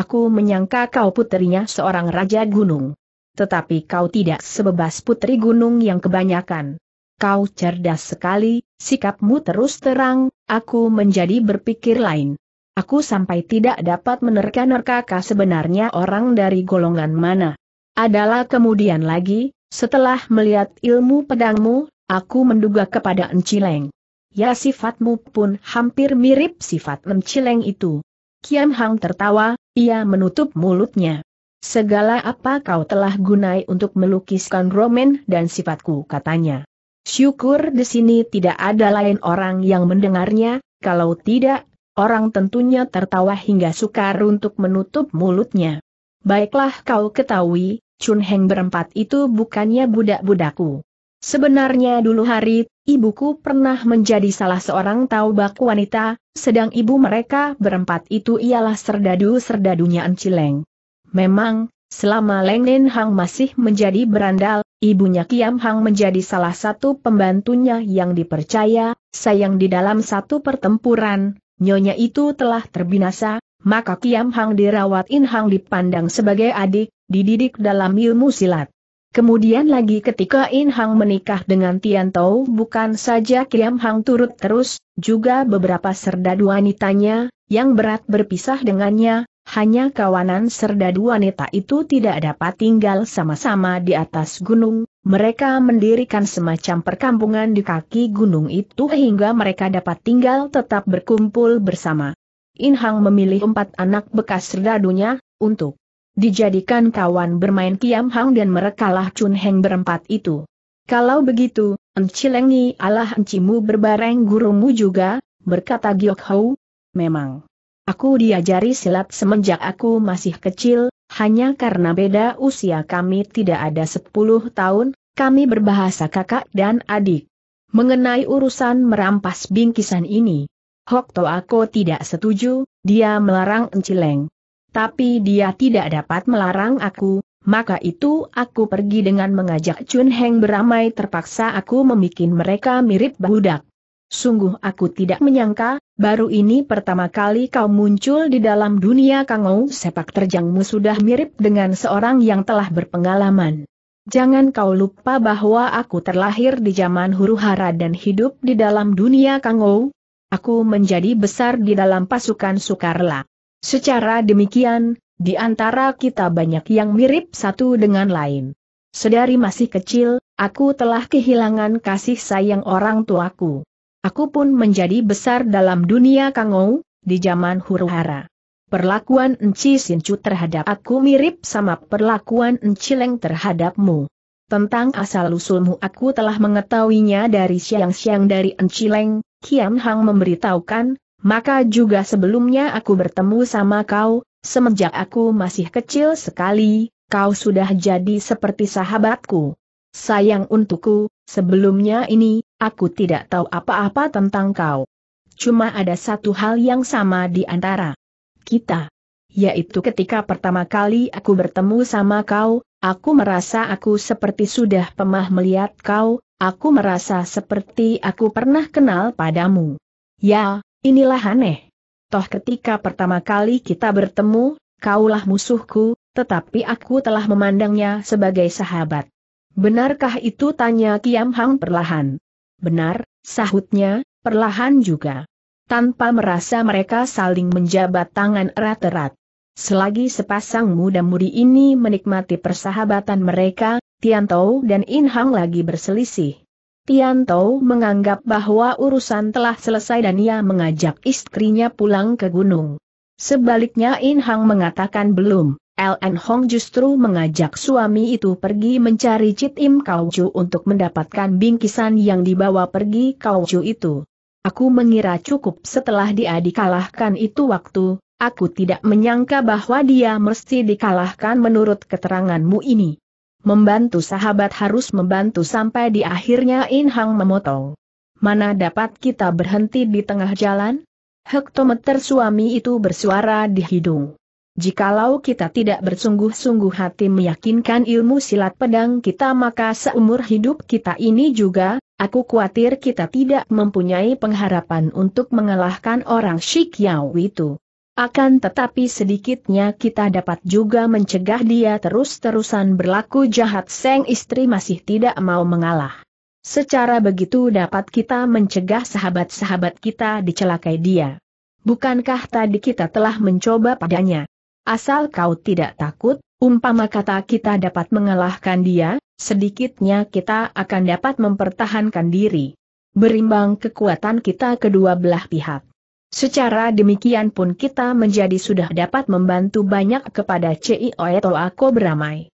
Aku menyangka kau puterinya seorang raja gunung. Tetapi kau tidak sebebas putri gunung yang kebanyakan kau cerdas sekali, sikapmu terus terang, aku menjadi berpikir lain. Aku sampai tidak dapat menerka-nerka sebenarnya orang dari golongan mana. Adalah kemudian lagi, setelah melihat ilmu pedangmu, aku menduga kepada Encileng. Ya sifatmu pun hampir mirip sifat Encileng itu. Kian Hang tertawa, ia menutup mulutnya. Segala apa kau telah gunai untuk melukiskan Roman dan sifatku katanya. Syukur di sini tidak ada lain orang yang mendengarnya, kalau tidak, orang tentunya tertawa hingga sukar untuk menutup mulutnya. Baiklah kau ketahui, Chun Heng berempat itu bukannya budak-budakku. Sebenarnya dulu hari, ibuku pernah menjadi salah seorang taubak wanita, sedang ibu mereka berempat itu ialah serdadu-serdadunya Encileng. Memang, Selama Leng Nen Hang masih menjadi berandal, ibunya Kiam Hang menjadi salah satu pembantunya yang dipercaya, sayang di dalam satu pertempuran, nyonya itu telah terbinasa, maka Kiam Hang dirawat In Hang dipandang sebagai adik, dididik dalam ilmu silat. Kemudian lagi ketika In Hang menikah dengan Tian Tao bukan saja Kiam Hang turut terus, juga beberapa serdadu wanitanya, yang berat berpisah dengannya, hanya kawanan serdadu wanita itu tidak dapat tinggal sama-sama di atas gunung, mereka mendirikan semacam perkampungan di kaki gunung itu hingga mereka dapat tinggal tetap berkumpul bersama. Inhang memilih empat anak bekas serdadunya, untuk dijadikan kawan bermain Kiam Hang dan merekalah Chun Heng berempat itu. Kalau begitu, Encilengi alah encimu berbareng gurumu juga, berkata Giok Hou. Memang. Aku diajari silat semenjak aku masih kecil, hanya karena beda usia kami tidak ada 10 tahun, kami berbahasa kakak dan adik. Mengenai urusan merampas bingkisan ini, Hokto aku tidak setuju, dia melarang Encileng. Tapi dia tidak dapat melarang aku, maka itu aku pergi dengan mengajak Chun Heng beramai terpaksa aku memikin mereka mirip budak. Sungguh aku tidak menyangka, baru ini pertama kali kau muncul di dalam dunia kangau sepak terjangmu sudah mirip dengan seorang yang telah berpengalaman. Jangan kau lupa bahwa aku terlahir di zaman huru hara dan hidup di dalam dunia kangau. Aku menjadi besar di dalam pasukan Sukarla. Secara demikian, di antara kita banyak yang mirip satu dengan lain. Sedari masih kecil, aku telah kehilangan kasih sayang orang tuaku. Aku pun menjadi besar dalam dunia kangou, di zaman huru-hara. Perlakuan Enci Sincu terhadap aku mirip sama perlakuan Enci Leng terhadapmu. Tentang asal-usulmu aku telah mengetahuinya dari siang-siang dari Enci Leng, Kiam Hang memberitahukan, maka juga sebelumnya aku bertemu sama kau, semenjak aku masih kecil sekali, kau sudah jadi seperti sahabatku. Sayang untukku, sebelumnya ini, Aku tidak tahu apa-apa tentang kau. Cuma ada satu hal yang sama di antara kita. Yaitu ketika pertama kali aku bertemu sama kau, aku merasa aku seperti sudah pemah melihat kau, aku merasa seperti aku pernah kenal padamu. Ya, inilah aneh. Toh ketika pertama kali kita bertemu, kaulah musuhku, tetapi aku telah memandangnya sebagai sahabat. Benarkah itu tanya Kiam Hang perlahan. Benar, sahutnya, perlahan juga. Tanpa merasa mereka saling menjabat tangan erat-erat. Selagi sepasang muda-mudi ini menikmati persahabatan mereka, Tian Tou dan In Hang lagi berselisih. Tian Tou menganggap bahwa urusan telah selesai dan ia mengajak istrinya pulang ke gunung. Sebaliknya In Hang mengatakan belum. LN Hong justru mengajak suami itu pergi mencari Cit Im Kaucu untuk mendapatkan bingkisan yang dibawa pergi Kauju itu. Aku mengira cukup setelah dia dikalahkan itu waktu, aku tidak menyangka bahwa dia mesti dikalahkan menurut keteranganmu ini. Membantu sahabat harus membantu sampai di akhirnya In Hang memotong. Mana dapat kita berhenti di tengah jalan? Hektometer suami itu bersuara di hidung. Jikalau kita tidak bersungguh-sungguh hati meyakinkan ilmu silat pedang kita maka seumur hidup kita ini juga, aku khawatir kita tidak mempunyai pengharapan untuk mengalahkan orang Shikiao itu. Akan tetapi sedikitnya kita dapat juga mencegah dia terus-terusan berlaku jahat Seng istri masih tidak mau mengalah. Secara begitu dapat kita mencegah sahabat-sahabat kita dicelakai dia. Bukankah tadi kita telah mencoba padanya? Asal kau tidak takut, umpama kata kita dapat mengalahkan dia, sedikitnya kita akan dapat mempertahankan diri. Berimbang kekuatan kita kedua belah pihak. Secara demikian pun kita menjadi sudah dapat membantu banyak kepada CIO atau aku beramai.